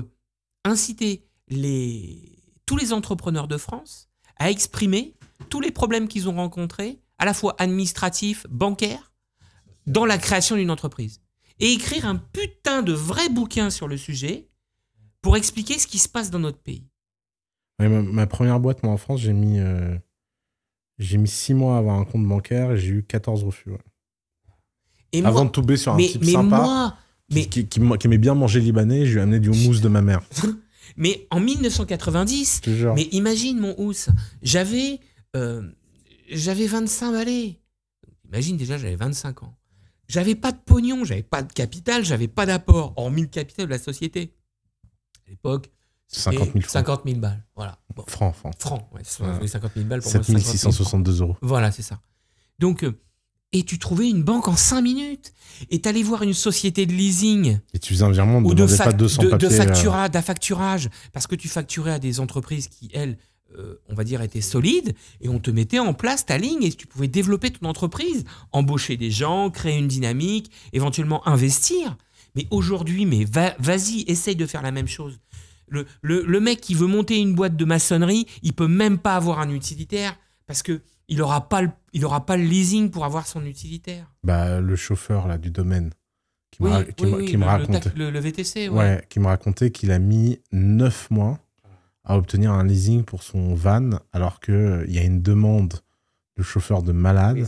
[SPEAKER 3] inciter les, tous les entrepreneurs de France à exprimer tous les problèmes qu'ils ont rencontrés, à la fois administratifs, bancaires dans la création d'une entreprise. Et écrire un putain de vrai bouquin sur le sujet pour expliquer ce qui se passe dans notre pays.
[SPEAKER 2] ma, première boîte, moi, en France, j'ai mis, euh, j'ai mis 6 mois à avoir un compte bancaire et j'ai eu 14 refus. Et Avant de tomber sur un mais, type sympa moi, mais... qui, qui, aimait bien manger libanais, je lui ai amené du houmous de ma mère.
[SPEAKER 3] mais en 1990, mais imagine mon housse, j'avais euh, j'avais 25 balais. Imagine déjà, j'avais 25 ans. J'avais pas de pognon, j'avais pas de capital, j'avais pas d'apport, en le capital de la société. À l'époque, 50 000, 50 000 balles. Voilà. Francs, francs. Francs, ouais, 50 000 balles pour 7 662 euros. Voilà, c'est ça. Donc, euh, et tu trouvais une banque en 5 minutes. Et tu allais voir une société de leasing.
[SPEAKER 2] Et tu faisais un virement de, ou 200 de, papiers, de, euh,
[SPEAKER 3] factura, Parce que tu facturais à des entreprises qui, elles, euh, on va dire, était solide, et on te mettait en place ta ligne, et tu pouvais développer ton entreprise, embaucher des gens, créer une dynamique, éventuellement investir. Mais aujourd'hui, mais vas-y, essaye de faire la même chose. Le, mec qui veut monter une boîte de maçonnerie, il peut même pas avoir un utilitaire parce que il aura pas le, pas le leasing pour avoir son utilitaire.
[SPEAKER 2] Bah le chauffeur là du domaine qui me, le, VTC ouais. qui me racontait qu'il a mis 9 mois à obtenir un leasing pour son van alors qu'il euh, y a une demande de chauffeur de malade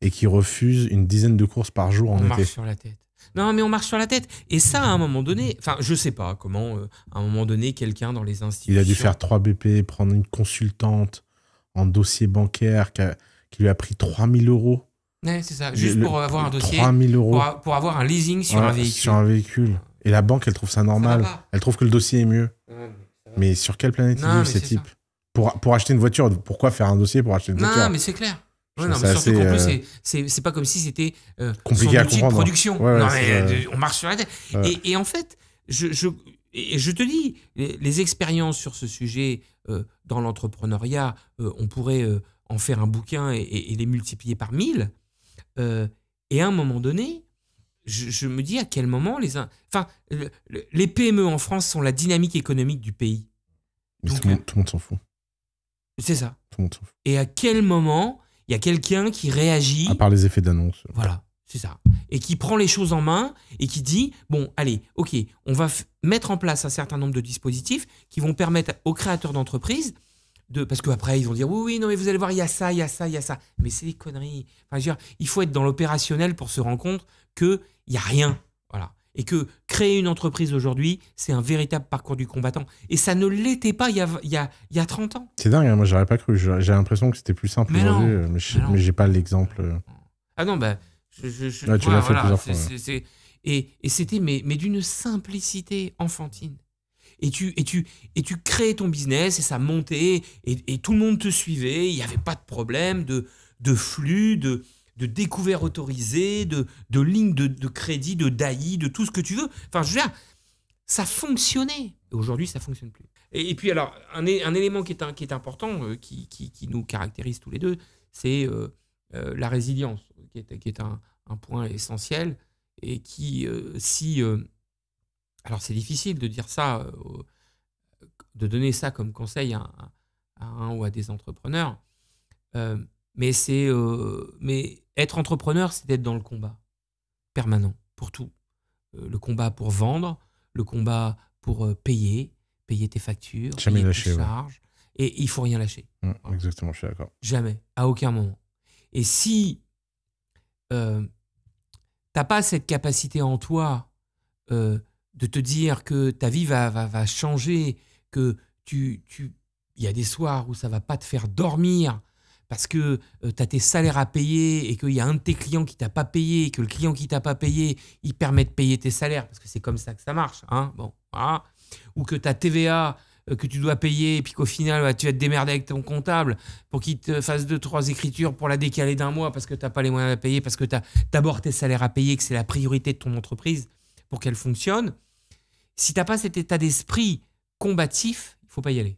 [SPEAKER 2] et qui refuse une dizaine de courses par jour en été. On marche sur
[SPEAKER 3] la tête. Non, mais on marche sur la tête. Et ça, à un moment donné, enfin, je sais pas comment, euh, à un moment donné, quelqu'un dans les institutions. Il a dû faire
[SPEAKER 2] 3 BP, prendre une consultante en dossier bancaire qui, lui a pris 3000 euros. Ouais, c'est ça, juste pour avoir un dossier. euros. Pour, avoir un leasing sur un véhicule. Sur un véhicule. Et la banque, elle trouve ça normal. elle trouve que le dossier est mieux. Mais sur quelle planète ils vivent ces types pour, pour acheter une voiture, pourquoi faire un dossier pour acheter une voiture Non, mais c'est clair. Euh,
[SPEAKER 3] c'est pas comme si c'était euh, compliqué son à production. Euh, on marche sur la tête. Et, en fait, je, je, je te dis, les, expériences sur ce sujet euh, dans l'entrepreneuriat, on pourrait en faire un bouquin et, les multiplier par mille. et à un moment donné, je, me dis à quel moment les, enfin, les PME en France sont la dynamique économique du pays.
[SPEAKER 2] Euh, tout, le monde, s'en fout.
[SPEAKER 3] C'est ça. Et à quel moment il y a quelqu'un qui réagit À part les effets d'annonce. Voilà, c'est ça. Et qui prend les choses en main et qui dit bon, allez, ok, on va mettre en place un certain nombre de dispositifs qui vont permettre aux créateurs d'entreprises de, parce qu'après, ils vont dire oui, oui, non, mais vous allez voir, il y a ça, il y a ça, il y a ça. Mais c'est des conneries. Enfin, il faut être dans l'opérationnel pour se rendre compte qu'il n'y a rien. Et que créer une entreprise aujourd'hui, c'est un véritable parcours du combattant. Et ça ne l'était pas il y, a, 30 ans.
[SPEAKER 2] C'est dingue, hein, moi j'aurais pas cru. J'ai l'impression que c'était plus simple aujourd'hui, euh, mais j'ai pas l'exemple. Euh. Ah non, bah. Je, tu
[SPEAKER 3] l'as fait plusieurs fois. et, c'était, mais, d'une simplicité enfantine. Et tu, et, tu, et tu créais ton business et ça montait et, tout le monde te suivait. Il n'y avait pas de problème de, de flux, de, de découvert autorisé, de, de lignes de, crédit, de DAI, de tout ce que tu veux. Enfin, je veux dire, ça fonctionnait. Aujourd'hui, ça fonctionne plus. Et, puis, alors, un, élément qui est, important, euh, qui, nous caractérise tous les deux, c'est euh, euh, la résilience, qui est, un, point essentiel et qui, si. alors, c'est difficile de dire ça, de donner ça comme conseil à un ou à des entrepreneurs. Mais c'est, euh, mais être entrepreneur, c'est être dans le combat permanent pour tout. Euh, le combat pour vendre, le combat pour euh, payer, payer tes factures, Jamais payer tes charges. Et il faut rien lâcher.
[SPEAKER 2] Mm, exactement, je suis d'accord.
[SPEAKER 3] Jamais, à aucun moment. Et si euh, t'as pas cette capacité en toi de te dire que ta vie va, va, va changer, que tu, tu, il y a des soirs où ça va pas te faire dormir parce que euh, tu as tes salaires à payer et qu'il y a un de tes clients qui t'a pas payé et que le client qui t'a pas payé, il permet de payer tes salaires parce que c'est comme ça que ça marche. Hein bon, Ou que tu ta TVA euh, que tu dois payer et puis qu'au final, bah, tu vas te démerder avec ton comptable pour qu'il te fasse deux, trois écritures pour la décaler d'un mois parce que tu n'as pas les moyens de payer, parce que tu as d'abord tes salaires à payer, que c'est la priorité de ton entreprise pour qu'elle fonctionne. Si tu n'as pas cet état d'esprit combatif, il faut pas y aller.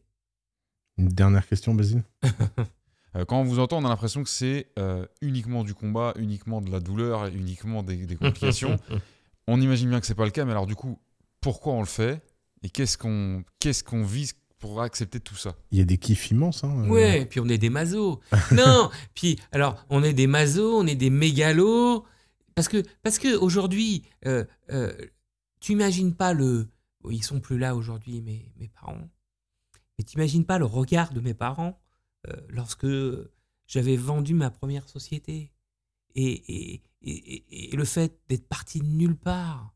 [SPEAKER 2] Une dernière question, Basile
[SPEAKER 1] Euh, quand on vous entend, on a l'impression que c'est euh, uniquement du combat, uniquement de la douleur, uniquement des, complications. on imagine bien que c'est pas le cas, mais alors du coup, pourquoi on le fait et qu'est-ce qu'on qu'est-ce qu'on vise pour accepter tout ça
[SPEAKER 2] Il y a des kiffs immenses. Hein, euh. Ouais,
[SPEAKER 3] puis on est des masos. non, puis alors on est des masos, on est des mégalos, parce que parce que aujourd'hui, tu imagines pas le, ils sont plus là aujourd'hui, mes mes parents. Mais t'imagines pas le regard de mes parents euh, lorsque j'avais vendu ma première société et, le fait d'être parti de nulle part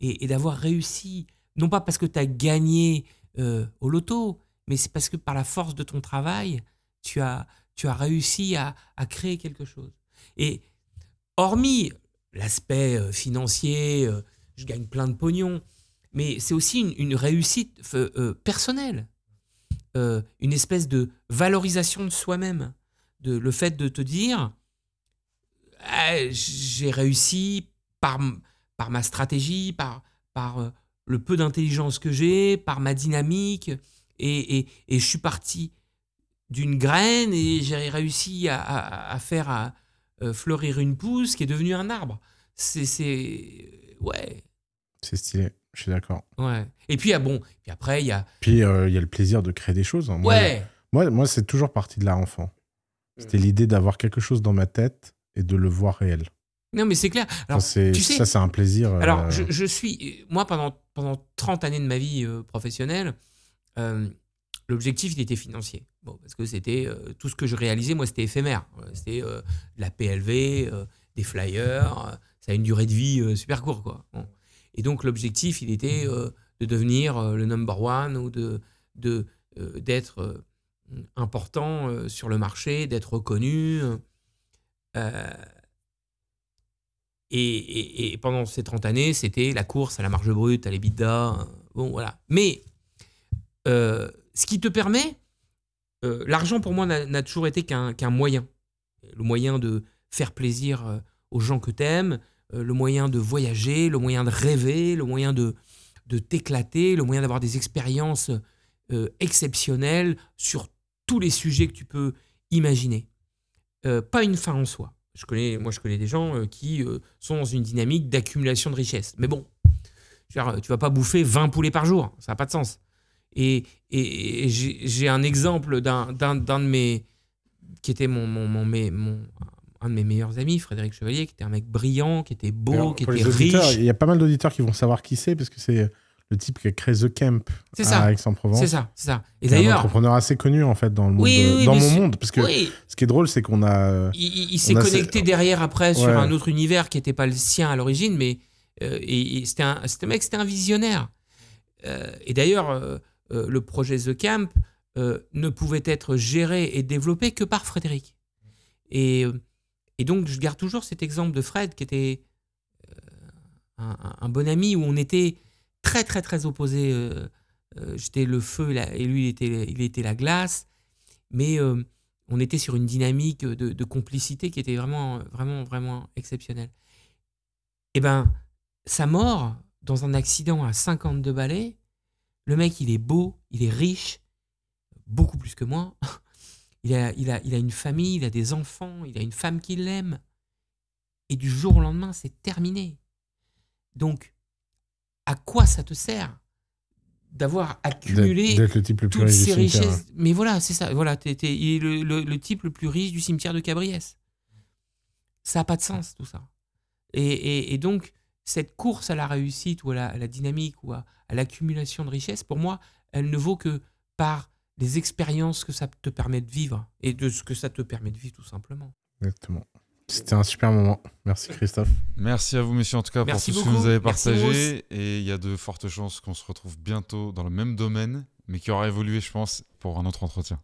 [SPEAKER 3] et, d'avoir réussi, non pas parce que tu as gagné euh, au loto, mais c'est parce que par la force de ton travail, tu as, tu as réussi à, créer quelque chose. Et hormis l'aspect euh, financier, je gagne plein de pognon, mais c'est aussi une, réussite personnelle. Euh, une espèce de valorisation de soi-même, de le fait de te dire ah, j'ai réussi par, par ma stratégie, par, par euh, le peu d'intelligence que j'ai, par ma dynamique, et, et, je suis parti d'une graine et j'ai réussi à, faire euh, fleurir une pousse qui est devenue un arbre. C'est ouais,
[SPEAKER 2] c'est stylé. Je suis d'accord.
[SPEAKER 3] Ouais. Et puis, ah bon, puis après, il y a.
[SPEAKER 2] Puis, euh, il y a le plaisir de créer des choses. Hein. Moi, ouais. Moi, moi c'est toujours parti de l'enfant enfant. Mm. C'était l'idée d'avoir quelque chose dans ma tête et de le voir réel. Non, mais c'est clair. Alors, tu sais, ça, c'est un plaisir. Euh, Alors, je,
[SPEAKER 3] suis. Euh, moi, pendant, pendant 30 années de ma vie professionnelle, l'objectif, il était financier. Bon, parce que c'était. tout ce que je réalisais, moi, c'était éphémère. C'était de la PLV, des flyers. ça a une durée de vie super courte, quoi. Et donc l'objectif, il était mmh. euh, de devenir euh, le number one ou de, euh, d'être important sur le marché, d'être reconnu. Et, pendant ces 30 années, c'était la course à la marge brute, à l'EBITDA. Bon, voilà. Mais ce qui te permet, l'argent pour moi n'a toujours été qu'un moyen. Le moyen de faire plaisir aux gens que tu aimes. Euh, le moyen de voyager, le moyen de rêver, le moyen de, de t'éclater, le moyen d'avoir des expériences euh, exceptionnelles sur tous les sujets que tu peux imaginer. Euh, pas une fin en soi. Je connais, moi, je connais des gens qui sont dans une dynamique d'accumulation de richesses. Mais bon, tu vas pas bouffer 20 poulets par jour, ça n'a pas de sens. Et, j'ai un exemple d'un de mes qui était mon, mon, mon un de mes meilleurs amis, Frédéric Chevalier, qui était un mec brillant, qui était beau, qui était riche.
[SPEAKER 2] Il y a pas mal d'auditeurs qui vont savoir qui c'est, parce que c'est le type qui a créé The Camp à Aix-en-Provence. C'est ça, c'est ça. Et d'ailleurs, un entrepreneur assez connu en fait dans le monde, oui, dans mon monde, parce que ce qui est drôle, c'est qu'on a. Il, s'est connecté derrière après sur un
[SPEAKER 3] autre univers qui n'était pas le sien à l'origine, mais euh, c'était un, mec, c'était un visionnaire. Euh, et d'ailleurs, euh, le projet The Camp ne pouvait être géré et développé que par Frédéric. Et et donc, je garde toujours cet exemple de Fred, qui était euh, un, bon ami, où on était très, très, très opposés. Euh, euh, j'étais le feu et lui, il était, la glace. Mais on était sur une dynamique de, complicité qui était vraiment, vraiment, vraiment exceptionnelle. Et eh ben, sa mort dans un accident à 52 balais, le mec, il est beau, il est riche, beaucoup plus que moi. Il a, a, une famille, il a des enfants, il a une femme qui l'aime. Et du jour au lendemain, c'est terminé. Donc, à quoi ça te sert d'avoir accumulé toutes ces richesses Mais voilà, c'est ça. Voilà, il est le, type le plus riche du cimetière de Cabriès. Ça n'a pas de sens, tout ça. Et, donc, cette course à la réussite ou à la, dynamique ou à l'accumulation de richesses, pour moi, elle ne vaut que par les expériences que ça te permet de vivre et de ce que ça te permet de vivre tout simplement.
[SPEAKER 2] Exactement. C'était un super moment.
[SPEAKER 1] Merci Christophe. Merci à vous messieurs en tout cas pour tout ce que vous avez partagé. Et il y a de fortes chances qu'on se retrouve bientôt dans le même domaine, mais qui aura évolué je pense pour un autre entretien.